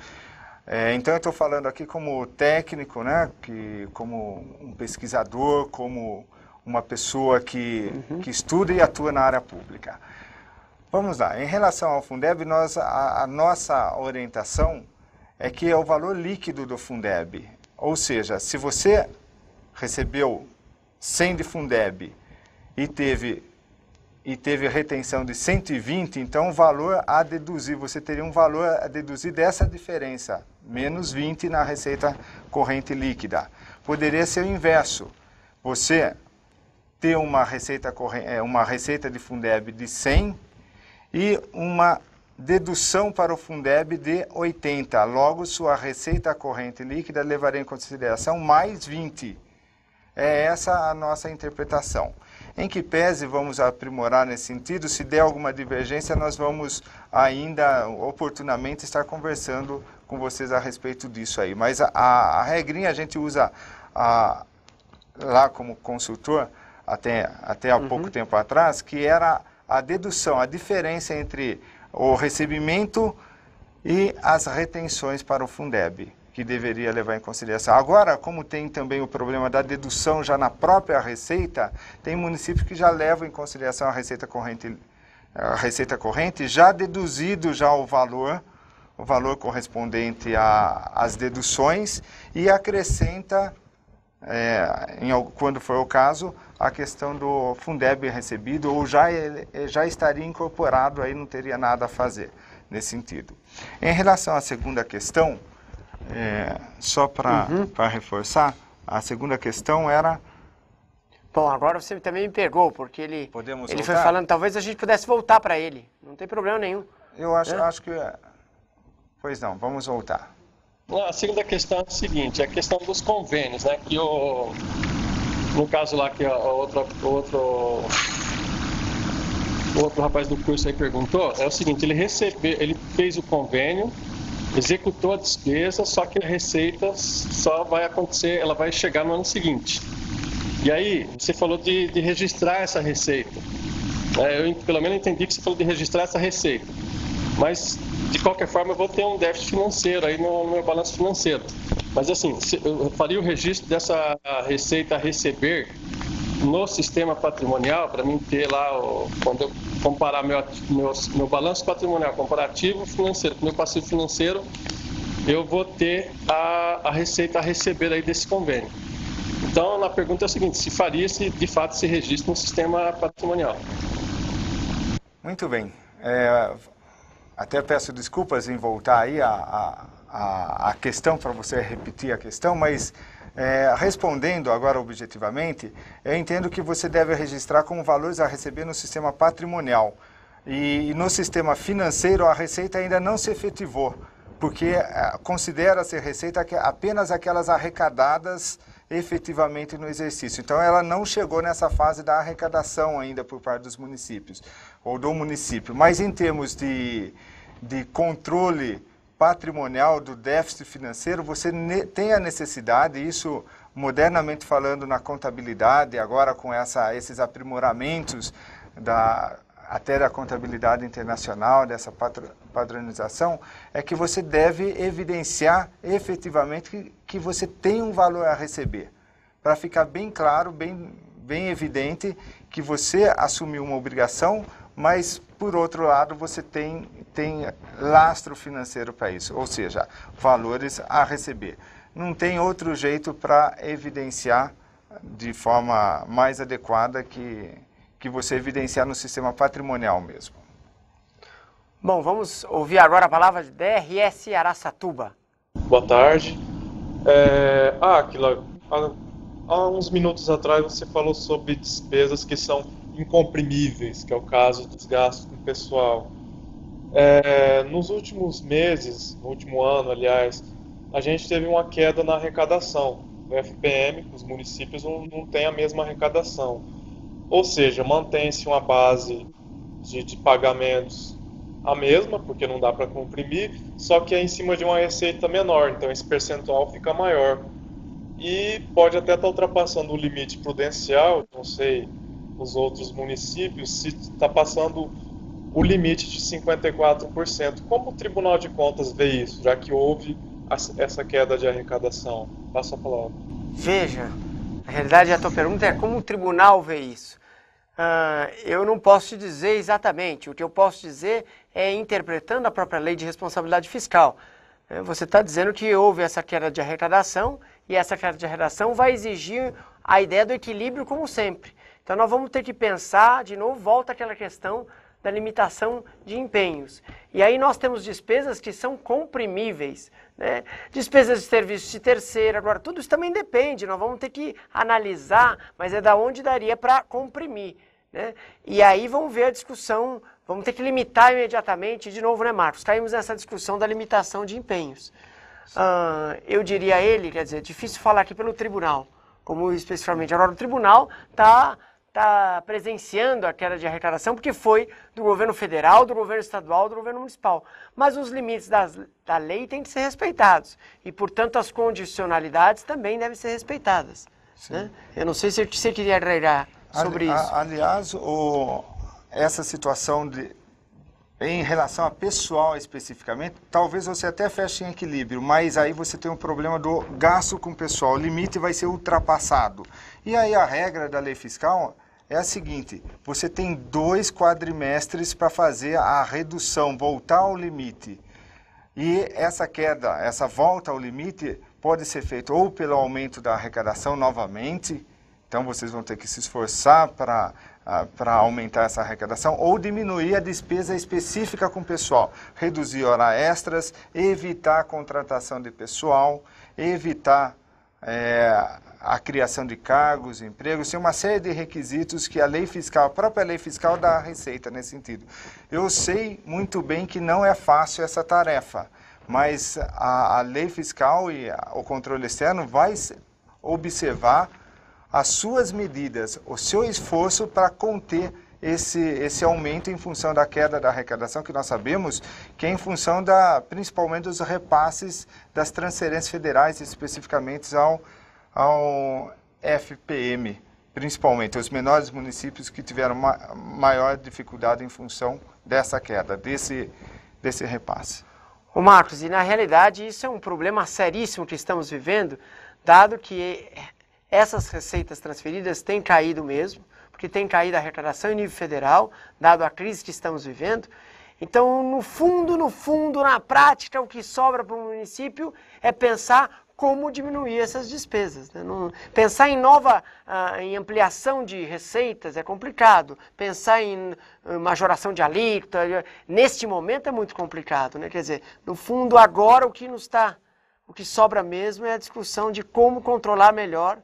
É, então eu estou falando aqui como técnico, né, que, como um pesquisador, como uma pessoa que, uhum. que estuda e atua na área pública. Vamos lá, em relação ao Fundeb, nós, a, a nossa orientação é que é o valor líquido do Fundeb. Ou seja, se você recebeu 100 de Fundeb e teve e teve a retenção de 120, então o valor a deduzir, você teria um valor a deduzir dessa diferença, menos 20 na receita corrente líquida. Poderia ser o inverso. Você ter uma receita, corrente, é, uma receita de Fundeb de 100 e uma dedução para o Fundeb de 80. Logo, sua receita corrente líquida levaria em consideração mais 20. É essa a nossa interpretação. Em que pese vamos aprimorar nesse sentido, se der alguma divergência, nós vamos ainda oportunamente estar conversando com vocês a respeito disso aí. Mas a, a, a regrinha a gente usa a, lá como consultor, até, até há uhum. pouco tempo atrás, que era a dedução, a diferença entre o recebimento e as retenções para o Fundeb que deveria levar em consideração. Agora, como tem também o problema da dedução já na própria receita, tem municípios que já levam em consideração a receita corrente, a receita corrente já deduzido já o valor, o valor correspondente às deduções e acrescenta, é, em, quando for o caso, a questão do Fundeb recebido ou já, é, já estaria incorporado, aí não teria nada a fazer nesse sentido. Em relação à segunda questão, é, só para uhum. reforçar, a segunda questão era. Bom, agora você também me pegou, porque ele, Podemos ele foi falando, talvez a gente pudesse voltar para ele. Não tem problema nenhum. Eu acho, é? acho que. É. Pois não, vamos voltar. a segunda questão é a seguinte, é a questão dos convênios, né? Que o, no caso lá que o outro, outro, outro rapaz do curso aí perguntou, é o seguinte, ele recebeu, ele fez o convênio, executou a despesa, só que a receita só vai acontecer, ela vai chegar no ano seguinte. E aí, você falou de, de registrar essa receita. É, eu, pelo menos, entendi que você falou de registrar essa receita. Mas, de qualquer forma, eu vou ter um déficit financeiro aí no, no meu balanço financeiro. Mas, assim, eu faria o registro dessa receita a receber no sistema patrimonial, para mim ter lá, o, quando eu comparar meu, meu, meu balanço patrimonial comparativo financeiro com meu passivo financeiro, eu vou ter a, a receita a receber aí desse convênio. Então, a pergunta é a seguinte: se faria se de fato se registra no sistema patrimonial? Muito bem. É, até peço desculpas em voltar aí a, a, a questão para você repetir a questão, mas é, respondendo agora objetivamente, eu entendo que você deve registrar como valores a receber no sistema patrimonial. E, e no sistema financeiro, a receita ainda não se efetivou, porque é, considera-se receita apenas aquelas arrecadadas efetivamente no exercício. Então, ela não chegou nessa fase da arrecadação ainda por parte dos municípios, ou do município. Mas em termos de, de controle patrimonial, do déficit financeiro, você tem a necessidade, isso modernamente falando na contabilidade, agora com essa, esses aprimoramentos da, até da contabilidade internacional, dessa padronização, é que você deve evidenciar efetivamente que, que você tem um valor a receber. Para ficar bem claro, bem, bem evidente que você assumiu uma obrigação, mas, por outro lado, você tem tem lastro financeiro para isso, ou seja, valores a receber. Não tem outro jeito para evidenciar de forma mais adequada que, que você evidenciar no sistema patrimonial mesmo. Bom, vamos ouvir agora a palavra de DRS Araçatuba. Boa tarde. É... Ah, Aquila, há, uns minutos atrás você falou sobre despesas que são incomprimíveis, que é o caso dos gastos com pessoal. É, nos últimos meses, no último ano, aliás, a gente teve uma queda na arrecadação O FPM, os municípios não, não têm a mesma arrecadação. Ou seja, mantém-se uma base de, de pagamentos a mesma, porque não dá para comprimir, só que é em cima de uma receita menor, então esse percentual fica maior. E pode até estar tá ultrapassando o limite prudencial, não sei, os outros municípios, se está passando o limite de 54%. Como o Tribunal de Contas vê isso, já que houve essa queda de arrecadação? Passa a palavra. Veja, na realidade a tua pergunta é como o tribunal vê isso. Uh, eu não posso te dizer exatamente. O que eu posso dizer é interpretando a própria lei de responsabilidade fiscal. Eh, você está dizendo que houve essa queda de arrecadação e essa queda de arrecadação vai exigir a ideia do equilíbrio, como sempre. Então, nós vamos ter que pensar, de novo, volta àquela questão da limitação de empenhos. E aí nós temos despesas que são comprimíveis, né? despesas de serviços de terceira, agora tudo isso também depende, nós vamos ter que analisar, mas é da onde daria para comprimir. Né? E aí vamos ver a discussão, vamos ter que limitar imediatamente, de novo, né Marcos? Caímos nessa discussão da limitação de empenhos. Ah, eu diria a ele, quer dizer, é difícil falar aqui pelo tribunal, como especificamente. Agora o tribunal está está presenciando a queda de arrecadação, porque foi do governo federal, do governo estadual, do governo municipal. Mas os limites das, da lei têm que ser respeitados e, portanto, as condicionalidades também devem ser respeitadas. Né? Eu não sei se você queria agregar sobre Ali, isso. aliás, o, essa situação de, em relação a pessoal especificamente, talvez você até feche em equilíbrio, mas aí você tem um problema do gasto com pessoal, o limite vai ser ultrapassado. E aí a regra da lei fiscal é a seguinte: você tem dois quadrimestres para fazer a redução, voltar ao limite. E essa queda, essa volta ao limite, pode ser feita ou pelo aumento da arrecadação novamente, então vocês vão ter que se esforçar para ah, para aumentar essa arrecadação ou diminuir a despesa específica com o pessoal, reduzir horas extras, evitar a contratação de pessoal, evitar é, a criação de cargos, empregos, tem uma série de requisitos que a lei fiscal, a própria lei fiscal dá a receita nesse sentido. Eu sei muito bem que não é fácil essa tarefa, mas a, a lei fiscal e a, o controle externo vai observar as suas medidas, o seu esforço para conter esse, esse aumento em função da queda da arrecadação, que nós sabemos que é em função da, principalmente dos repasses das transferências federais, especificamente ao, ao FPM, principalmente os menores municípios que tiveram ma maior dificuldade em função dessa queda, desse, desse repasse. o Marcos, e na realidade isso é um problema seríssimo que estamos vivendo, dado que essas receitas transferidas têm caído mesmo, porque tem caído a arrecadação em nível federal, dado a crise que estamos vivendo. Então, no fundo, no fundo, na prática, o que sobra para o município é pensar como diminuir essas despesas. Né? Não, pensar em nova, ah, em ampliação de receitas é complicado. Pensar em ah, majoração de alíquota, neste momento é muito complicado. Né? Quer dizer, no fundo, agora o que nos está, o que sobra mesmo é a discussão de como controlar melhor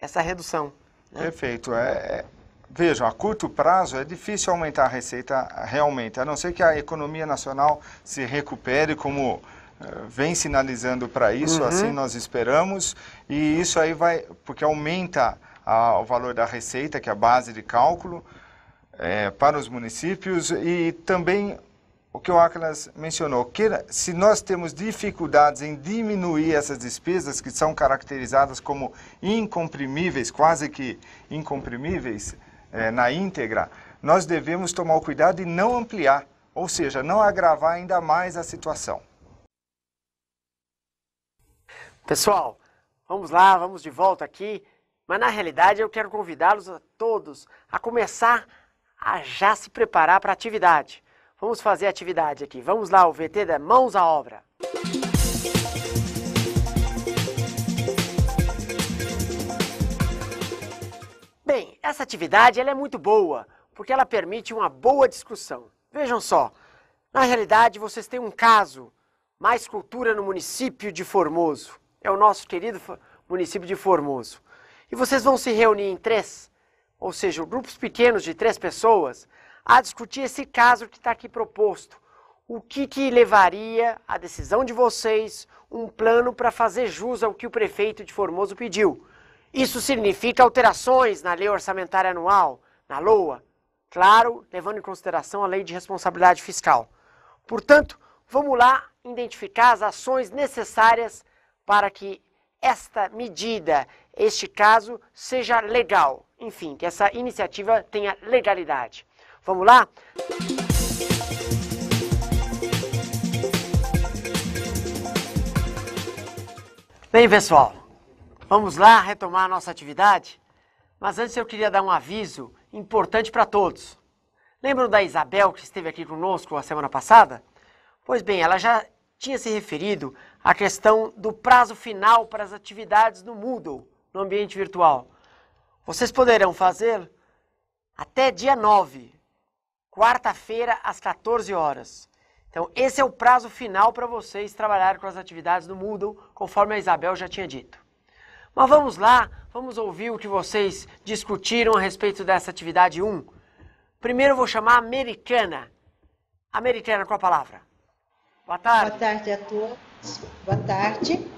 essa redução. Né? Perfeito. É, é Vejam, a curto prazo é difícil aumentar a receita realmente, a não ser que a economia nacional se recupere, como eh, vem sinalizando para isso, uhum. assim nós esperamos, e isso aí vai, porque aumenta a, o valor da receita, que é a base de cálculo, é, para os municípios, e também o que o Aclas mencionou, que se nós temos dificuldades em diminuir essas despesas que são caracterizadas como incomprimíveis, quase que incomprimíveis é, na íntegra, nós devemos tomar o cuidado de não ampliar, ou seja, não agravar ainda mais a situação. Pessoal, vamos lá, vamos de volta aqui, mas na realidade eu quero convidá-los a todos a começar a já se preparar para a atividade. Vamos fazer atividade aqui. Vamos lá, o VT da Mãos à Obra. Bem, essa atividade ela é muito boa, porque ela permite uma boa discussão. Vejam só, na realidade vocês têm um caso, mais cultura no município de Formoso. É o nosso querido município de Formoso. E vocês vão se reunir em três, ou seja, grupos pequenos de três pessoas, a discutir esse caso que está aqui proposto. O que, que levaria à decisão de vocês um plano para fazer jus ao que o prefeito de Formoso pediu? Isso significa alterações na lei orçamentária anual, na LOA, claro, levando em consideração a lei de responsabilidade fiscal. Portanto, vamos lá identificar as ações necessárias para que esta medida, este caso, seja legal. Enfim, que essa iniciativa tenha legalidade. Vamos lá? Bem, pessoal, vamos lá retomar a nossa atividade? Mas antes eu queria dar um aviso importante para todos. Lembram da Isabel que esteve aqui conosco a semana passada? Pois bem, ela já tinha se referido à questão do prazo final para as atividades no Moodle, no ambiente virtual. Vocês poderão fazer até dia 9 quarta-feira às 14 horas. Então, esse é o prazo final para vocês trabalharem com as atividades do Moodle, conforme a Isabel já tinha dito. Mas vamos lá, vamos ouvir o que vocês discutiram a respeito dessa atividade 1. Primeiro eu vou chamar americana. Americana com a palavra. Boa tarde. Boa tarde a todos. Boa tarde.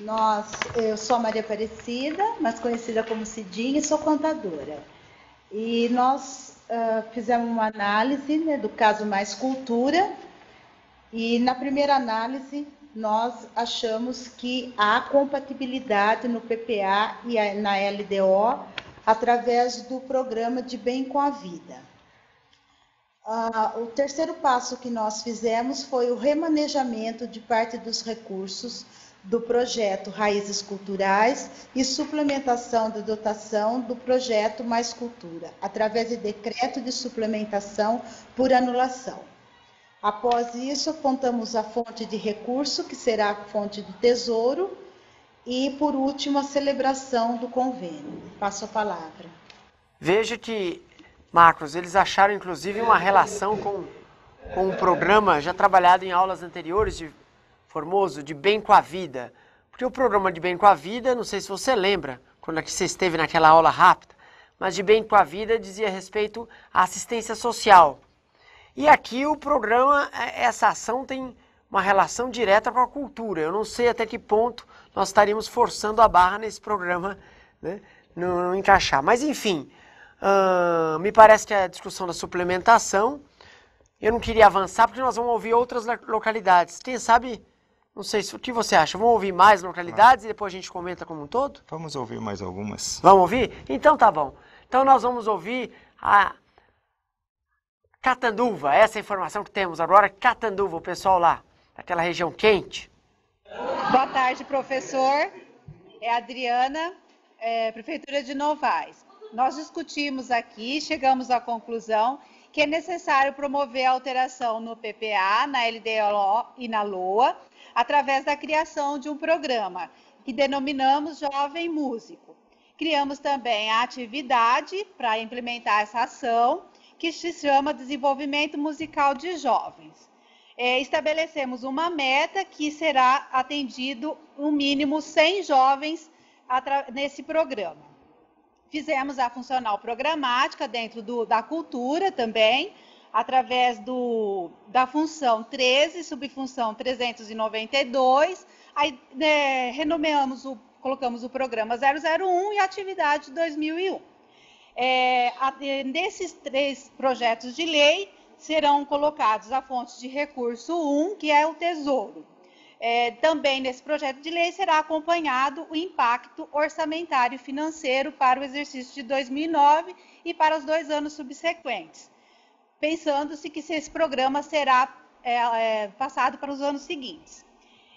Nós, eu sou a Maria Aparecida, mais conhecida como Cidinha, e sou contadora. E nós ah, fizemos uma análise né, do caso Mais Cultura e na primeira análise nós achamos que há compatibilidade no PPA e na LDO através do programa de Bem com a Vida. Ah, o terceiro passo que nós fizemos foi o remanejamento de parte dos recursos do projeto Raízes Culturais e suplementação da dotação do projeto Mais Cultura, através de decreto de suplementação por anulação. Após isso, apontamos a fonte de recurso, que será a fonte do Tesouro, e, por último, a celebração do convênio. Passo a palavra. Vejo que, Marcos, eles acharam inclusive uma relação com, com um programa já trabalhado em aulas anteriores de Formoso de Bem com a Vida. Porque o programa de Bem com a Vida, não sei se você lembra, quando aqui é você esteve naquela aula rápida, mas de Bem com a Vida dizia respeito à assistência social. E aqui o programa, é, essa ação tem uma relação direta com a cultura. Eu não sei até que ponto nós estaríamos forçando a barra nesse programa né, não, não encaixar. Mas enfim, me parece que a discussão da suplementação, eu não queria avançar porque nós vamos ouvir outras localidades. Quem sabe não sei o que você acha. Vamos ouvir mais localidades e depois a gente comenta como um todo? Vamos ouvir mais algumas. Vamos ouvir? Então tá bom. Então nós vamos ouvir a Catanduva, essa é informação que temos agora, Catanduva, o pessoal lá, daquela região quente. Boa tarde, professor. É Adriana, é, Prefeitura de Novais. Nós discutimos aqui, chegamos à conclusão que é necessário promover a alteração no PPA, na LDO e na LOA, através da criação de um programa que denominamos Jovem Músico. Criamos também a atividade para implementar essa ação, que se chama Desenvolvimento Musical de Jovens. É, estabelecemos uma meta que será atendido um mínimo 100 jovens nesse programa. Fizemos a funcional programática dentro do, da cultura também, através do, da função 13, subfunção 392, aí né, renomeamos o, colocamos o programa 001 e a atividade 2001. É, a, nesses três projetos de lei serão colocados a fonte de recurso 1, que é o Tesouro. É, também nesse projeto de lei será acompanhado o impacto orçamentário financeiro para o exercício de 2009 e para os dois anos subsequentes pensando-se que esse programa será é, é, passado para os anos seguintes.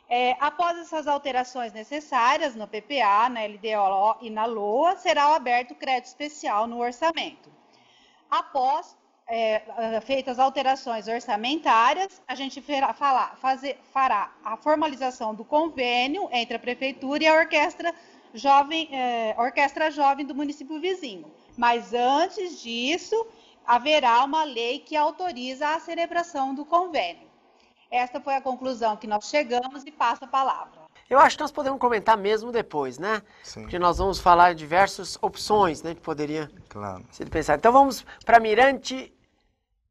É, após essas alterações necessárias no PPA, na LDO e na LOA, será aberto crédito especial no orçamento. Após é, feitas alterações orçamentárias, a gente fará, falar, fazer, fará a formalização do convênio entre a prefeitura e a orquestra jovem, é, orquestra jovem do município vizinho. Mas antes disso, haverá uma lei que autoriza a celebração do convênio. Esta foi a conclusão que nós chegamos e passo a palavra. Eu acho que nós podemos comentar mesmo depois, né? Sim. Porque nós vamos falar de diversas opções, né? Que poderia claro. ser pensado. Então vamos para Mirante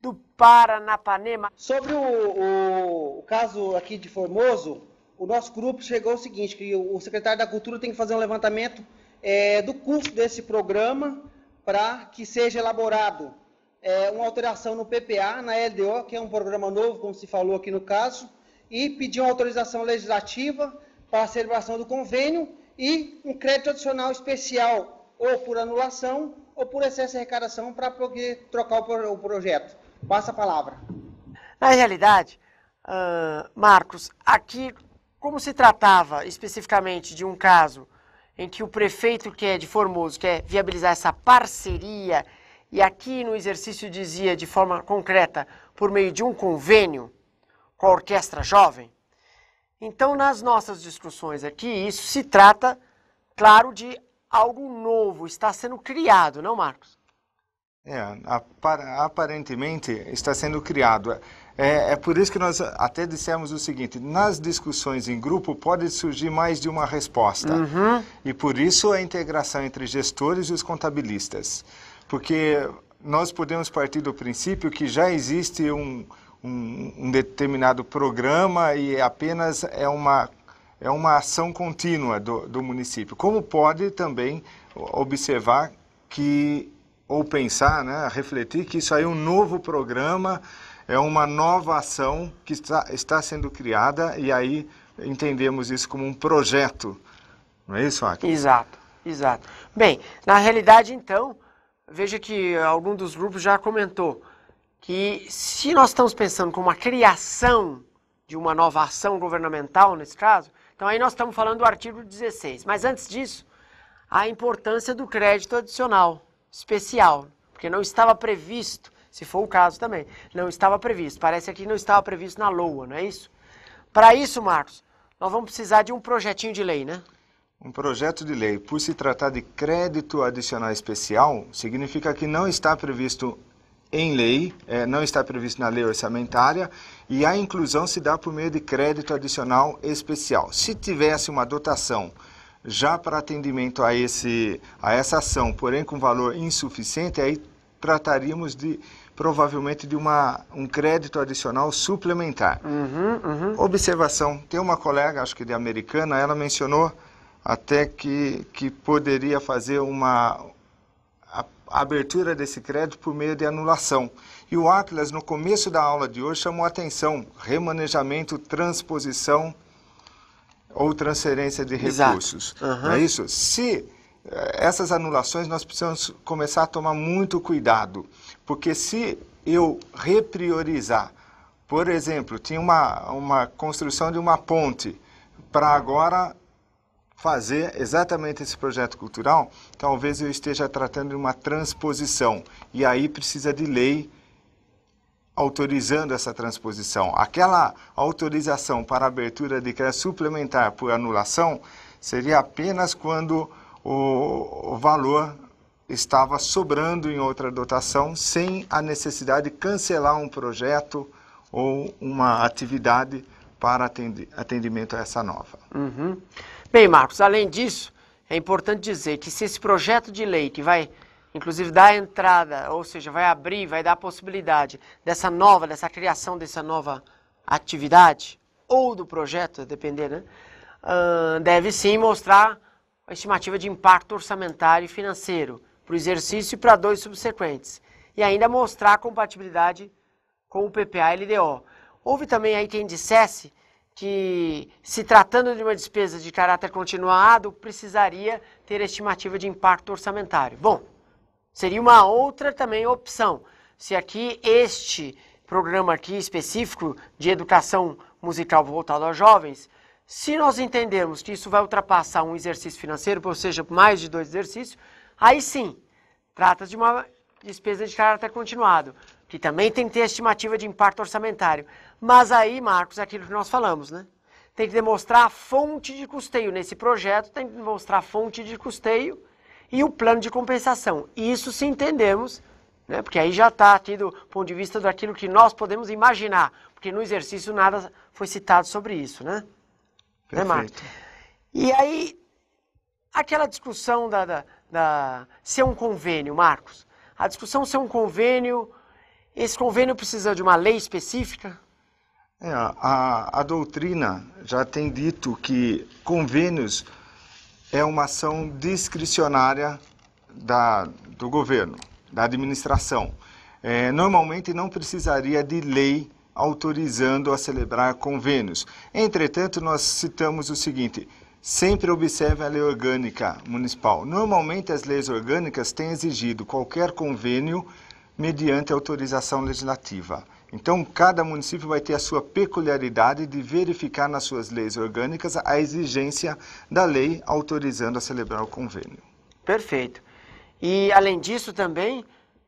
do Paranapanema. Sobre o, o, o, caso aqui de Formoso, o nosso grupo chegou ao seguinte, que o, o secretário da Cultura tem que fazer um levantamento é, do custo desse programa para que seja elaborado é, uma alteração no PPA, na LDO, que é um programa novo, como se falou aqui no caso, e pedir uma autorização legislativa para a celebração do convênio e um crédito adicional especial, ou por anulação, ou por excesso de arrecadação, para poder trocar o, projeto. Passa a palavra. Na realidade, uh, Marcos, aqui, como se tratava especificamente de um caso em que o prefeito que é de Formoso quer viabilizar essa parceria e aqui no exercício dizia de forma concreta, por meio de um convênio com a orquestra jovem, então nas nossas discussões aqui, isso se trata, claro, de algo novo, está sendo criado, não, Marcos? É, aparentemente está sendo criado. É, é, por isso que nós até dissemos o seguinte: nas discussões em grupo pode surgir mais de uma resposta. Uhum. E por isso a integração entre gestores e os contabilistas porque nós podemos partir do princípio que já existe um, um, um determinado programa e apenas é uma, é uma ação contínua do, do município. Como pode também observar que, ou pensar, né, refletir que isso aí é um novo programa, é uma nova ação que está, está sendo criada e aí entendemos isso como um projeto. Não é isso, Aki? Exato, exato. Bem, na realidade, então, veja que algum dos grupos já comentou que se nós estamos pensando com uma criação de uma nova ação governamental, nesse caso, então aí nós estamos falando do artigo 16. Mas antes disso, a importância do crédito adicional especial, porque não estava previsto, se for o caso também, não estava previsto. Parece que não estava previsto na LOA, não é isso? Para isso, Marcos, nós vamos precisar de um projetinho de lei, né? Um projeto de lei, por se tratar de crédito adicional especial, significa que não está previsto em lei, é, não está previsto na lei orçamentária, e a inclusão se dá por meio de crédito adicional especial. Se tivesse uma dotação já para atendimento a, esse, a essa ação, porém com valor insuficiente, aí trataríamos de provavelmente de uma, um crédito adicional suplementar. Uhum, uhum. Observação, tem uma colega, acho que de americana, ela mencionou até que, que poderia fazer uma abertura desse crédito por meio de anulação. E o Atlas, no começo da aula de hoje, chamou atenção, remanejamento, transposição ou transferência de recursos. Uhum. É isso? Se eh, essas anulações, nós precisamos começar a tomar muito cuidado, porque se eu repriorizar, por exemplo, tinha uma, uma construção de uma ponte, para agora fazer exatamente esse projeto cultural, talvez eu esteja tratando de uma transposição. E aí precisa de lei autorizando essa transposição. Aquela autorização para abertura de crédito suplementar por anulação seria apenas quando o valor estava sobrando em outra dotação sem a necessidade de cancelar um projeto ou uma atividade para atendimento a essa nova. Uhum. Bem, Marcos, além disso, é importante dizer que se esse projeto de lei que vai, inclusive, dar entrada, ou seja, vai abrir, vai dar a possibilidade dessa nova, dessa criação dessa nova atividade, ou do projeto, depender, né? Uh, deve sim mostrar a estimativa de impacto orçamentário e financeiro para o exercício e para dois subsequentes. E ainda mostrar a compatibilidade com o PPA LDO. Houve também aí quem dissesse que, se tratando de uma despesa de caráter continuado, precisaria ter estimativa de impacto orçamentário. Bom, seria uma outra também opção. Se aqui este programa aqui específico de educação musical voltado aos jovens, se nós entendermos que isso vai ultrapassar um exercício financeiro, ou seja, mais de dois exercícios, aí sim, trata se de uma despesa de caráter continuado que também tem que ter estimativa de impacto orçamentário. Mas aí, Marcos, é aquilo que nós falamos, né? Tem que demonstrar a fonte de custeio. Nesse projeto, tem que demonstrar a fonte de custeio e o plano de compensação. Isso se entendemos, né? porque aí já está aqui do ponto de vista daquilo que nós podemos imaginar, porque no exercício nada foi citado sobre isso, né? Perfeito. Né, Marcos? E aí, aquela discussão da, da, da ser um convênio, Marcos, a discussão ser um convênio esse convênio precisa de uma lei específica? É, a, a doutrina já tem dito que convênios é uma ação discricionária da, do governo, da administração. É, normalmente não precisaria de lei autorizando a celebrar convênios. Entretanto, nós citamos o seguinte: sempre observe a lei orgânica municipal. Normalmente, as leis orgânicas têm exigido qualquer convênio mediante autorização legislativa. Então, cada município vai ter a sua peculiaridade de verificar nas suas leis orgânicas a exigência da lei autorizando a celebrar o convênio. Perfeito. E, além disso, também,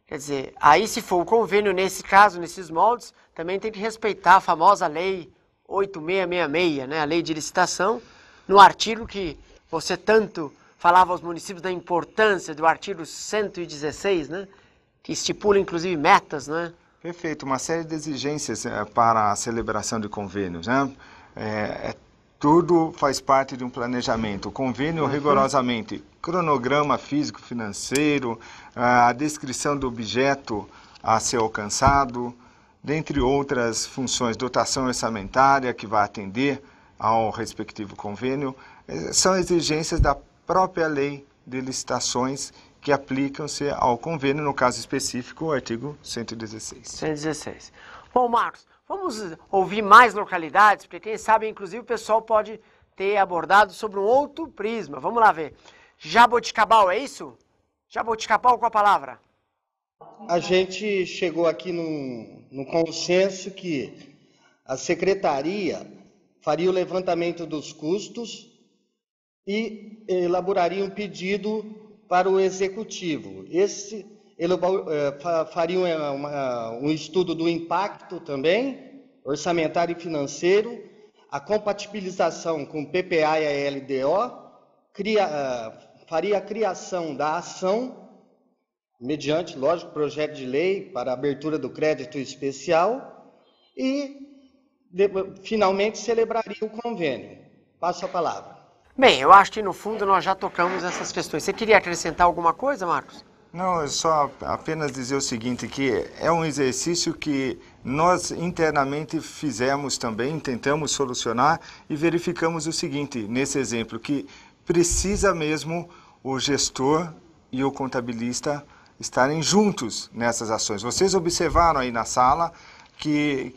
quer dizer, aí se for o convênio, nesse caso, nesses moldes, também tem que respeitar a famosa lei 8666, né, a lei de licitação, no artigo que você tanto falava aos municípios da importância do artigo 116, né? que estipula inclusive metas, né? Perfeito, uma série de exigências eh, para a celebração de convênios, né? Eh, é, tudo faz parte de um planejamento. O convênio uhum. rigorosamente, cronograma físico, financeiro, a descrição do objeto a ser alcançado, dentre outras funções, dotação orçamentária que vai atender ao respectivo convênio, eh, são exigências da própria lei de licitações que aplicam-se ao convênio, no caso específico, o artigo 116. 116. Bom, Marcos, vamos ouvir mais localidades, porque quem sabe, inclusive, o pessoal pode ter abordado sobre um outro prisma. Vamos lá ver. Jaboticabal, é isso? Jaboticabal com a palavra. A gente chegou aqui no, no consenso que a secretaria faria o levantamento dos custos e elaboraria um pedido para o executivo. Esse ele eh, faria uma, uma, um estudo do impacto também, orçamentário e financeiro, a compatibilização com PPA e a LDO, cria, eh, faria a criação da ação, mediante, lógico, projeto de lei para abertura do crédito especial e, de, finalmente, celebraria o convênio. Passo a palavra. Bem, eu acho que no fundo nós já tocamos essas questões. Você queria acrescentar alguma coisa, Marcos? Não, eu só apenas dizer o seguinte, que é um exercício que nós internamente fizemos também, tentamos solucionar e verificamos o seguinte, nesse exemplo, que precisa mesmo o gestor e o contabilista estarem juntos nessas ações. Vocês observaram aí na sala que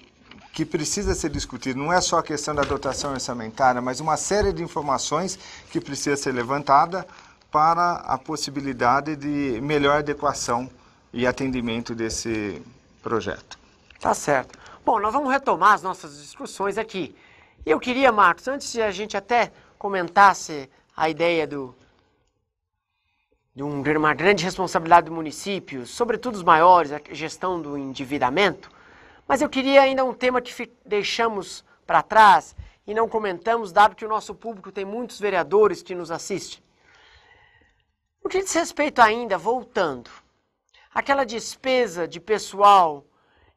que precisa ser discutido. Não é só a questão da dotação orçamentária, mas uma série de informações que precisa ser levantada para a possibilidade de melhor adequação e atendimento desse projeto. Tá certo. Bom, nós vamos retomar as nossas discussões aqui. eu queria, Marcos, antes de a gente até comentasse a ideia do de uma grande responsabilidade do município, sobretudo os maiores, a gestão do endividamento, mas eu queria ainda um tema que deixamos para trás e não comentamos, dado que o nosso público tem muitos vereadores que nos assistem. No que diz respeito ainda, voltando, aquela despesa de pessoal,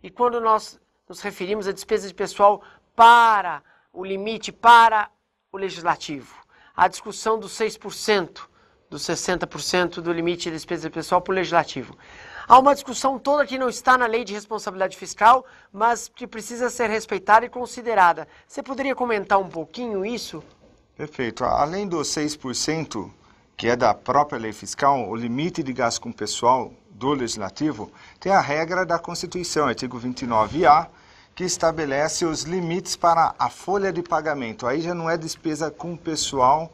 e quando nós nos referimos à despesa de pessoal para o limite, para o legislativo, a discussão dos 6%, dos 60% do limite de despesa de pessoal para o legislativo. Há uma discussão toda que não está na lei de responsabilidade fiscal, mas que precisa ser respeitada e considerada. Você poderia comentar um pouquinho isso? Perfeito. Além dos 6%, que é da própria lei fiscal, o limite de gasto com pessoal do legislativo, tem a regra da Constituição, artigo 29A, que estabelece os limites para a folha de pagamento. Aí já não é despesa com pessoal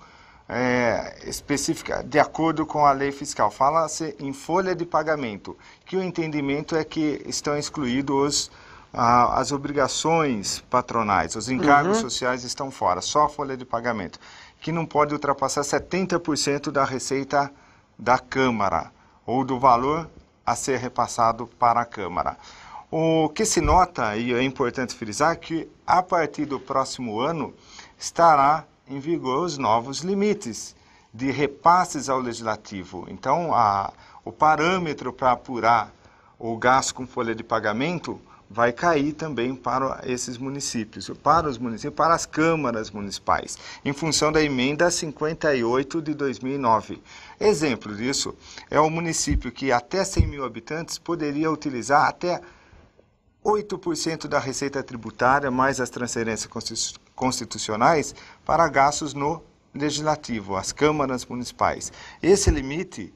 é, específica de acordo com a lei fiscal. Fala-se em folha de pagamento, que o entendimento é que estão excluídos ah, as obrigações patronais, os encargos uhum. sociais estão fora, só a folha de pagamento, que não pode ultrapassar 70% da receita da Câmara ou do valor a ser repassado para a Câmara. O que se nota, e é importante frisar, que a partir do próximo ano estará em vigor os novos limites de repasses ao legislativo. Então, a, o parâmetro para apurar o gasto com folha de pagamento vai cair também para esses municípios, para os municípios, para as câmaras municipais, em função da emenda 58 de 2009. Exemplo disso é o um município que até 100 mil habitantes poderia utilizar até 8% da receita tributária, mais as transferências constitucionais, para gastos no legislativo, as câmaras municipais. Esse limite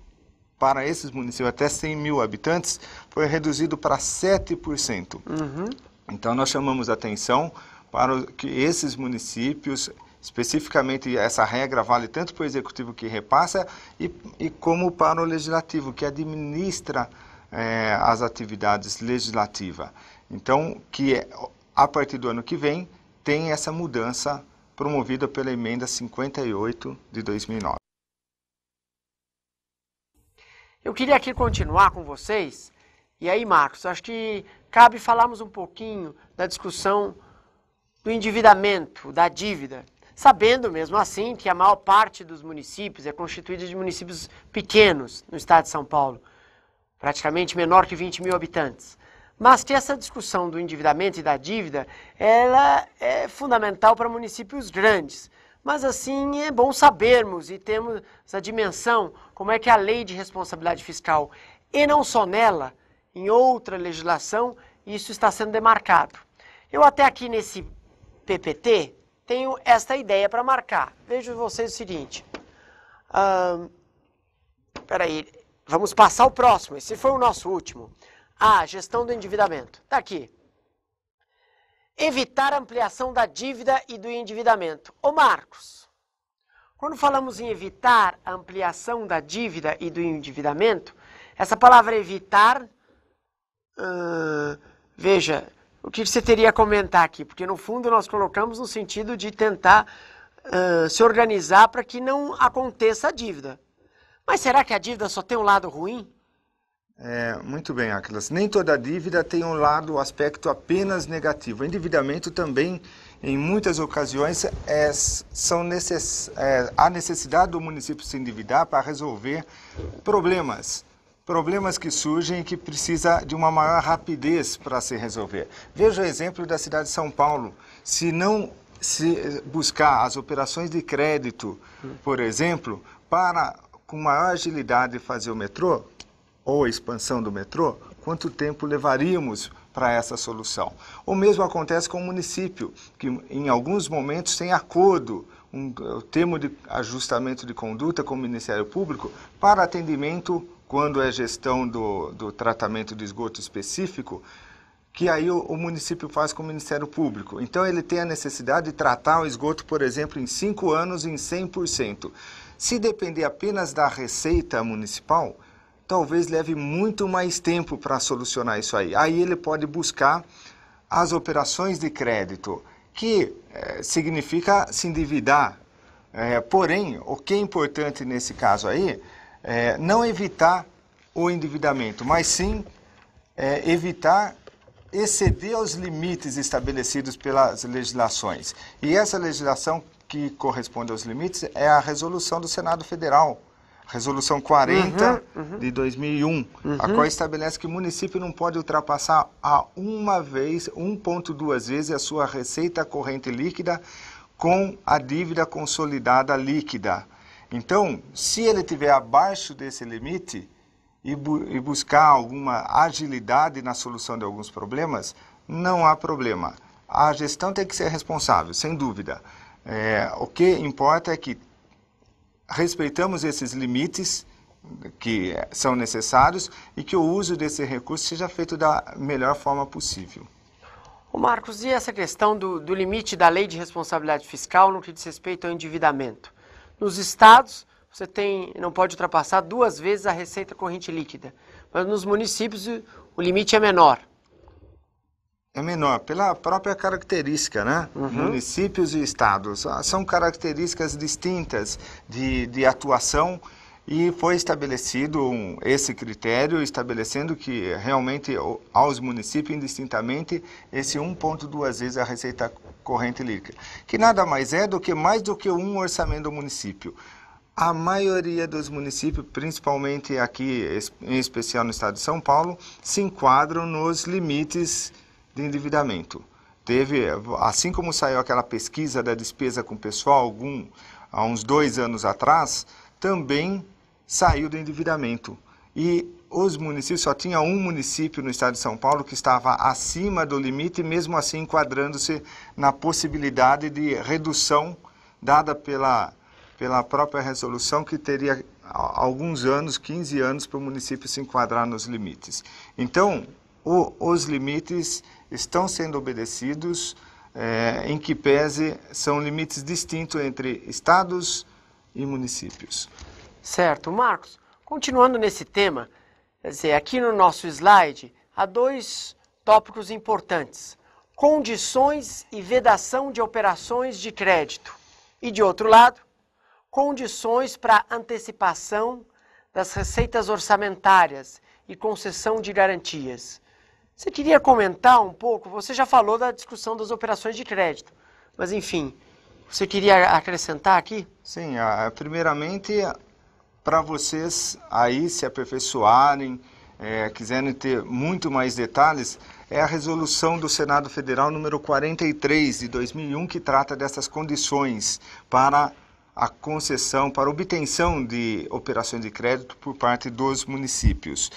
para esses municípios até 100 mil habitantes foi reduzido para 7%. Uhum. Então, nós chamamos atenção para que esses municípios, especificamente essa regra vale tanto para o executivo que repassa e, e como para o legislativo que administra eh, as atividades legislativas. Então, que é, a partir do ano que vem tem essa mudança promovida pela emenda 58 de 2009. Eu queria aqui continuar com vocês. E aí, Marcos, acho que cabe falarmos um pouquinho da discussão do endividamento, da dívida, sabendo mesmo assim que a maior parte dos municípios é constituída de municípios pequenos no estado de São Paulo, praticamente menor que 20 mil habitantes. Mas que essa discussão do endividamento e da dívida, ela é fundamental para municípios grandes. Mas assim é bom sabermos e termos a dimensão como é que é a lei de responsabilidade fiscal, e não só nela, em outra legislação, isso está sendo demarcado. Eu até aqui nesse PPT tenho esta ideia para marcar. Vejo vocês o seguinte. Hum, peraí, vamos passar o próximo. Esse foi o nosso último. A. Gestão do endividamento. Está aqui. Evitar ampliação da dívida e do endividamento. Ô Marcos, quando falamos em evitar a ampliação da dívida e do endividamento, essa palavra evitar, uh, veja, o que você teria a comentar aqui? Porque no fundo nós colocamos no sentido de tentar uh, se organizar para que não aconteça a dívida. Mas será que a dívida só tem um lado ruim? É, muito bem, Aquilas. Nem toda dívida tem um lado, um aspecto apenas negativo. O endividamento também, em muitas ocasiões, é, são necess, é, há necessidade do município se endividar para resolver problemas. Problemas que surgem e que precisa de uma maior rapidez para se resolver. Veja o exemplo da cidade de São Paulo. Se não se buscar as operações de crédito, por exemplo, para com maior agilidade fazer o metrô, ou a expansão do metrô, quanto tempo levaríamos para essa solução? O mesmo acontece com o município, que em alguns momentos tem acordo, um termo de ajustamento de conduta com o Ministério Público para atendimento quando é gestão do, do tratamento de esgoto específico, que aí o, o, município faz com o Ministério Público. Então ele tem a necessidade de tratar o esgoto, por exemplo, em cinco anos em 100%. Se depender apenas da receita municipal, talvez leve muito mais tempo para solucionar isso aí. Aí ele pode buscar as operações de crédito, que é, significa se endividar. É, porém, o que é importante nesse caso aí é não evitar o endividamento, mas sim é, evitar exceder os limites estabelecidos pelas legislações. E essa legislação que corresponde aos limites é a resolução do Senado Federal Resolução 40 uhum, uhum. de 2001, uhum. a qual estabelece que o município não pode ultrapassar a uma vez, 1.2 vezes a sua receita corrente líquida com a dívida consolidada líquida. Então, se ele tiver abaixo desse limite e, bu e buscar alguma agilidade na solução de alguns problemas, não há problema. A gestão tem que ser responsável, sem dúvida. É, o que importa é que respeitamos esses limites que são necessários e que o uso desse recurso seja feito da melhor forma possível. O Marcos, e essa questão do, do limite da lei de responsabilidade fiscal no que diz respeito ao endividamento? Nos estados, você tem, não pode ultrapassar duas vezes a receita corrente líquida, mas nos municípios o limite é menor é menor, pela própria característica, né? Uhum. Municípios e estados ah, são características distintas de, de atuação e foi estabelecido um, esse critério, estabelecendo que realmente aos municípios, indistintamente, esse 1,2 vezes a receita corrente líquida, que nada mais é do que mais do que um orçamento do município. A maioria dos municípios, principalmente aqui, em especial no estado de São Paulo, se enquadram nos limites de endividamento. Teve, assim como saiu aquela pesquisa da despesa com o pessoal algum, há uns dois anos atrás, também saiu do endividamento. E os municípios, só tinha um município no estado de São Paulo que estava acima do limite, mesmo assim enquadrando-se na possibilidade de redução dada pela, pela própria resolução, que teria alguns anos, 15 anos, para o município se enquadrar nos limites. Então, o, os limites estão sendo obedecidos, é, em que pese são limites distintos entre estados e municípios. Certo, Marcos. Continuando nesse tema, quer dizer, aqui no nosso slide há dois tópicos importantes: condições e vedação de operações de crédito, e de outro lado, condições para antecipação das receitas orçamentárias e concessão de garantias. Você queria comentar um pouco? Você já falou da discussão das operações de crédito, mas enfim, você queria acrescentar aqui? Sim, primeiramente para vocês aí se aperfeiçoarem, é, quiserem ter muito mais detalhes, é a resolução do Senado Federal número 43 de 2001 que trata dessas condições para a concessão, para obtenção de operações de crédito por parte dos municípios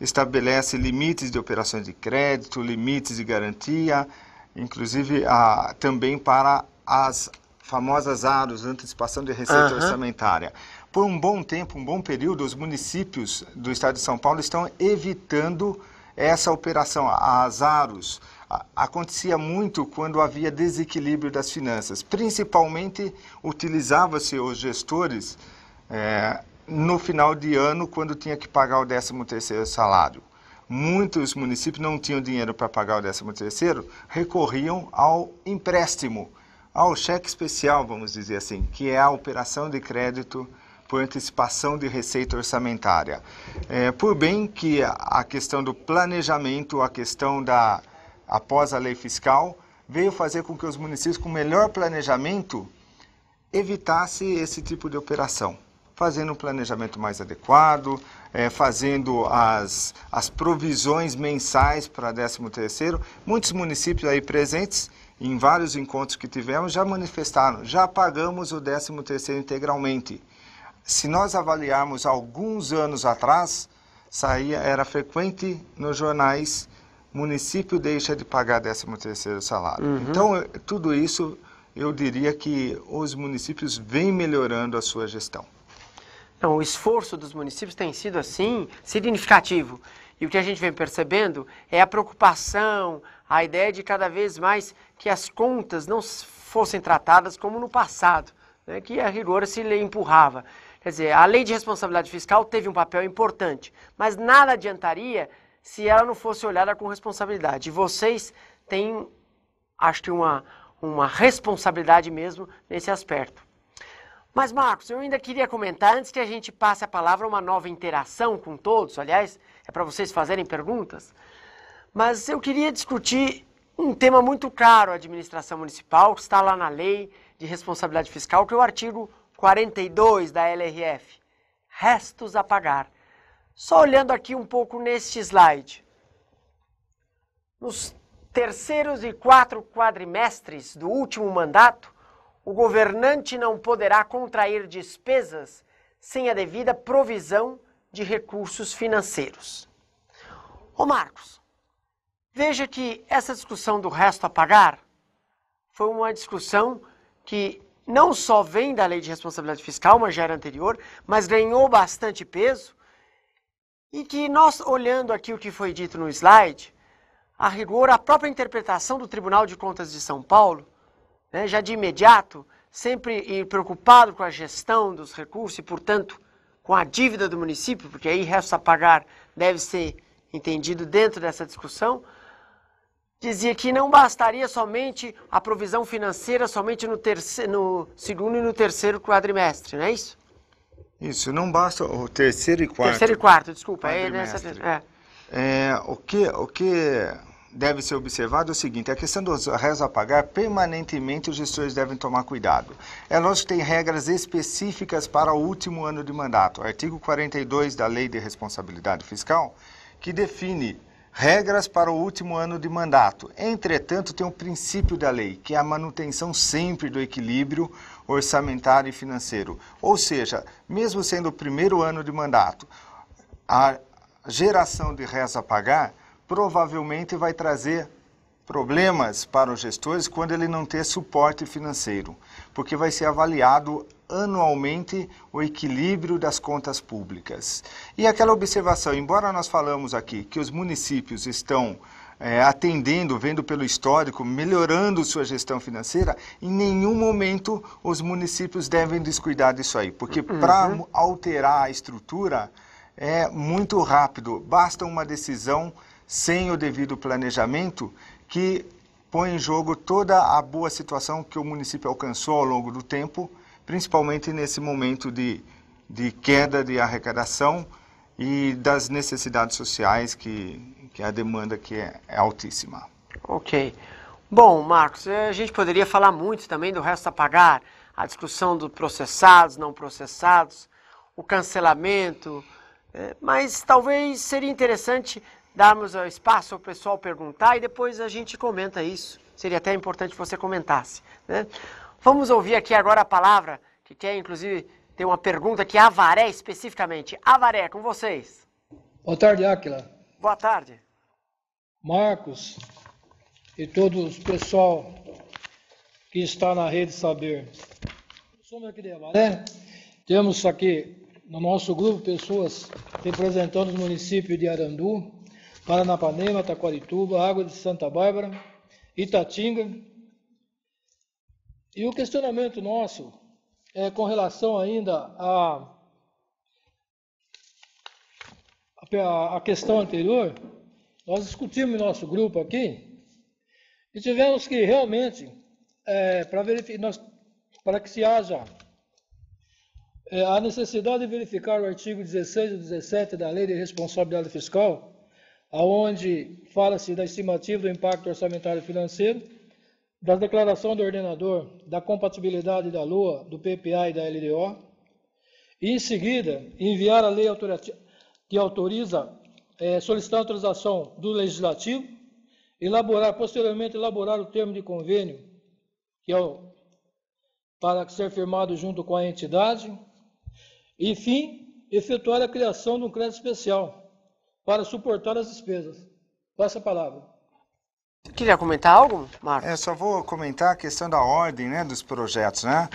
estabelece limites de operações de crédito, limites de garantia, inclusive ah, também para as famosas AROS, antecipação de receita uhum. orçamentária. Por um bom tempo, um bom período, os municípios do estado de São Paulo estão evitando essa operação, as AROS. Ah, acontecia muito quando havia desequilíbrio das finanças. Principalmente utilizava se os gestores é, no final de ano, quando tinha que pagar o 13º salário. Muitos municípios não tinham dinheiro para pagar o 13º, recorriam ao empréstimo, ao cheque especial, vamos dizer assim, que é a operação de crédito por antecipação de receita orçamentária. É, por bem que a questão do planejamento, a questão da após a lei fiscal, veio fazer com que os municípios com melhor planejamento evitasse esse tipo de operação fazendo um planejamento mais adequado, é, fazendo as, as provisões mensais para 13º. Muitos municípios aí presentes, em vários encontros que tivemos, já manifestaram, já pagamos o 13º integralmente. Se nós avaliarmos alguns anos atrás, saía, era frequente nos jornais, município deixa de pagar 13º salário. Uhum. Então, tudo isso, eu diria que os municípios vêm melhorando a sua gestão. Então, o esforço dos municípios tem sido, assim, significativo. E o que a gente vem percebendo é a preocupação, a ideia de cada vez mais que as contas não fossem tratadas como no passado, né, que a rigor se empurrava. Quer dizer, a lei de responsabilidade fiscal teve um papel importante, mas nada adiantaria se ela não fosse olhada com responsabilidade. E vocês têm, acho que, uma, uma responsabilidade mesmo nesse aspecto. Mas, Marcos, eu ainda queria comentar, antes que a gente passe a palavra, uma nova interação com todos, aliás, é para vocês fazerem perguntas, mas eu queria discutir um tema muito caro à administração municipal, que está lá na lei de responsabilidade fiscal, que é o artigo 42 da LRF, restos a pagar. Só olhando aqui um pouco neste slide, nos terceiros e quatro quadrimestres do último mandato, o governante não poderá contrair despesas sem a devida provisão de recursos financeiros. Ô Marcos, veja que essa discussão do resto a pagar foi uma discussão que não só vem da lei de responsabilidade fiscal, mas já era anterior, mas ganhou bastante peso e que nós, olhando aqui o que foi dito no slide, a rigor, a própria interpretação do Tribunal de Contas de São Paulo né, já de imediato, sempre preocupado com a gestão dos recursos e, portanto, com a dívida do município, porque aí resta a pagar deve ser entendido dentro dessa discussão, dizia que não bastaria somente a provisão financeira somente no, terceiro, no segundo e no terceiro quadrimestre, não é isso? Isso, não basta o terceiro e quarto. Terceiro e quarto, desculpa. É, nessa, é. É, o, que, o que deve ser observado é o seguinte: a questão dos réus a pagar, permanentemente os gestores devem tomar cuidado. É lógico que tem regras específicas para o último ano de mandato, artigo 42 da Lei de Responsabilidade Fiscal, que define regras para o último ano de mandato. Entretanto, tem um princípio da lei, que é a manutenção sempre do equilíbrio orçamentário e financeiro. Ou seja, mesmo sendo o primeiro ano de mandato, a geração de réus a pagar provavelmente vai trazer problemas para os gestores quando ele não ter suporte financeiro, porque vai ser avaliado anualmente o equilíbrio das contas públicas. E aquela observação, embora nós falamos aqui que os municípios estão é, atendendo, vendo pelo histórico, melhorando sua gestão financeira, em nenhum momento os municípios devem descuidar disso aí, porque uhum. para alterar a estrutura é muito rápido, basta uma decisão sem o devido planejamento, que põe em jogo toda a boa situação que o município alcançou ao longo do tempo, principalmente nesse momento de, de queda de arrecadação e das necessidades sociais, que, que a demanda que é, é altíssima. Ok. Bom, Marcos, eh, a gente poderia falar muito também do resto a pagar, a discussão dos processados, não processados, o cancelamento, eh, mas talvez seria interessante darmos espaço ao pessoal perguntar e depois a gente comenta isso. Seria até importante que você comentasse. Né? Vamos ouvir aqui agora a palavra, que quer inclusive ter uma pergunta, que é Avaré especificamente. Avaré, com vocês. Boa tarde, Áquila. Boa tarde. Marcos e todo o pessoal que está na Rede Saber. Somos aqui de Avaré. Temos aqui no nosso grupo pessoas representando o município de Arandu, Paranapanema, Taquarituba, Água de Santa Bárbara, Itatinga. E o questionamento nosso é com relação ainda à a, a, questão anterior. Nós discutimos em nosso grupo aqui e tivemos que realmente, é, para verificar, que se haja é, a necessidade de verificar o artigo 16 e 17 da Lei de Responsabilidade Fiscal, aonde fala-se da estimativa do impacto orçamentário financeiro, da declaração do ordenador, da compatibilidade da LUA, do PPA e da LDO, e em seguida enviar a lei que autoriza, é, solicitar autorização do legislativo, elaborar, posteriormente elaborar o termo de convênio, que é o, para ser firmado junto com a entidade, e fim, efetuar a criação de um crédito especial, para suportar as despesas. Passa a palavra. Queria comentar algo, Marcos? É, só vou comentar a questão da ordem né, dos projetos. Né?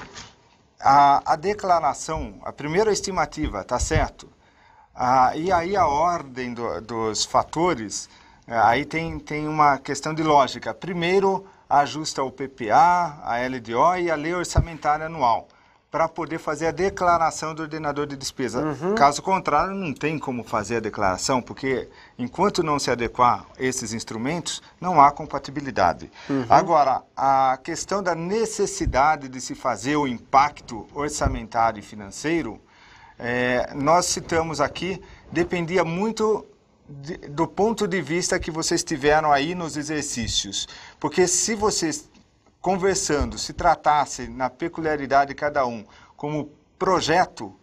A, a declaração, a primeira estimativa, tá certo? Ah, e aí a ordem do, dos fatores, é, aí tem, tem uma questão de lógica. Primeiro, ajusta o PPA, a LDO e a lei orçamentária anual para poder fazer a declaração do ordenador de despesa. Uhum. Caso contrário, não tem como fazer a declaração, porque enquanto não se adequar esses instrumentos, não há compatibilidade. Uhum. Agora, a questão da necessidade de se fazer o impacto orçamentário e financeiro, é, nós citamos aqui, dependia muito de, do ponto de vista que vocês tiveram aí nos exercícios. Porque se vocês conversando, se tratasse na peculiaridade de cada um como projeto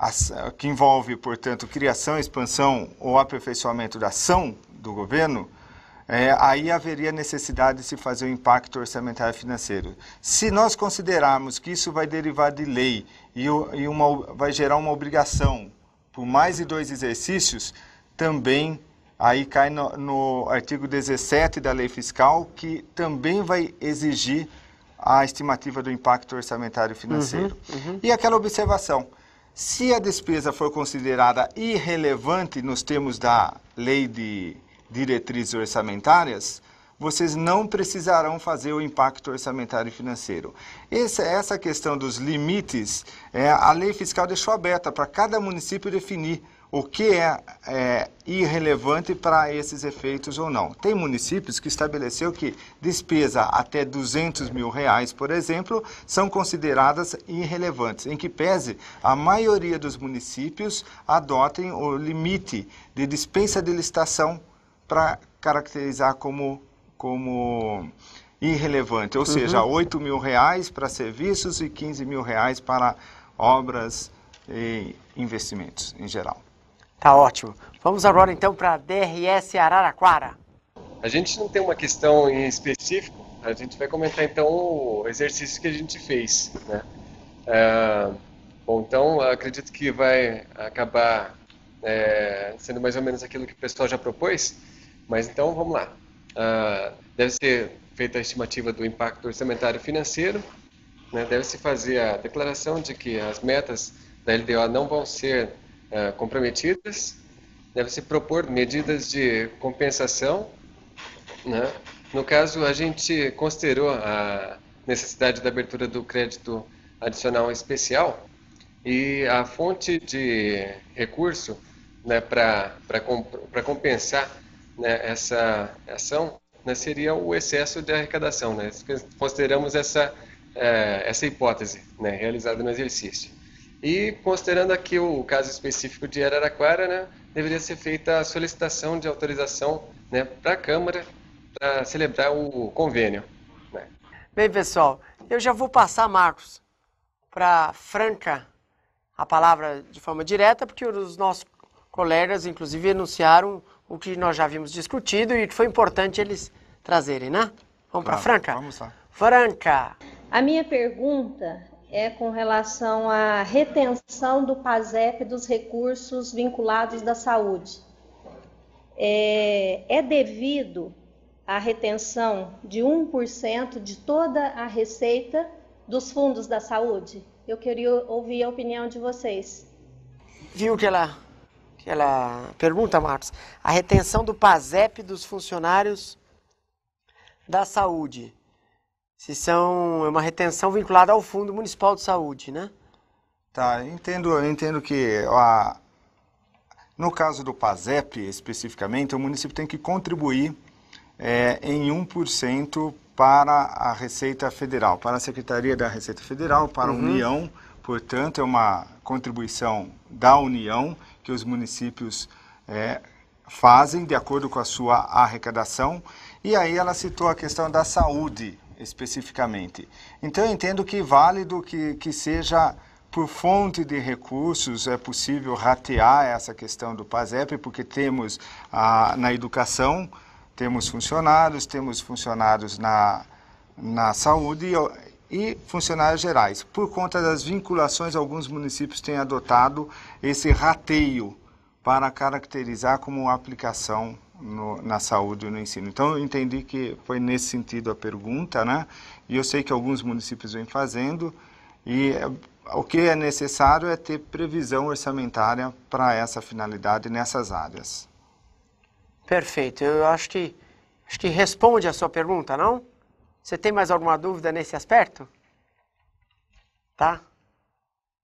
eh, que envolve, portanto, criação, expansão ou aperfeiçoamento da ação do governo, é, aí haveria necessidade de se fazer um impacto orçamentário financeiro. Se nós considerarmos que isso vai derivar de lei e, e uma, vai gerar uma obrigação por mais de dois exercícios, também aí cai no, no, artigo 17 da lei fiscal, que também vai exigir a estimativa do impacto orçamentário financeiro. Uhum, uhum. E aquela observação, se a despesa for considerada irrelevante nos termos da lei de diretrizes orçamentárias, vocês não precisarão fazer o impacto orçamentário financeiro. Essa, essa questão dos limites, é, a lei fiscal deixou aberta para cada município definir o que é, é irrelevante para esses efeitos ou não. Tem municípios que estabeleceu que despesa até 200 mil reais, por exemplo, são consideradas irrelevantes, em que pese a maioria dos municípios adotem o limite de dispensa de licitação para caracterizar como, como irrelevante, ou uhum. seja, 8 mil reais para serviços e 15 mil reais para obras e investimentos em geral. Tá ótimo. Vamos agora então para a DRS Araraquara. A gente não tem uma questão em específico, a gente vai comentar então o exercício que a gente fez. Né? É, bom, então acredito que vai acabar é, sendo mais ou menos aquilo que o pessoal já propôs, mas então vamos lá. É, deve ser feita a estimativa do impacto orçamentário financeiro, né? deve-se fazer a declaração de que as metas da LDO não vão ser eh, comprometidas, deve-se propor medidas de compensação. Né? No caso, a gente considerou a necessidade da abertura do crédito adicional especial e a fonte de recurso né, para compensar né, essa ação né, seria o excesso de arrecadação. Né? Consideramos essa, é, essa hipótese né, realizada no exercício. E considerando aqui o caso específico de Araraquara, né, deveria ser feita a solicitação de autorização né, para a Câmara para celebrar o convênio. Né. Bem, pessoal, eu já vou passar, Marcos, para Franca a palavra de forma direta, porque os nossos colegas, inclusive, enunciaram o que nós já vimos discutido e que foi importante eles trazerem, né? Vamos claro, para Franca? Vamos lá. Franca! A minha pergunta é com relação à retenção do PASEP dos recursos vinculados da saúde. É, é devido à retenção de 1% de toda a receita dos fundos da saúde? Eu queria ouvir a opinião de vocês. Viu que ela, que ela pergunta, Marcos? A retenção do PASEP dos funcionários da saúde se são é uma retenção vinculada ao Fundo Municipal de Saúde, né? Tá, eu entendo, eu entendo que a, no caso do PASEP especificamente, o município tem que contribuir é, em 1% para a Receita Federal, para a Secretaria da Receita Federal, para uhum. a União, portanto, é uma contribuição da União que os municípios é, fazem de acordo com a sua arrecadação. E aí ela citou a questão da saúde especificamente. Então, eu entendo que é válido que, que seja por fonte de recursos é possível ratear essa questão do PASEP, porque temos ah, na educação, temos funcionários, temos funcionários na, na saúde e, e funcionários gerais. Por conta das vinculações, alguns municípios têm adotado esse rateio para caracterizar como aplicação no, na saúde e no ensino. Então, eu entendi que foi nesse sentido a pergunta, né? E eu sei que alguns municípios vêm fazendo, e eh, o que é necessário é ter previsão orçamentária para essa finalidade nessas áreas. Perfeito. Eu acho que, acho que responde a sua pergunta, não? Você tem mais alguma dúvida nesse aspecto? Tá?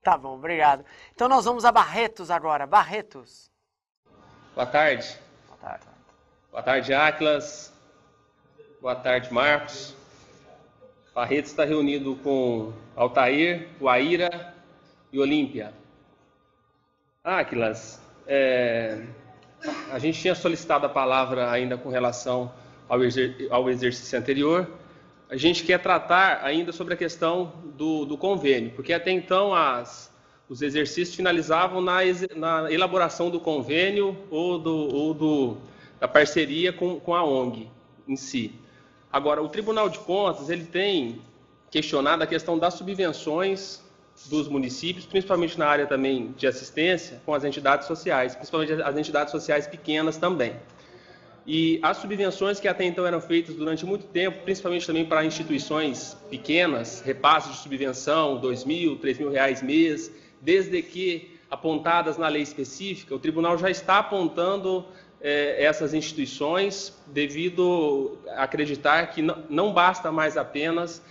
Tá bom, obrigado. Então nós vamos a Barretos agora. Barretos. Boa tarde. Boa tarde, Atlas. Boa tarde, Marcos. Barreto está reunido com Altair, Guaíra e Olímpia. Aquilas, ah, é, a gente tinha solicitado a palavra ainda com relação ao, exer, ao, exercício anterior. A gente quer tratar ainda sobre a questão do, do convênio, porque até então as, os exercícios finalizavam na, na, elaboração do convênio ou do, ou do da parceria com, com a ONG em si. Agora, o Tribunal de Contas ele tem questionado a questão das subvenções dos municípios, principalmente na área também de assistência, com as entidades sociais, principalmente as entidades sociais pequenas também. E as subvenções que até então eram feitas durante muito tempo, principalmente também para instituições pequenas, repasses de subvenção, dois mil, três mil reais mês, desde que apontadas na lei específica, o tribunal já está apontando é, essas instituições, devido a acreditar que não, não basta mais apenas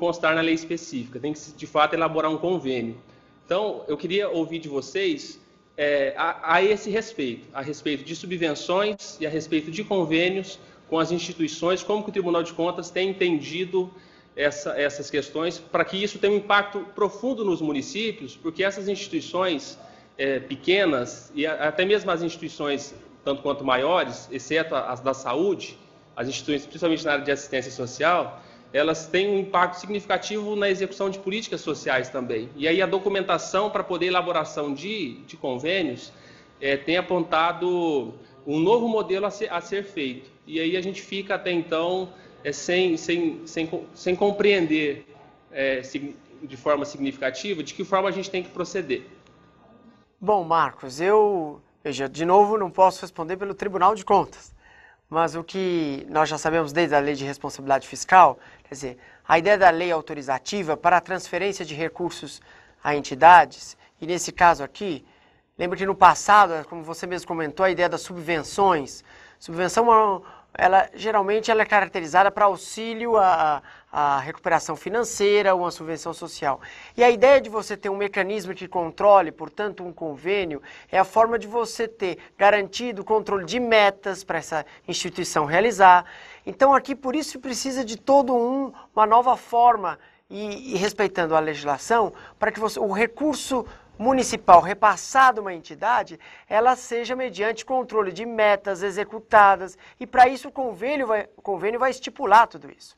constar na lei específica, tem que de fato elaborar um convênio. Então, eu queria ouvir de vocês é, a, a, esse respeito, a respeito de subvenções e a respeito de convênios com as instituições, como que o Tribunal de Contas tem entendido essa, essas questões, para que isso tenha um impacto profundo nos municípios, porque essas instituições é, pequenas e a, até mesmo as instituições tanto quanto maiores, exceto as da saúde, as instituições, principalmente na área de assistência social, elas têm um impacto significativo na execução de políticas sociais também. E aí a documentação para poder elaboração de, de convênios é, tem apontado um novo modelo a ser, a ser, feito. E aí a gente fica até então é, sem, sem, sem, sem compreender é, de forma significativa de que forma a gente tem que proceder. Bom, Marcos, eu Veja, de novo, não posso responder pelo Tribunal de Contas, mas o que nós já sabemos desde a lei de responsabilidade fiscal, quer dizer, a ideia da lei autorizativa para a transferência de recursos a entidades, e nesse caso aqui, lembra que no passado, como você mesmo comentou, a ideia das subvenções. Subvenção é uma ela geralmente ela é caracterizada para auxílio à, à recuperação financeira, uma subvenção social. E a ideia de você ter um mecanismo que controle, portanto, um convênio, é a forma de você ter garantido o controle de metas para essa instituição realizar. Então, aqui, por isso, precisa de todo um, uma nova forma e, e respeitando a legislação, para que você, o recurso municipal repassado a uma entidade, ela seja mediante controle de metas executadas, e para isso o convênio, vai, o convênio vai estipular tudo isso.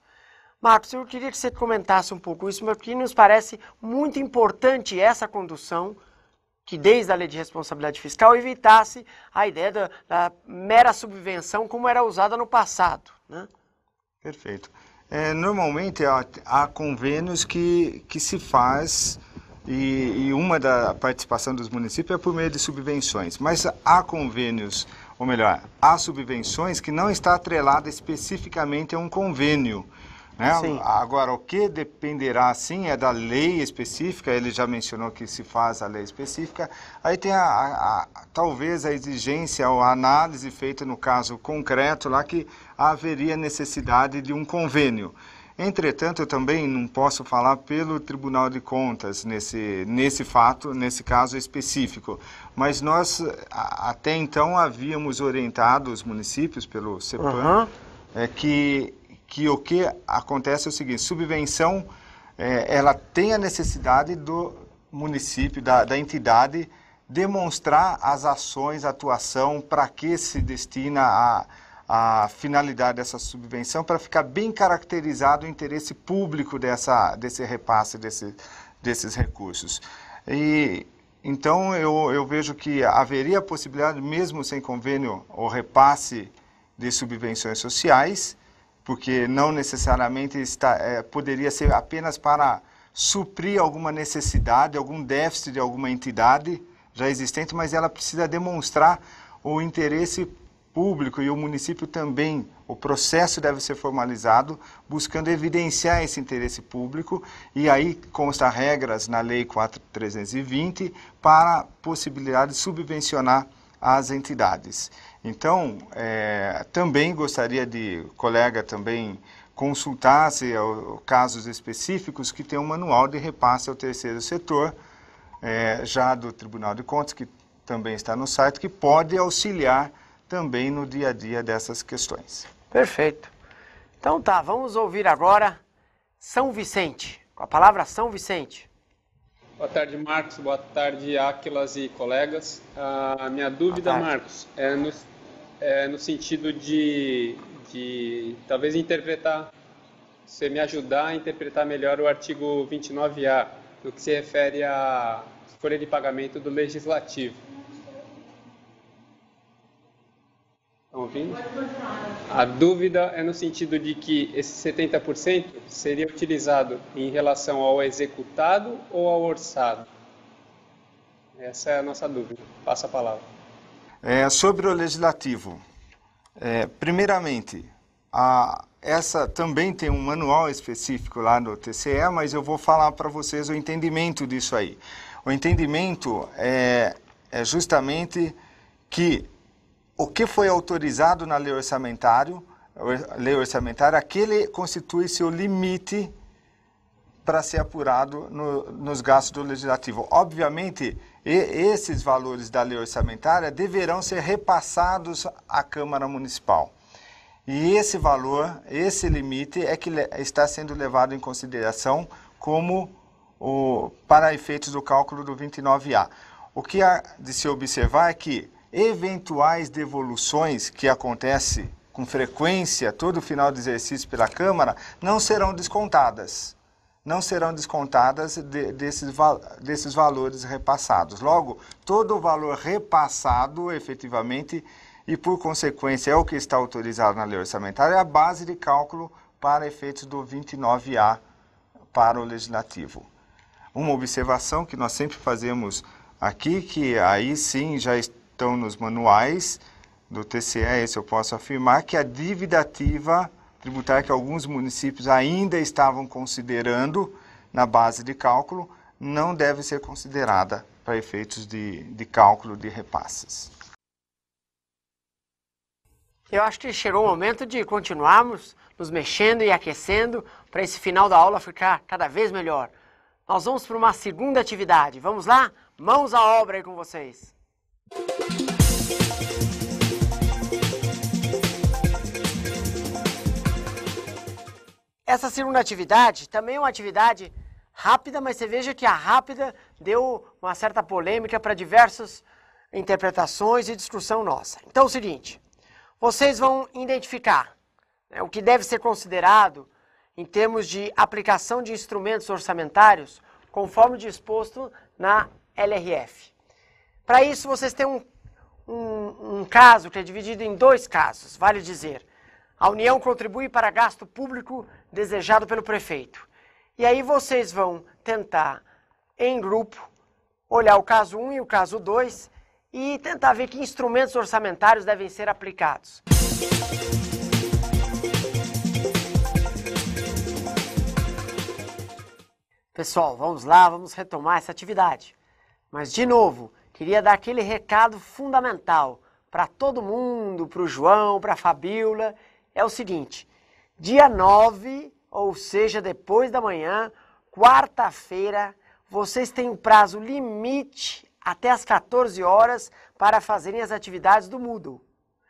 Marcos, eu queria que você comentasse um pouco isso, porque nos parece muito importante essa condução que desde a lei de responsabilidade fiscal evitasse a ideia da, da mera subvenção como era usada no passado. Né? Perfeito. É, normalmente há, há, convênios que, que se faz e, e uma da participação dos municípios é por meio de subvenções. Mas há convênios, ou melhor, há subvenções que não está atrelada especificamente a um convênio. Né? Agora, o que dependerá, sim, é da lei específica, ele já mencionou que se faz a lei específica, aí tem a, a, a talvez a exigência ou a análise feita no caso concreto lá que haveria necessidade de um convênio. Entretanto, eu também não posso falar pelo Tribunal de Contas nesse, nesse fato, nesse caso específico, mas nós até então havíamos orientado os municípios pelo CEPAM uhum. é, que, que o que acontece é o seguinte, subvenção, é, ela tem a necessidade do município, da, da entidade, demonstrar as ações, a atuação, para que se destina a a finalidade dessa subvenção para ficar bem caracterizado o interesse público dessa, desse repasse desse, desses recursos. E então eu, eu vejo que haveria a possibilidade, mesmo sem convênio, o repasse de subvenções sociais, porque não necessariamente está, é, poderia ser apenas para suprir alguma necessidade, algum déficit de alguma entidade já existente, mas ela precisa demonstrar o interesse público e o município também, o processo deve ser formalizado, buscando evidenciar esse interesse público e aí consta regras na Lei 4320 para a possibilidade de subvencionar as entidades. Então, é, também gostaria de, colega também, consultasse é casos específicos que tem um manual de repasse ao terceiro setor, é, já do Tribunal de Contas, que também está no site, que pode auxiliar também no dia a dia dessas questões. Perfeito. Então tá, vamos ouvir agora São Vicente, com a palavra São Vicente. Boa tarde, Marcos. Boa tarde, Aquilas e colegas. A minha dúvida, Marcos, é no, é no sentido de, de talvez interpretar, você me ajudar a interpretar melhor o artigo 29A, no que se refere à folha de pagamento do legislativo Estão tá ouvindo? A dúvida é no sentido de que esse 70% seria utilizado em relação ao executado ou ao orçado? Essa é a nossa dúvida. Passa a palavra. É, sobre o legislativo. É, primeiramente, a, essa também tem um manual específico lá no TCE, mas eu vou falar para vocês o entendimento disso aí. O entendimento é, é justamente que o que foi autorizado na lei orçamentária, lei orçamentária, aquele constitui seu limite para ser apurado no, nos gastos do legislativo. Obviamente, e, esses valores da lei orçamentária deverão ser repassados à Câmara Municipal. E esse valor, esse limite, é que está sendo levado em consideração como o, para efeitos do cálculo do 29A. O que há de se observar é que eventuais devoluções que acontece com frequência todo final de exercício pela Câmara não serão descontadas. Não serão descontadas de, desses, desses valores repassados. Logo, todo o valor repassado efetivamente e, por consequência, é o que está autorizado na lei orçamentária, é a base de cálculo para efeitos do 29A para o legislativo. Uma observação que nós sempre fazemos aqui, que aí sim já está estão nos manuais do TCE, esse eu posso afirmar, que a dívida ativa tributária que alguns municípios ainda estavam considerando na base de cálculo não deve ser considerada para efeitos de, de cálculo de repasses. Eu acho que chegou o momento de continuarmos nos mexendo e aquecendo para esse final da aula ficar cada vez melhor. Nós vamos para uma segunda atividade. Vamos lá? Mãos à obra aí com vocês. Essa segunda atividade também é uma atividade rápida, mas você veja que a rápida deu uma certa polêmica para diversas interpretações e discussão nossa. Então é o seguinte, vocês vão identificar né, o que deve ser considerado em termos de aplicação de instrumentos orçamentários conforme disposto na LRF. Para isso, vocês têm um, um, um caso que é dividido em dois casos, vale dizer. A União contribui para gasto público desejado pelo prefeito. E aí vocês vão tentar, em grupo, olhar o caso 1 um e o caso 2 e tentar ver que instrumentos orçamentários devem ser aplicados. Pessoal, vamos lá, vamos retomar essa atividade. Mas, de novo, Queria dar aquele recado fundamental para todo mundo, para o João, para a Fabiola, é o seguinte: dia 9, ou seja, depois da manhã, quarta-feira, vocês têm um prazo limite até as 14 horas para fazerem as atividades do Moodle.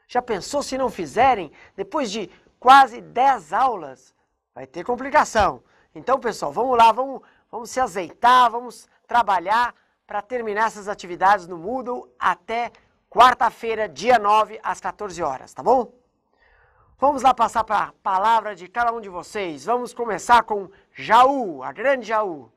Já pensou se não fizerem? Depois de quase 10 aulas, vai ter complicação. Então, pessoal, vamos lá, vamos, vamos se azeitar, vamos trabalhar para terminar essas atividades no Moodle até quarta-feira, dia 9, às 14 horas, tá bom? Vamos lá passar para a palavra de cada um de vocês. Vamos começar com Jaú, a grande Jaú.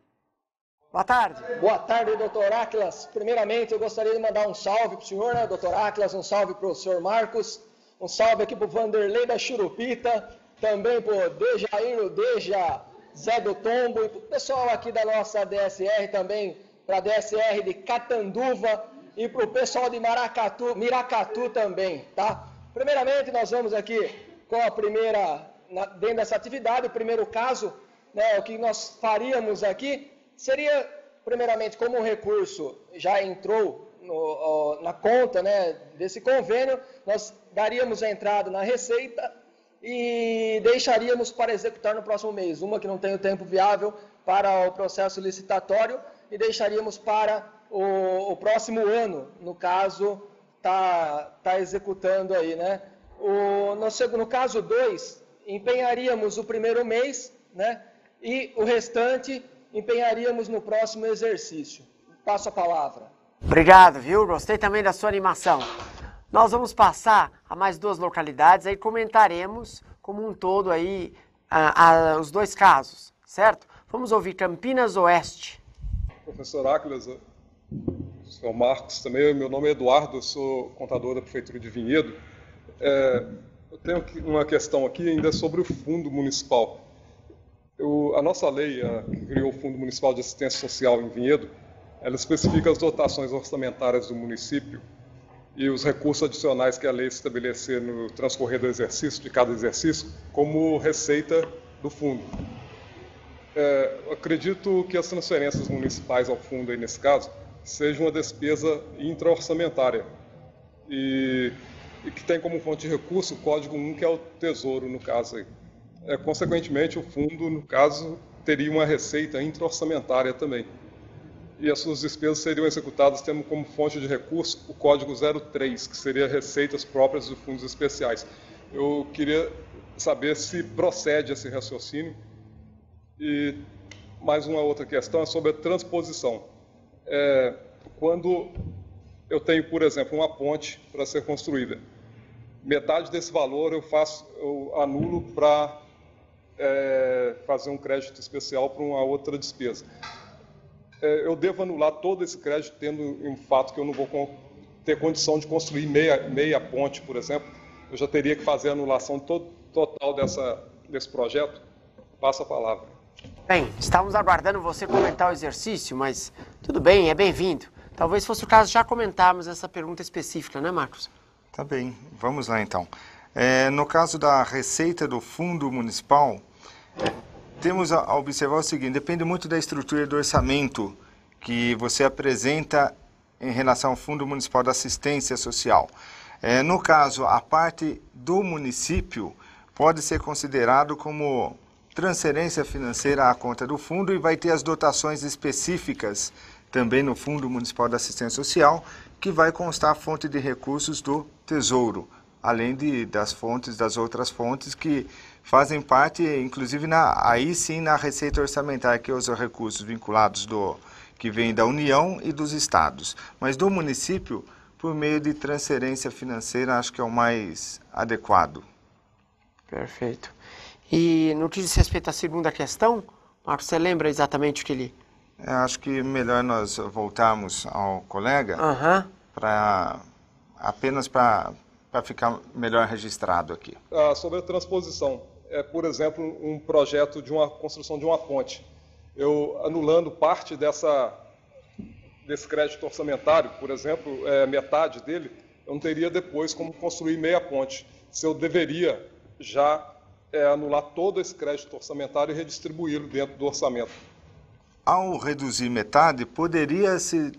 Boa tarde. Boa tarde, doutor Aclas. Primeiramente, eu gostaria de mandar um salve para o senhor, né, doutor Aclas, um salve para o senhor Marcos, um salve aqui para o Vanderlei da Churupita, também para o Dejair, Deja, Zé do Tombo e para o pessoal aqui da nossa DSR também, para a DSR de Catanduva e para o pessoal de Maracatu, Miracatu também, tá? Primeiramente, nós vamos aqui com a primeira, na, dentro dessa atividade, o primeiro caso, né, o que nós faríamos aqui seria, primeiramente, como o recurso já entrou no, ó, na conta né, desse convênio, nós daríamos a entrada na receita e deixaríamos para executar no próximo mês. Uma que não tem o tempo viável para o processo licitatório e deixaríamos para o, o próximo ano, no caso, tá, tá executando aí, né? O, no, no caso 2, empenharíamos o primeiro mês, né? E o restante empenharíamos no próximo exercício. Passo a palavra. Obrigado, viu? Gostei também da sua animação. Nós vamos passar a mais duas localidades, aí comentaremos como um todo aí a, ah, a, ah, os dois casos, certo? Vamos ouvir Campinas Oeste professor Áquilas, senhor Marcos também. Meu nome é Eduardo, eu sou contador da Prefeitura de Vinhedo. É, eu tenho uma questão aqui ainda é sobre o fundo municipal. Eu, a nossa lei, a, que criou o Fundo Municipal de Assistência Social em Vinhedo, ela especifica as dotações orçamentárias do município e os recursos adicionais que a lei estabelecer no transcorrer do exercício, de cada exercício, como receita do fundo. É, acredito que as transferências municipais ao fundo, aí, nesse caso, sejam uma despesa intraorçamentária e, e, que tem como fonte de recurso o Código 1, que é o Tesouro, no caso. Aí. É, consequentemente, o fundo, no caso, teria uma receita intraorçamentária também. E as suas despesas seriam executadas tendo como fonte de recurso o Código 03, que seria receitas próprias de fundos especiais. Eu queria saber se procede esse raciocínio e mais uma outra questão é sobre a transposição. É, quando eu tenho, por exemplo, uma ponte para ser construída, metade desse valor eu faço, eu anulo para é, fazer um crédito especial para uma outra despesa. É, eu devo anular todo esse crédito tendo um fato que eu não vou ter condição de construir meia, meia ponte, por exemplo. Eu já teria que fazer a anulação total dessa, desse projeto. Passa a palavra. Bem, estávamos aguardando você comentar o exercício, mas tudo bem, é bem-vindo. Talvez fosse o caso já comentarmos essa pergunta específica, né, Marcos? Tá bem, vamos lá então. É, no caso da receita do fundo municipal, temos a observar o seguinte: depende muito da estrutura do orçamento que você apresenta em relação ao Fundo Municipal da Assistência Social. É, no caso, a parte do município pode ser considerado como transferência financeira à conta do fundo e vai ter as dotações específicas também no Fundo Municipal de Assistência Social, que vai constar a fonte de recursos do Tesouro, além de, das fontes, das outras fontes que fazem parte, inclusive na, aí sim na receita orçamentária, que é os recursos vinculados do que vem da União e dos estados, mas do município por meio de transferência financeira, acho que é o mais adequado. Perfeito. E no que diz respeito à segunda questão, Marcos, você lembra exatamente o que ele... Eu é, acho que melhor nós voltarmos ao colega uhum. para apenas para ficar melhor registrado aqui. Ah, sobre a transposição, é, por exemplo, um projeto de uma construção de uma ponte. Eu anulando parte dessa, desse crédito orçamentário, por exemplo, é, metade dele, eu não teria depois como construir meia ponte, se eu deveria já é anular todo esse crédito orçamentário e redistribuí-lo dentro do orçamento. Ao reduzir metade, poderia se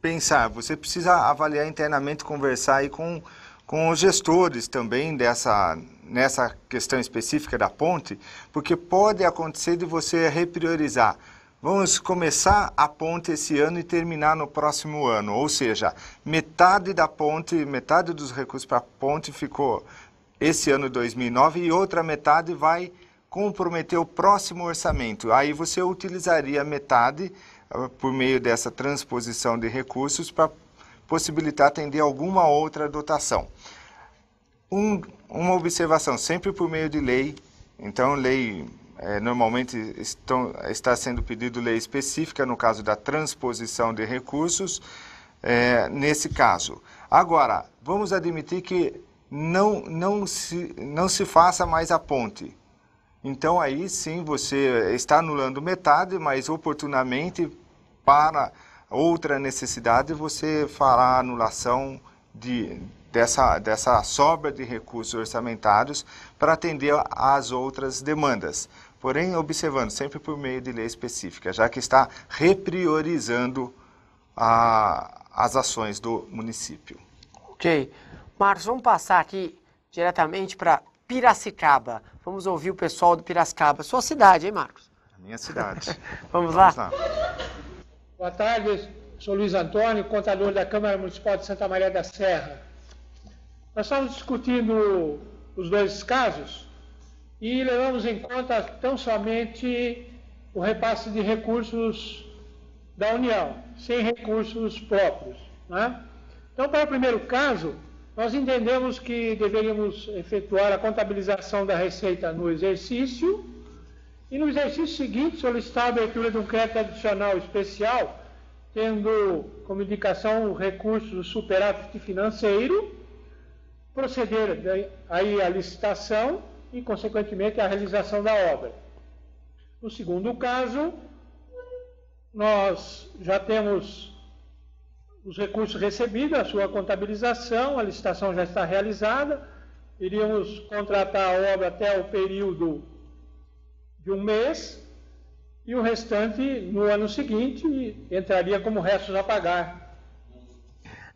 pensar, você precisa avaliar internamente, conversar aí com, com os gestores também dessa nessa questão específica da ponte, porque pode acontecer de você repriorizar. Vamos começar a ponte esse ano e terminar no próximo ano, ou seja, metade da ponte, metade dos recursos para a ponte ficou esse ano 2009 e outra metade vai comprometer o próximo orçamento. Aí você utilizaria metade ah, por meio dessa transposição de recursos para possibilitar atender alguma outra dotação. Um, uma observação, sempre por meio de lei, então lei é, normalmente estão, está sendo pedido lei específica no caso da transposição de recursos, é, nesse caso. Agora, vamos admitir que não, não, se, não se faça mais a ponte. Então aí sim você está anulando metade, mas oportunamente para outra necessidade você fará anulação de, dessa, dessa sobra de recursos orçamentários para atender às outras demandas. Porém, observando sempre por meio de lei específica, já que está repriorizando a, as ações do município. Ok. Marcos, vamos passar aqui diretamente para Piracicaba. Vamos ouvir o pessoal do Piracicaba. Sua cidade, hein, Marcos? A minha cidade. vamos, lá. Vamos lá. Boa tarde, sou Luiz Antônio, contador da Câmara Municipal de Santa Maria da Serra. Nós estamos discutindo os dois casos e levamos em conta tão somente o repasse de recursos da União, sem recursos próprios. Né? Então, para o primeiro caso, nós entendemos que deveríamos efetuar a contabilização da receita no exercício e no exercício seguinte solicitar a abertura de um crédito adicional especial, tendo como indicação o recurso do superávit financeiro, proceder aí à licitação e, consequentemente, à realização da obra. No segundo caso, nós já temos os recursos recebidos, a sua contabilização, a licitação já está realizada. Iríamos contratar a obra até o período de um mês e o restante no ano seguinte entraria como restos a pagar.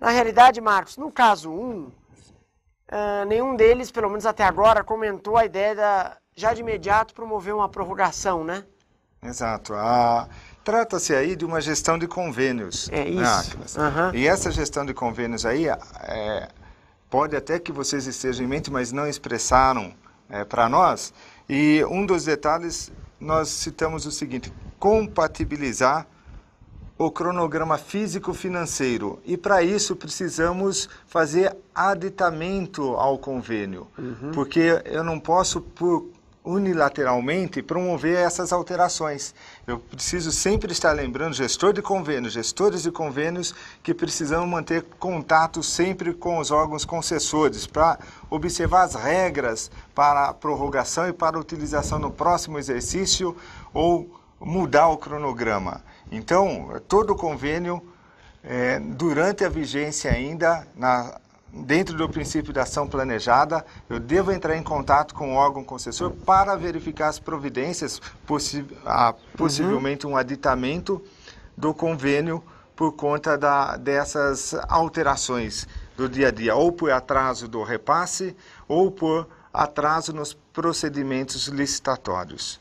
Na realidade, Marcos, no caso 1, um, uh, nenhum deles, pelo menos até agora, comentou a ideia da já de imediato promover uma prorrogação, né? Exato. A. Ah Trata-se aí de uma gestão de convênios. É isso. Uhum. E essa gestão de convênios aí, é, pode até que vocês estejam em mente, mas não expressaram é, para nós. E um dos detalhes, nós citamos o seguinte, compatibilizar o cronograma físico-financeiro. E para isso precisamos fazer aditamento ao convênio, uhum. porque eu não posso, por unilateralmente promover essas alterações. Eu preciso sempre estar lembrando, gestor de convênios, gestores de convênios, que precisamos manter contato sempre com os órgãos concessores para observar as regras para a prorrogação e para a utilização no próximo exercício ou mudar o cronograma. Então, todo convênio, é, durante a vigência ainda, na dentro do princípio da ação planejada, eu devo entrar em contato com o órgão concessor para verificar as providências, possi a, ah, possivelmente uhum. um aditamento do convênio por conta da, dessas alterações do dia a dia, ou por atraso do repasse, ou por atraso nos procedimentos licitatórios.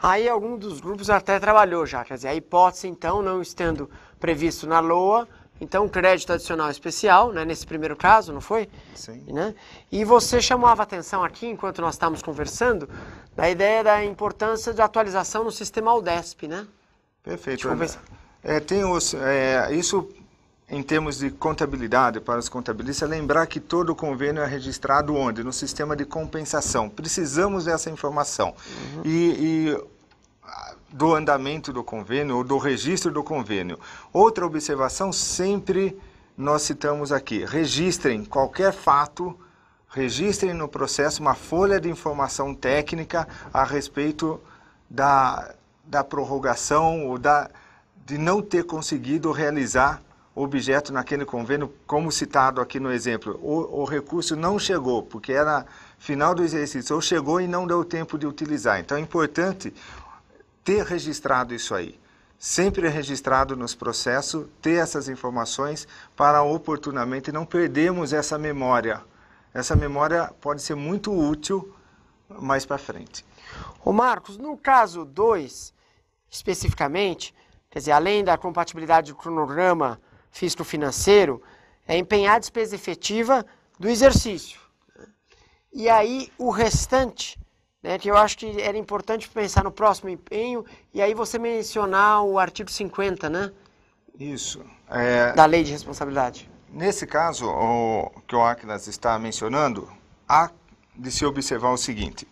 Aí algum dos grupos até trabalhou já, quer dizer, a hipótese então, não estando previsto na LOA, então, crédito adicional especial, né, nesse primeiro caso, não foi? Sim. Né? E você chamava atenção aqui, enquanto nós estávamos conversando, da ideia da importância da atualização no sistema UDESP, né? Perfeito. É, tem os, é, isso em termos de contabilidade para os contabilistas, é lembrar que todo o convênio é registrado onde? No sistema de compensação. Precisamos dessa informação. Uhum. E, e do andamento do convênio ou do registro do convênio. Outra observação sempre nós citamos aqui: registrem qualquer fato, registrem no processo uma folha de informação técnica a respeito da, da prorrogação ou da, de não ter conseguido realizar objeto naquele convênio, como citado aqui no exemplo. O, o recurso não chegou, porque era final do exercício, ou chegou e não deu tempo de utilizar. Então é importante ter registrado isso aí. Sempre registrado nos processos, ter essas informações para oportunamente não perdermos essa memória. Essa memória pode ser muito útil mais para frente. o Marcos, no caso 2, especificamente, quer dizer, além da compatibilidade do cronograma fisco-financeiro, é empenhar a despesa efetiva do exercício. E aí o restante né, que eu acho que era importante pensar no próximo empenho, e aí você mencionar o artigo 50, né? Isso. É... Da lei de responsabilidade. Nesse caso, o que o Acnas está mencionando, há de se observar o seguinte.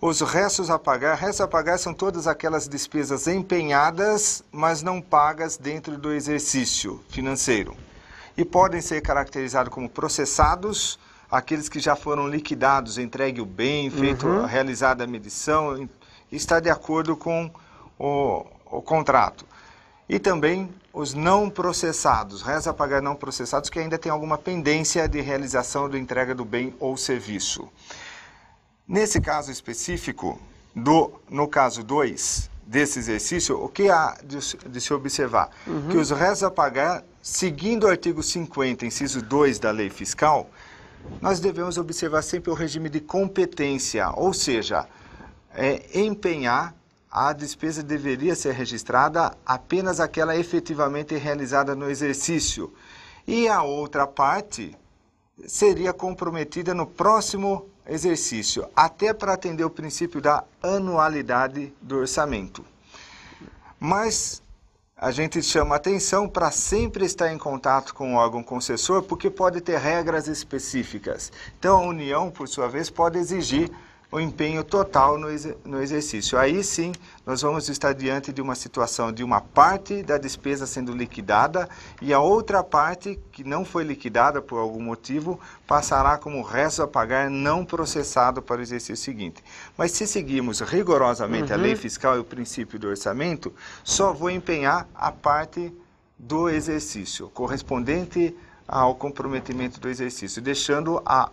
Os restos a pagar, restos a pagar são todas aquelas despesas empenhadas, mas não pagas dentro do exercício financeiro. E podem ser caracterizados como processados, aqueles que já foram liquidados, entregue o bem, feito, uhum. realizada a medição, está de acordo com o, o contrato. E também os não processados, reza a pagar não processados que ainda tem alguma pendência de realização do entrega do bem ou serviço. Nesse caso específico, do, no caso 2 desse exercício, o que há de, de se observar? Uhum. Que os reza a pagar, seguindo o artigo 50, inciso 2 da lei fiscal, nós devemos observar sempre o regime de competência, ou seja, é, empenhar a despesa deveria ser registrada apenas aquela efetivamente realizada no exercício e a outra parte seria comprometida no próximo exercício, até para atender o princípio da anualidade do orçamento. Mas a gente chama atenção para sempre estar em contato com o órgão concessor, porque pode ter regras específicas. Então, a União, por sua vez, pode exigir o empenho total no, ex no exercício. Aí sim, nós vamos estar diante de uma situação de uma parte da despesa sendo liquidada e a outra parte, que não foi liquidada por algum motivo, passará como resto a pagar não processado para o exercício seguinte. Mas se seguirmos rigorosamente uhum. a lei fiscal e o princípio do orçamento, só vou empenhar a parte do exercício, correspondente ao comprometimento do exercício, deixando a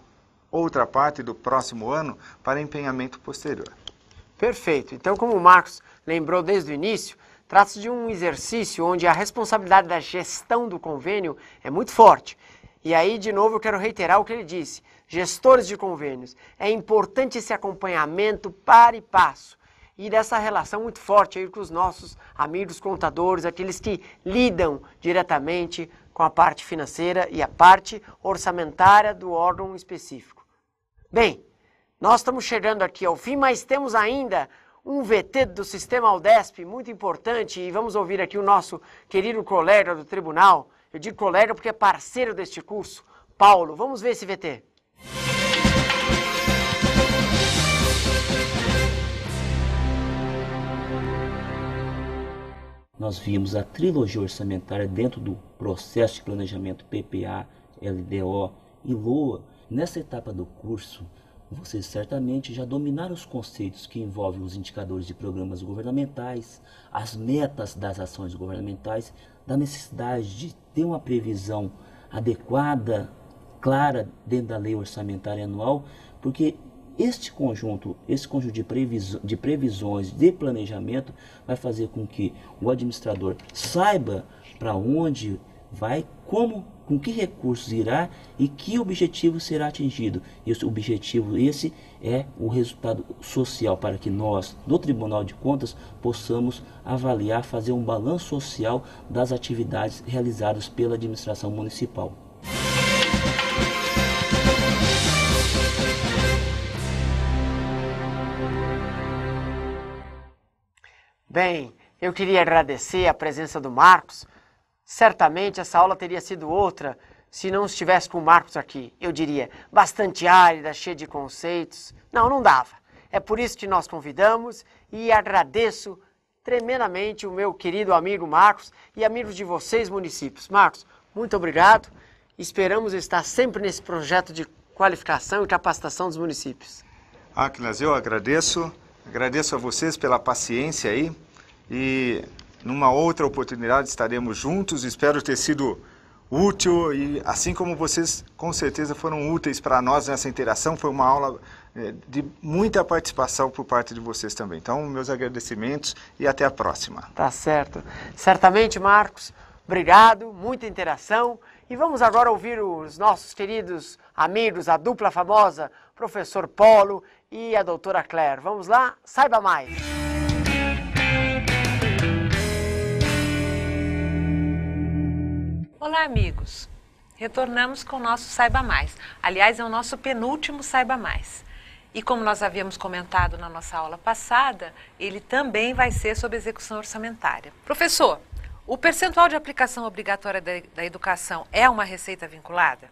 outra parte do próximo ano para empenhamento posterior. Perfeito. Então, como o Marcos lembrou desde o início, trata-se de um exercício onde a responsabilidade da gestão do convênio é muito forte. E aí, de novo, eu quero reiterar o que ele disse. Gestores de convênios, é importante esse acompanhamento para e passo e dessa relação muito forte aí com os nossos amigos contadores, aqueles que lidam diretamente com a parte financeira e a parte orçamentária do órgão específico. Bem, nós estamos chegando aqui ao fim, mas temos ainda um VT do sistema Aldesp muito importante e vamos ouvir aqui o nosso querido colega do tribunal, eu digo colega porque é parceiro deste curso, Paulo. Vamos ver esse VT. Nós vimos a trilogia orçamentária dentro do processo de planejamento PPA, LDO e LOA Nessa etapa do curso, você certamente já dominaram os conceitos que envolvem os indicadores de programas governamentais, as metas das ações governamentais, da necessidade de ter uma previsão adequada, clara dentro da lei orçamentária anual, porque este conjunto, esse conjunto de, previso, de previsões, de planejamento, vai fazer com que o administrador saiba para onde vai, como com que recursos irá e que objetivo será atingido. Esse objetivo esse é o resultado social para que nós, do Tribunal de Contas, possamos avaliar, fazer um balanço social das atividades realizadas pela administração municipal. Bem, eu queria agradecer a presença do Marcos Certamente essa aula teria sido outra se não estivesse com o Marcos aqui. Eu diria, bastante árida, cheia de conceitos. Não, não dava. É por isso que nós convidamos e agradeço tremendamente o meu querido amigo Marcos e amigos de vocês, municípios. Marcos, muito obrigado. Esperamos estar sempre nesse projeto de qualificação e capacitação dos municípios. Aquinas, eu agradeço. Agradeço a vocês pela paciência aí. E numa outra oportunidade estaremos juntos. Espero ter sido útil e assim como vocês com certeza foram úteis para nós nessa interação, foi uma aula é, de muita participação por parte de vocês também. Então, meus agradecimentos e até a próxima. Tá certo. Certamente, Marcos, obrigado, muita interação. E vamos agora ouvir os nossos queridos amigos, a dupla famosa, professor Polo e a doutora Claire. Vamos lá? Saiba mais! Olá, amigos! Retornamos com o nosso Saiba Mais. Aliás, é o nosso penúltimo Saiba Mais. E como nós havíamos comentado na nossa aula passada, ele também vai ser sobre execução orçamentária. Professor, o percentual de aplicação obrigatória da educação é uma receita vinculada?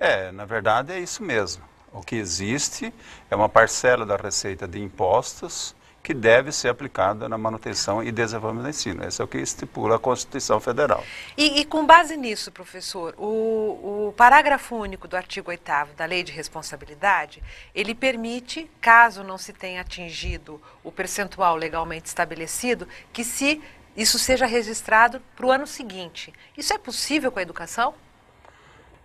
É, na verdade é isso mesmo. O que existe é uma parcela da receita de impostos que deve ser aplicada na manutenção e desenvolvimento do ensino. Esse é o que estipula a Constituição Federal. E, e com base nisso, professor, o, o parágrafo único do artigo 8 da Lei de Responsabilidade, ele permite, caso não se tenha atingido o percentual legalmente estabelecido, que se isso seja registrado para o ano seguinte. Isso é possível com a educação?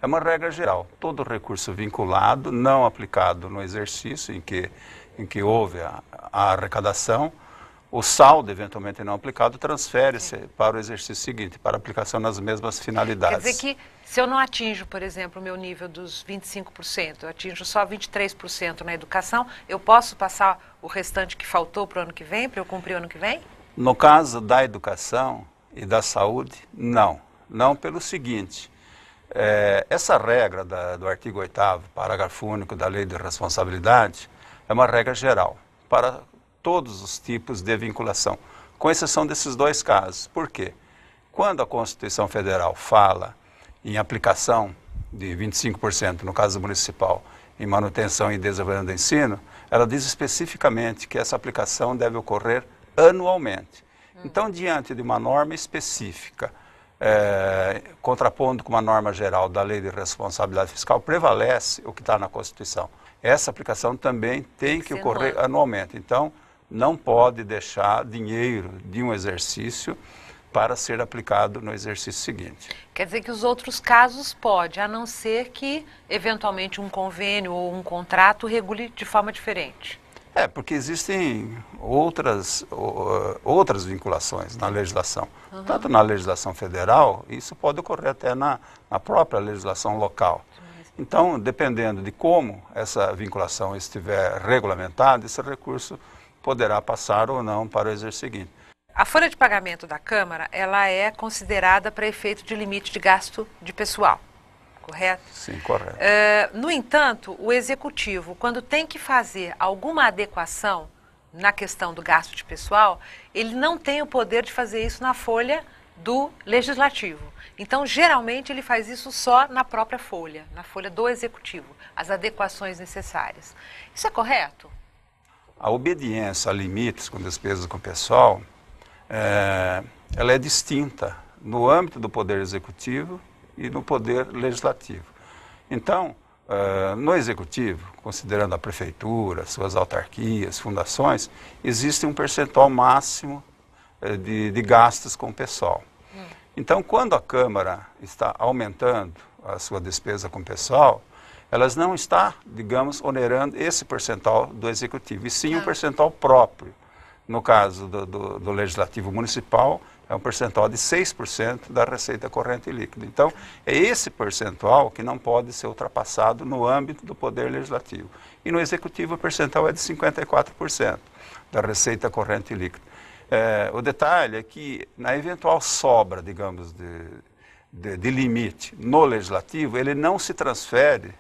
É uma regra geral. Todo recurso vinculado, não aplicado no exercício em que em que houve a, a arrecadação, o saldo eventualmente não aplicado transfere-se para o exercício seguinte, para aplicação nas mesmas finalidades. Quer dizer que se eu não atinjo, por exemplo, o meu nível dos 25%, eu atinjo só 23% na educação, eu posso passar o restante que faltou para o ano que vem, para eu cumprir o ano que vem? No caso da educação e da saúde, não. Não pelo seguinte, é, essa regra da, do artigo 8 parágrafo único da Lei de Responsabilidade, é uma regra geral para todos os tipos de vinculação, com exceção desses dois casos. Por quê? Quando a Constituição Federal fala em aplicação de 25%, no caso municipal, em manutenção e desenvolvimento do ensino, ela diz especificamente que essa aplicação deve ocorrer anualmente. Hum. Então, diante de uma norma específica, é, contrapondo com uma norma geral da lei de responsabilidade fiscal, prevalece o que está na Constituição essa aplicação também tem, tem que, que ocorrer anual. anualmente. Então, não pode deixar dinheiro de um exercício para ser aplicado no exercício seguinte. Quer dizer que os outros casos pode, a não ser que eventualmente um convênio ou um contrato regule de forma diferente. É, porque existem outras, outras vinculações na legislação. Uhum. Tanto na legislação federal, isso pode ocorrer até na, na própria legislação local. Então, dependendo de como essa vinculação estiver regulamentada, esse recurso poderá passar ou não para o exercício seguinte. A folha de pagamento da Câmara, ela é considerada para efeito de limite de gasto de pessoal, correto? Sim, correto. Eh, no entanto, o Executivo, quando tem que fazer alguma adequação na questão do gasto de pessoal, ele não tem o poder de fazer isso na folha do Legislativo. Então, geralmente, ele faz isso só na própria folha, na folha do executivo, as adequações necessárias. Isso é correto? A obediência a limites com despesas com pessoal, é, ela é distinta no âmbito do poder executivo e no poder legislativo. Então, Uh, no executivo, considerando a prefeitura, suas autarquias, fundações, existe um percentual máximo uh, de, de gastos com o pessoal. Então, quando a Câmara está aumentando a sua despesa com o pessoal, elas não está, digamos, onerando esse percentual do executivo, e sim ah. um tá. percentual próprio. No caso do, do, do legislativo municipal, é um percentual de 6% da receita corrente líquida. Então, é esse percentual que não pode ser ultrapassado no âmbito do poder legislativo. E no executivo, o percentual é de 54% da receita corrente líquida. É, o detalhe é que, na eventual sobra, digamos, de, de, de limite no legislativo, ele não se transfere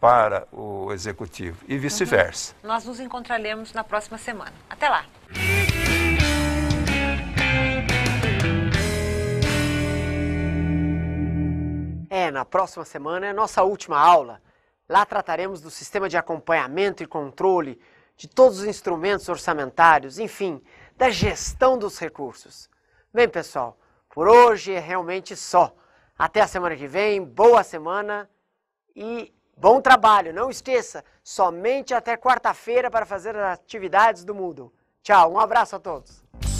para o executivo e vice-versa. Uhum. Nós nos encontraremos na próxima semana. Até lá! É, na próxima semana é nossa última aula. Lá trataremos do sistema de acompanhamento e controle, de todos os instrumentos orçamentários, enfim, da gestão dos recursos. Bem, pessoal, por hoje é realmente só. Até a semana que vem, boa semana e bom trabalho. Não esqueça, somente até quarta-feira para fazer as atividades do Moodle. Tchau, um abraço a todos.